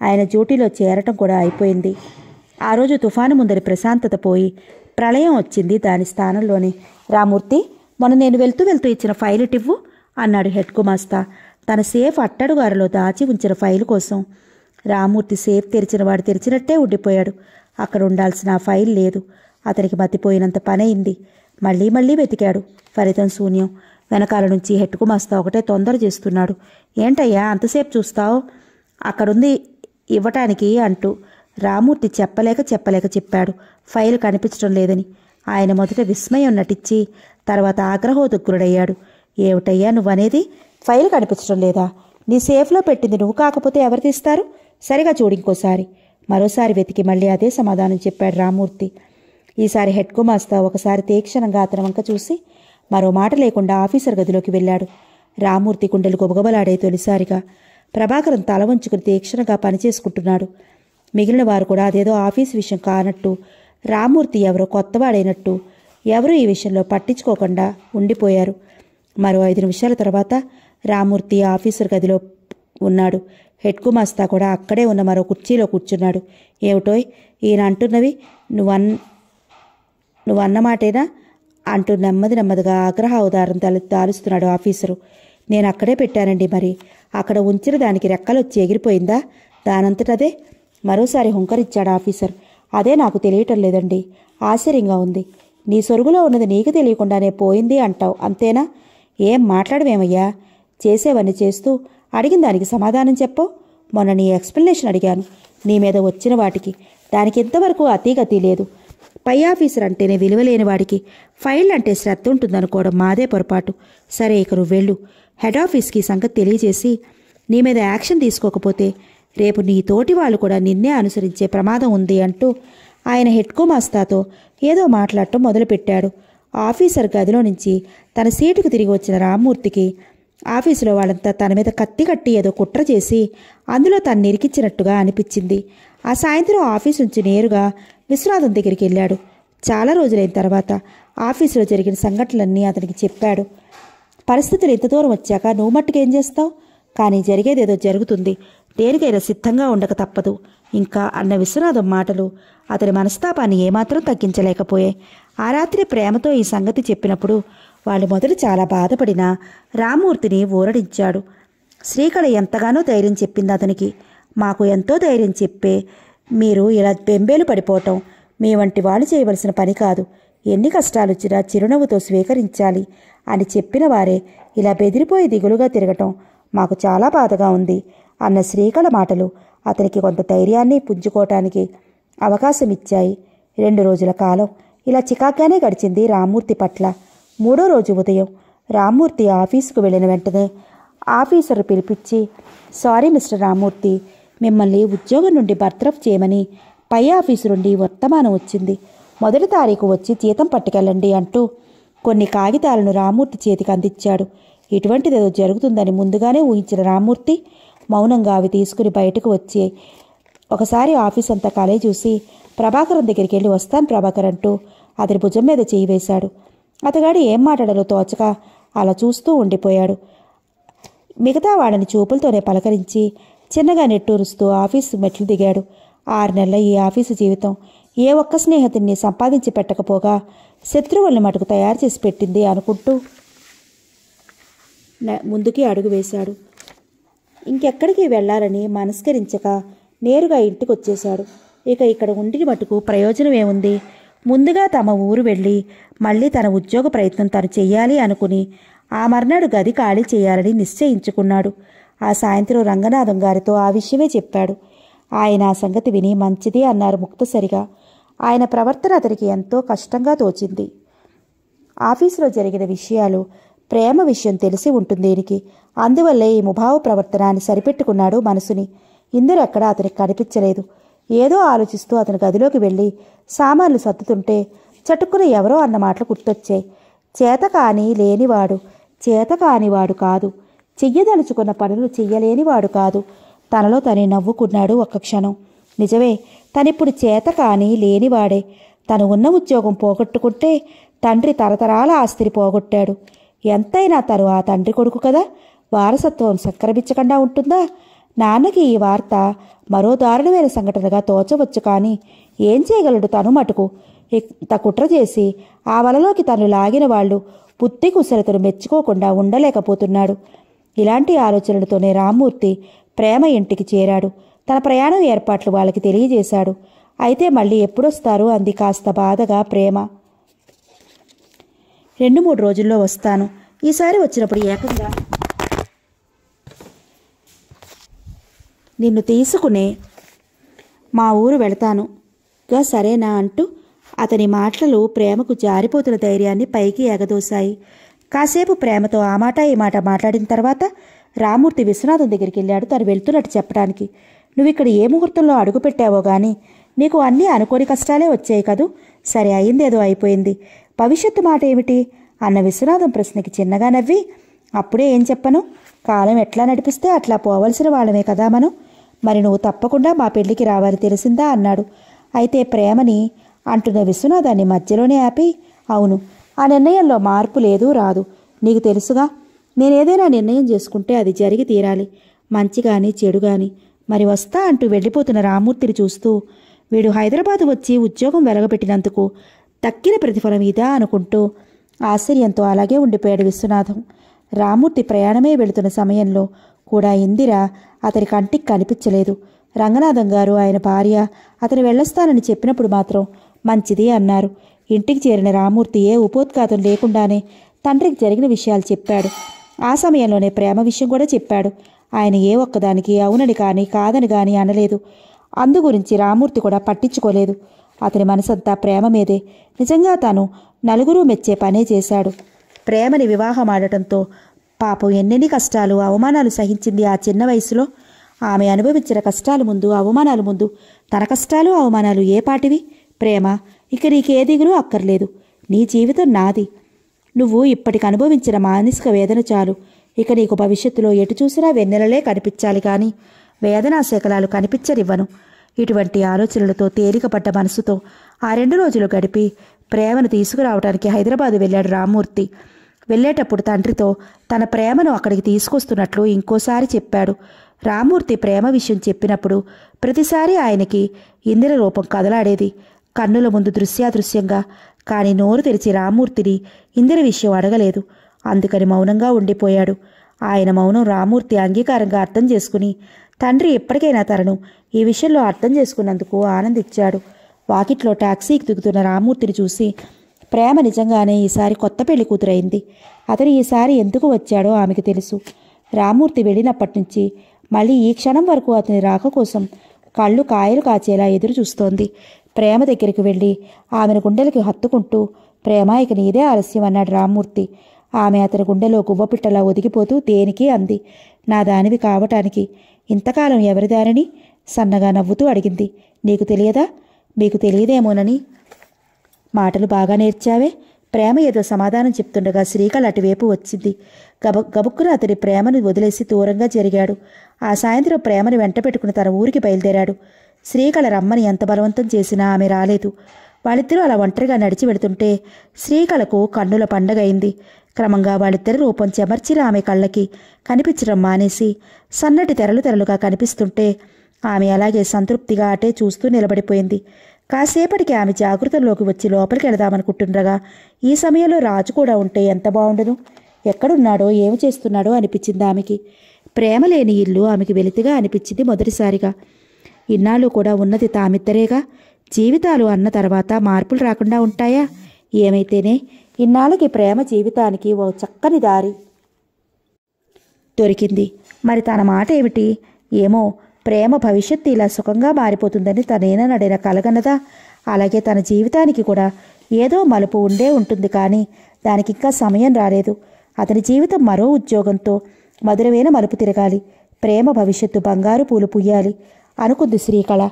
ఆయన డ్యూటీలో చేరటం కూడా అయిపోయింది ఆ రోజు తుఫాను ముందరి ప్రశాంతత పోయి ప్రళయం వచ్చింది దాని స్థానంలోనే రామూర్తి మొన్న నేను వెళ్తూ వెళ్తూ ఇచ్చిన ఫైల్ ఇటివ్వు అన్నాడు హెడ్ తన సేఫ్ అట్టడుగారలో దాచి ఉంచిన ఫైల్ కోసం రామూర్తి సేఫ్ తెరిచిన వాడు తెరిచినట్టే ఉండిపోయాడు అక్కడ ఉండాల్సిన ఆ ఫైల్ లేదు అతనికి మతిపోయినంత పనైంది మళ్ళీ మళ్ళీ వెతికాడు ఫలితం శూన్యం వెనకాల నుంచి హెట్టుకు మస్తా ఒకటే తొందర చేస్తున్నాడు ఏంటయ్యా అంతసేపు చూస్తావు అక్కడుంది ఇవ్వటానికి అంటూ రామూర్తి చెప్పలేక చెప్పలేక చెప్పాడు ఫైల్ కనిపించడం లేదని ఆయన మొదట విస్మయం నటించి తర్వాత ఆగ్రహోదగ్గురుడయ్యాడు ఏమిటయ్యా నువ్వనేది ఫైల్ కనిపించడం లేదా నీ సేఫ్లో పెట్టింది నువ్వు కాకపోతే ఎవరు తీస్తారు సరిగా చూడు ఇంకోసారి మరోసారి వెతికి మళ్ళీ అదే సమాధానం చెప్పాడు రామూర్తి ఈసారి హెడ్ కుమాస్తా ఒకసారి తీక్షణంగా అతని వంక చూసి మరో మాట లేకుండా ఆఫీసర్ గదిలోకి వెళ్ళాడు రామూర్తి కుండలు గొబగబలాడే తొలిసారిగా ప్రభాకరం తల వంచుకుని తీక్షణగా పనిచేసుకుంటున్నాడు మిగిలిన వారు కూడా అదేదో ఆఫీస్ విషయం కానట్టు రామూర్తి ఎవరో కొత్తవాడైనట్టు ఎవరూ ఈ విషయంలో పట్టించుకోకుండా ఉండిపోయారు మరో ఐదు నిమిషాల తర్వాత రామూర్తి ఆఫీసర్ గదిలో ఉన్నాడు హెడ్ కుమాస్తా కూడా అక్కడే ఉన్న మరో కుర్చీలో కూర్చున్నాడు ఏమిటోయ్ ఈయన అంటున్నవి నువ్వన్ నువ్వన్నమాటేనా అంటూ నెమ్మది నెమ్మదిగా ఆగ్రహ అవతారం తల తాలుస్తున్నాడు ఆఫీసరు నేను అక్కడే పెట్టానండి మరి అక్కడ ఉంచిన దానికి రెక్కలు వచ్చి ఎగిరిపోయిందా దానంతటదే మరోసారి హుంకరిచ్చాడు ఆఫీసర్ అదే నాకు తెలియటం లేదండి ఆశ్చర్యంగా ఉంది నీ సొరుగులో ఉన్నది నీకు తెలియకుండానే పోయింది అంటావు అంతేనా ఏం మాట్లాడమేమయ్యా చేసేవన్నీ చేస్తూ అడిగిన దానికి సమాధానం చెప్పవు మొన్న నీ ఎక్స్ప్లెనేషన్ అడిగాను నీ మీద వచ్చిన వాటికి దానికి ఇంతవరకు అతీగతి లేదు పై ఆఫీసర్ అంటేనే విలువలేని వాడికి ఫైల్ అంటే శ్రద్ధ ఉంటుందనుకోవడం మాదే పొరపాటు సరే ఇక నువ్వు వెళ్ళు హెడ్ ఆఫీస్కి సంగతి తెలియజేసి నీ మీద యాక్షన్ తీసుకోకపోతే రేపు నీ తోటి వాళ్ళు కూడా నిన్నే అనుసరించే ప్రమాదం ఉంది అంటూ ఆయన హెడ్ మాస్తాతో ఏదో మాట్లాడటం మొదలుపెట్టాడు ఆఫీసర్ గదిలో నుంచి తన సీటుకు తిరిగి వచ్చిన రామ్మూర్తికి ఆఫీసులో వాళ్ళంతా తన మీద కత్తి కట్టి ఏదో కుట్ర చేసి అందులో తను నిరికించినట్టుగా అనిపించింది ఆ సాయంత్రం ఆఫీస్ నుంచి నేరుగా విశ్వనాథం దగ్గరికి వెళ్ళాడు చాలా రోజులైన తర్వాత ఆఫీసులో జరిగిన సంఘటనలన్నీ అతనికి చెప్పాడు పరిస్థితులు ఇంత దూరం వచ్చాక నువ్వు మట్టుకు ఏం చేస్తావు కానీ జరిగేదేదో జరుగుతుంది దేనికైనా సిద్ధంగా ఉండక తప్పదు ఇంకా అన్న విశ్వనాథం మాటలు అతని మనస్తాపాన్ని ఏమాత్రం తగ్గించలేకపోయాయి ఆ రాత్రి ప్రేమతో ఈ సంగతి చెప్పినప్పుడు వాళ్ళు మొదట చాలా బాధపడిన రామూర్తిని ఊరడించాడు శ్రీకళ ఎంతగానో ధైర్యం చెప్పింది అతనికి మాకు ఎంతో ధైర్యం చెప్పే మీరు ఇలా బెంబేలు పడిపోవటం మీ వంటి వాళ్ళు చేయవలసిన పని కాదు ఎన్ని కష్టాలు వచ్చినా చిరునవ్వుతో స్వీకరించాలి అని చెప్పిన వారే ఇలా బెదిరిపోయి దిగులుగా తిరగటం మాకు చాలా బాధగా ఉంది అన్న శ్రీకళ మాటలు అతనికి కొంత ధైర్యాన్ని పుంజుకోవటానికి అవకాశం ఇచ్చాయి రెండు రోజుల కాలం ఇలా చికాకానే గడిచింది రామ్మూర్తి పట్ల మూడో రోజు ఉదయం రామ్మూర్తి ఆఫీసుకు వెళ్ళిన వెంటనే ఆఫీసర్ పిలిపించి సారీ మిస్టర్ రామ్మూర్తి మిమ్మల్ని ఉద్యోగం నుండి బర్తరఫ్ చేయమని పై ఆఫీసు నుండి వర్తమానం వచ్చింది మొదటి తారీఖు వచ్చి జీతం పట్టుకెళ్ళండి అంటూ కొన్ని కాగితాలను రామూర్తి చేతికి అందించాడు ఇటువంటిదేదో జరుగుతుందని ముందుగానే ఊహించిన రామూర్తి మౌనంగా అవి తీసుకుని బయటకు వచ్చి ఒకసారి ఆఫీస్ అంతా కాలే చూసి ప్రభాకరం దగ్గరికి వెళ్ళి వస్తాను ప్రభాకర్ అంటూ అతని భుజం మీద చేయి వేశాడు అతగాడు ఏం మాట్లాడాలో తోచక అలా చూస్తూ ఉండిపోయాడు మిగతా వాడిని చూపులతోనే పలకరించి చిన్నగా నెట్టూరుస్తూ ఆఫీసు మెట్లు దిగాడు ఆరు నెలల ఈ ఆఫీసు జీవితం ఏ ఒక్క స్నేహితుడిని సంపాదించి పెట్టకపోగా శత్రువుల్ని మటుకు తయారు చేసి పెట్టింది అనుకుంటూ ముందుకి అడుగు వేశాడు ఇంకెక్కడికి వెళ్ళాలని మనస్కరించక నేరుగా ఇంటికి వచ్చేశాడు ఇక ఇక్కడ ఉండి మటుకు ప్రయోజనం ఏముంది ముందుగా తమ ఊరు వెళ్ళి మళ్ళీ తన ఉద్యోగ ప్రయత్నం తను చేయాలి అనుకుని ఆ మర్నాడు గది ఖాళీ చేయాలని నిశ్చయించుకున్నాడు ఆ సాయంత్రం రంగనాథం గారితో ఆ విషయమే చెప్పాడు ఆయన ఆ సంగతి విని మంచిది అన్నారు ముక్తసరిగా ఆయన ప్రవర్తన అతనికి ఎంతో కష్టంగా తోచింది ఆఫీసులో జరిగిన విషయాలు ప్రేమ విషయం తెలిసి ఉంటుంది దీనికి అందువల్లే ఈ ముభావ ప్రవర్తనాన్ని సరిపెట్టుకున్నాడు మనసుని ఇందరు ఎక్కడా అతనికి కనిపించలేదు ఏదో ఆలోచిస్తూ అతను గదిలోకి వెళ్ళి సామాన్లు సర్దుతుంటే చటుక్కున ఎవరో అన్న మాటలు గుర్తొచ్చాయి చేత కాని లేనివాడు చేత కానివాడు కాదు చెయ్యదలుచుకున్న పనులు వాడు కాదు తనలో తనే నవ్వుకున్నాడు ఒక్క క్షణం నిజమే తనిప్పుడు చేత కానీ లేనివాడే తను ఉన్న ఉద్యోగం పోగొట్టుకుంటే తండ్రి తరతరాల ఆస్తిని పోగొట్టాడు ఎంతైనా తను ఆ తండ్రి కొడుకు కదా వారసత్వం సక్రమించకుండా ఉంటుందా నాన్నకి ఈ వార్త మరో దారుణమైన సంఘటనగా తోచవచ్చు కానీ ఏం చేయగలడు తను మటుకు ఇంత కుట్ర చేసి ఆ వలలోకి తను లాగిన వాళ్ళు బుద్ధి కుశలతను మెచ్చుకోకుండా ఉండలేకపోతున్నాడు ఇలాంటి ఆలోచనలతోనే రామ్మూర్తి ప్రేమ ఇంటికి చేరాడు తన ప్రయాణం ఏర్పాట్లు వాళ్ళకి తెలియజేశాడు అయితే మళ్ళీ ఎప్పుడొస్తారు అంది కాస్త బాధగా ప్రేమ రెండు మూడు రోజుల్లో వస్తాను ఈసారి వచ్చినప్పుడు ఏకంగా నిన్ను తీసుకునే మా ఊరు వెళతాను గా సరేనా అంటూ అతని మాటలు ప్రేమకు జారిపోతున్న ధైర్యాన్ని పైకి ఎగదోశాయి కాసేపు ప్రేమతో ఆ మాట ఈ మాట మాట్లాడిన తర్వాత రామూర్తి విశ్వనాథం దగ్గరికి వెళ్ళాడు తను వెళ్తున్నట్టు చెప్పడానికి నువ్వు ఇక్కడ ఏ ముహూర్తంలో అడుగు పెట్టావో గాని నీకు అన్నీ అనుకోని కష్టాలే వచ్చాయి కదూ సరే అయిందేదో అయిపోయింది భవిష్యత్తు మాట ఏమిటి అన్న విశ్వనాథం ప్రశ్నకి చిన్నగా నవ్వి అప్పుడే ఏం చెప్పను కాలం ఎట్లా నడిపిస్తే అట్లా పోవలసిన వాళ్ళమే కదా మనం మరి నువ్వు తప్పకుండా మా పెళ్లికి రావాలి తెలిసిందా అన్నాడు అయితే ప్రేమని అంటున్న విశ్వనాథాన్ని మధ్యలోనే ఆపి అవును ఆ నిర్ణయంలో మార్పు లేదు రాదు నీకు తెలుసుగా నేనేదైనా నిర్ణయం చేసుకుంటే అది జరిగి తీరాలి మంచి కానీ చెడు కానీ మరి వస్తా అంటూ వెళ్ళిపోతున్న రామూర్తిని చూస్తూ వీడు హైదరాబాద్ వచ్చి ఉద్యోగం వెలగబెట్టినందుకు తక్కిన ప్రతిఫలం ఇదా అనుకుంటూ ఆశ్చర్యంతో అలాగే ఉండిపోయాడు విశ్వనాథం రామూర్తి ప్రయాణమే వెళుతున్న సమయంలో కూడా ఇందిర అతని కంటికి కనిపించలేదు రంగనాథం గారు ఆయన భార్య అతను వెళ్ళొస్తానని చెప్పినప్పుడు మాత్రం మంచిది అన్నారు ఇంటికి చేరిన రామూర్తి ఏ ఉపోత్కాతం లేకుండానే తండ్రికి జరిగిన విషయాలు చెప్పాడు ఆ సమయంలోనే ప్రేమ విషయం కూడా చెప్పాడు ఆయన ఏ ఒక్కదానికి అవునని కానీ కాదని కానీ అనలేదు అందు గురించి రామూర్తి కూడా పట్టించుకోలేదు అతని మనసంతా ప్రేమ మీదే నిజంగా తాను నలుగురు మెచ్చే పనే చేశాడు ప్రేమని వివాహం ఆడటంతో పాపం ఎన్నెన్ని కష్టాలు అవమానాలు సహించింది ఆ చిన్న వయసులో ఆమె అనుభవించిన కష్టాల ముందు అవమానాల ముందు తన కష్టాలు అవమానాలు ఏ పాటివి ప్రేమ ఇక నీకే దిగులు అక్కర్లేదు నీ జీవితం నాది నువ్వు ఇప్పటికి అనుభవించిన మానసిక వేదన చాలు ఇక నీకు భవిష్యత్తులో ఎటు చూసినా వెన్నెలలే కనిపించాలి కానీ వేదనా శకలాలు కనిపించనివ్వను ఇటువంటి ఆలోచనలతో తేలికపడ్డ మనసుతో ఆ రెండు రోజులు గడిపి ప్రేమను తీసుకురావడానికి హైదరాబాదు వెళ్ళాడు రామ్మూర్తి వెళ్ళేటప్పుడు తండ్రితో తన ప్రేమను అక్కడికి తీసుకొస్తున్నట్లు ఇంకోసారి చెప్పాడు రామ్మూర్తి ప్రేమ విషయం చెప్పినప్పుడు ప్రతిసారి ఆయనకి ఇందిర రూపం కదలాడేది కన్నుల ముందు దృశ్యాదృశ్యంగా కాని నోరు తెరిచి రామ్మూర్తిని ఇందిర విషయం అడగలేదు అందుకని మౌనంగా ఉండిపోయాడు ఆయన మౌనం రామూర్తి అంగీకారంగా అర్థం చేసుకుని తండ్రి ఎప్పటికైనా తనను ఈ విషయంలో అర్థం చేసుకున్నందుకు ఆనందించాడు వాకిట్లో టాక్సీకి దిగుతున్న రామూర్తిని చూసి ప్రేమ నిజంగానే ఈసారి కొత్త పెళ్లి కూతురైంది అతను ఈసారి ఎందుకు వచ్చాడో ఆమెకు తెలుసు రామూర్తి వెళ్ళినప్పటి నుంచి మళ్ళీ ఈ క్షణం వరకు అతని రాక కోసం కళ్ళు కాయలు కాచేలా ఎదురు చూస్తోంది ప్రేమ దగ్గరికి వెళ్ళి ఆమెను గుండెలకి హత్తుకుంటూ ప్రేమ ఇక నీదే ఆలస్యం అన్నాడు రామ్మూర్తి ఆమె అతని గుండెలో గువ్వపిట్టలా ఒదిగిపోతూ దేనికి అంది నా దానివి కావటానికి ఇంతకాలం ఎవరిదారని సన్నగా నవ్వుతూ అడిగింది నీకు తెలియదా మీకు తెలియదేమోనని మాటలు బాగా నేర్చావే ప్రేమ ఏదో సమాధానం చెప్తుండగా శ్రీకళ అటువైపు వచ్చింది గబ గబుక్కున అతడి ప్రేమను వదిలేసి దూరంగా జరిగాడు ఆ సాయంత్రం ప్రేమను వెంట పెట్టుకుని తన ఊరికి బయలుదేరాడు శ్రీకళ రమ్మని ఎంత బలవంతం చేసినా ఆమె రాలేదు వాళ్ళిద్దరూ అలా ఒంటరిగా నడిచి వెడుతుంటే శ్రీకళకు కన్నుల పండగైంది క్రమంగా వాళ్ళిద్దరి రూపం చెమర్చిన ఆమె కళ్ళకి కనిపించడం మానేసి సన్నటి తెరలు తెరలుగా కనిపిస్తుంటే ఆమె అలాగే సంతృప్తిగా అటే చూస్తూ నిలబడిపోయింది కాసేపటికి ఆమె జాగృతంలోకి వచ్చి లోపలికి వెళదామనుకుంటుండగా ఈ సమయంలో రాజు కూడా ఉంటే ఎంత బాగుండదు ఎక్కడున్నాడో ఏమి చేస్తున్నాడో అనిపించింది ఆమెకి ప్రేమ లేని ఇల్లు ఆమెకి వెలితిగా అనిపించింది మొదటిసారిగా ఇన్నాళ్ళు కూడా ఉన్నది తామిద్దరేగా జీవితాలు అన్న తర్వాత మార్పులు రాకుండా ఉంటాయా ఏమైతేనే ఇన్నాళ్ళకి ప్రేమ జీవితానికి ఓ చక్కని దారి దొరికింది మరి తన మాట ఏమిటి ఏమో ప్రేమ భవిష్యత్తు ఇలా సుఖంగా మారిపోతుందని తనేనడిన కలగన్నదా అలాగే తన జీవితానికి కూడా ఏదో మలుపు ఉండే ఉంటుంది కానీ దానికి ఇంకా సమయం రాలేదు అతని జీవితం మరో ఉద్యోగంతో మధురమైన మలుపు తిరగాలి ప్రేమ భవిష్యత్తు బంగారు పూలు పుయ్యాలి అనుకుంది శ్రీకళ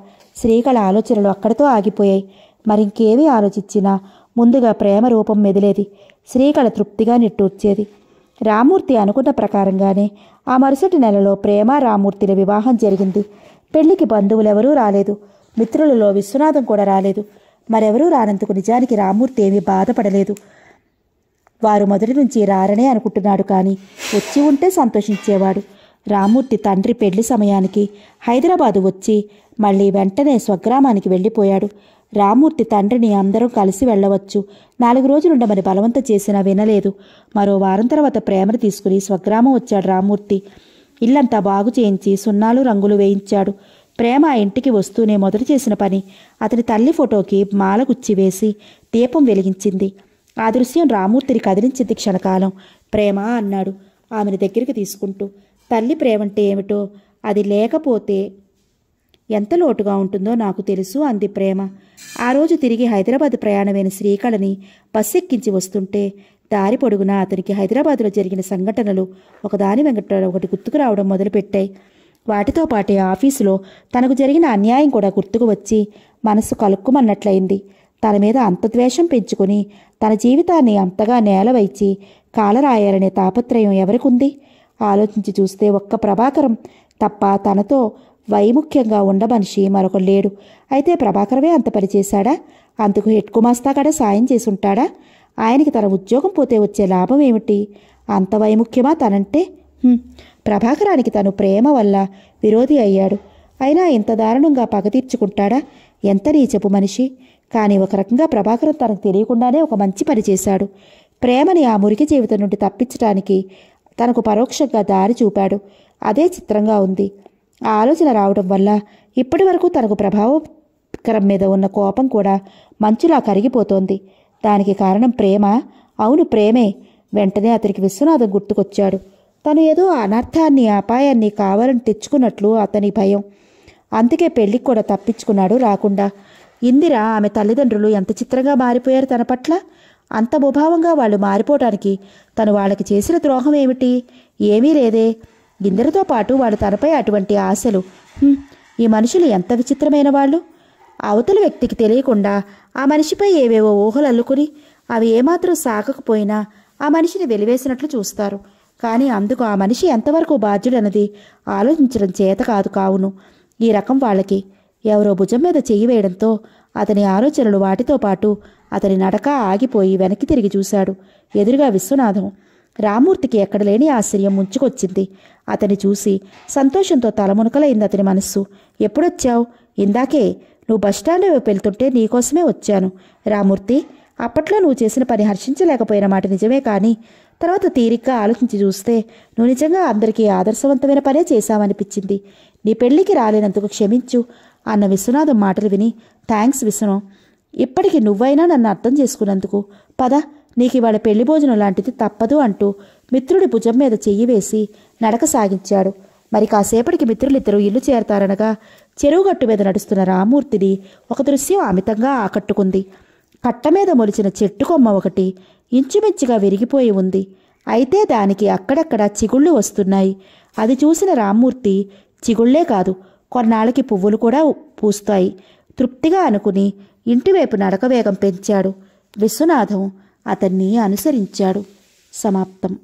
శ్రీకళ ఆలోచనలు అక్కడితో ఆగిపోయాయి మరింకేమీ ఆలోచించినా ముందుగా ప్రేమ రూపం మెదిలేది శ్రీకళ తృప్తిగా నిట్టూర్చేది రామూర్తి అనుకున్న ప్రకారంగానే ఆ మరుసటి నెలలో ప్రేమ రామూర్తిల వివాహం జరిగింది పెళ్లికి బంధువులెవరూ రాలేదు మిత్రులలో విశ్వనాథం కూడా రాలేదు మరెవరూ రానందుకు నిజానికి రామూర్తి ఏమీ బాధపడలేదు వారు మొదటి నుంచి రారనే అనుకుంటున్నాడు కానీ వచ్చి ఉంటే సంతోషించేవాడు రామూర్తి తండ్రి పెళ్లి సమయానికి హైదరాబాదు వచ్చి మళ్ళీ వెంటనే స్వగ్రామానికి వెళ్ళిపోయాడు రామూర్తి తండ్రిని అందరం కలిసి వెళ్ళవచ్చు నాలుగు రోజులుండమని బలవంత చేసినా వినలేదు మరో వారం తర్వాత ప్రేమను తీసుకుని స్వగ్రామం వచ్చాడు రామూర్తి ఇల్లంతా బాగు చేయించి సున్నాలు రంగులు వేయించాడు ప్రేమ ఆ ఇంటికి వస్తూనే మొదటి చేసిన పని అతని తల్లి ఫోటోకి మాల వేసి దీపం వెలిగించింది ఆ దృశ్యం రామూర్తిని కదిలించింది క్షణకాలం ప్రేమ అన్నాడు ఆమెను దగ్గరికి తీసుకుంటూ తల్లి ప్రేమంటే ఏమిటో అది లేకపోతే ఎంత లోటుగా ఉంటుందో నాకు తెలుసు అంది ప్రేమ ఆ రోజు తిరిగి హైదరాబాద్ ప్రయాణమైన శ్రీకళని బస్సెక్కించి వస్తుంటే దారి పొడుగున అతనికి హైదరాబాదులో జరిగిన సంఘటనలు ఒకదాని వెంకట ఒకటి గుర్తుకు రావడం మొదలుపెట్టాయి వాటితో పాటే ఆఫీసులో తనకు జరిగిన అన్యాయం కూడా గుర్తుకు వచ్చి మనసు కలుక్కుమన్నట్లయింది తన మీద అంత ద్వేషం పెంచుకుని తన జీవితాన్ని అంతగా నేలవైచి కాలరాయాలనే తాపత్రయం ఉంది ఆలోచించి చూస్తే ఒక్క ప్రభాకరం తప్ప తనతో వైముఖ్యంగా ఉండ మనిషి మరొక లేడు అయితే ప్రభాకరమే అంత పనిచేశాడా అందుకు హెడ్ కుమాస్తా కాడ సాయం చేసుంటాడా ఆయనకి తన ఉద్యోగం పోతే వచ్చే లాభం ఏమిటి అంత వైముఖ్యమా తనంటే ప్రభాకరానికి తను ప్రేమ వల్ల విరోధి అయ్యాడు అయినా ఇంత దారుణంగా పగ తీర్చుకుంటాడా ఎంత నీచపు మనిషి కానీ ఒక రకంగా ప్రభాకరం తనకు తెలియకుండానే ఒక మంచి పని చేశాడు ప్రేమని ఆ మురికి జీవితం నుండి తప్పించడానికి తనకు పరోక్షంగా దారి చూపాడు అదే చిత్రంగా ఉంది ఆ ఆలోచన రావడం వల్ల ఇప్పటి వరకు తనకు ప్రభావకరం మీద ఉన్న కోపం కూడా మంచులా కరిగిపోతోంది దానికి కారణం ప్రేమ అవును ప్రేమే వెంటనే అతనికి విశ్వనాథం గుర్తుకొచ్చాడు తను ఏదో అనర్థాన్ని అపాయాన్ని కావాలని తెచ్చుకున్నట్లు అతని భయం అందుకే పెళ్లికి కూడా తప్పించుకున్నాడు రాకుండా ఇందిరా ఆమె తల్లిదండ్రులు ఎంత చిత్రంగా మారిపోయారు తన పట్ల అంత ముభావంగా వాళ్ళు మారిపోవటానికి తను వాళ్ళకి చేసిన ద్రోహం ఏమిటి ఏమీ లేదే ఇందరితో పాటు వాళ్ళు తనపై అటువంటి ఆశలు ఈ మనుషులు ఎంత విచిత్రమైన వాళ్ళు అవతల వ్యక్తికి తెలియకుండా ఆ మనిషిపై ఏవేవో ఊహలు అల్లుకుని అవి ఏమాత్రం సాగకపోయినా ఆ మనిషిని వెలివేసినట్లు చూస్తారు కానీ అందుకు ఆ మనిషి ఎంతవరకు బాధ్యుడన్నది ఆలోచించడం చేత కాదు కావును ఈ రకం వాళ్ళకి ఎవరో భుజం మీద చెయ్యి వేయడంతో అతని ఆలోచనలు వాటితో పాటు అతని నడక ఆగిపోయి వెనక్కి తిరిగి చూశాడు ఎదురుగా విశ్వనాథం రామూర్తికి ఎక్కడ లేని ఆశ్చర్యం ముంచుకొచ్చింది అతని చూసి సంతోషంతో తలమునకలైంది అతని మనస్సు ఎప్పుడొచ్చావు ఇందాకే నువ్వు బస్టాండ్ వెళ్తుంటే నీకోసమే వచ్చాను రామూర్తి అప్పట్లో నువ్వు చేసిన పని హర్షించలేకపోయిన మాట నిజమే కానీ తర్వాత తీరిగ్గా ఆలోచించి చూస్తే నువ్వు నిజంగా అందరికీ ఆదర్శవంతమైన పనే చేశావనిపించింది నీ పెళ్లికి రాలేనందుకు క్షమించు అన్న విశ్వనాథం మాటలు విని థ్యాంక్స్ విశ్వం ఇప్పటికి నువ్వైనా నన్ను అర్థం చేసుకున్నందుకు పద నీకు ఇవాళ పెళ్లి భోజనం లాంటిది తప్పదు అంటూ మిత్రుడి భుజం మీద చెయ్యి వేసి నడక సాగించాడు మరి కాసేపటికి మిత్రులిద్దరూ ఇల్లు చేరతారనగా చెరువుగట్టు మీద నడుస్తున్న రామూర్తిని ఒక దృశ్యం అమితంగా ఆకట్టుకుంది కట్ట మీద మొలిచిన చెట్టు కొమ్మ ఒకటి ఇంచుమించుగా విరిగిపోయి ఉంది అయితే దానికి అక్కడక్కడ చిగుళ్ళు వస్తున్నాయి అది చూసిన రామ్మూర్తి చిగుళ్లే కాదు కొన్నాళ్ళకి పువ్వులు కూడా పూస్తాయి తృప్తిగా అనుకుని ఇంటివైపు నడకవేగం పెంచాడు విశ్వనాథం అతన్ని అనుసరించాడు సమాప్తం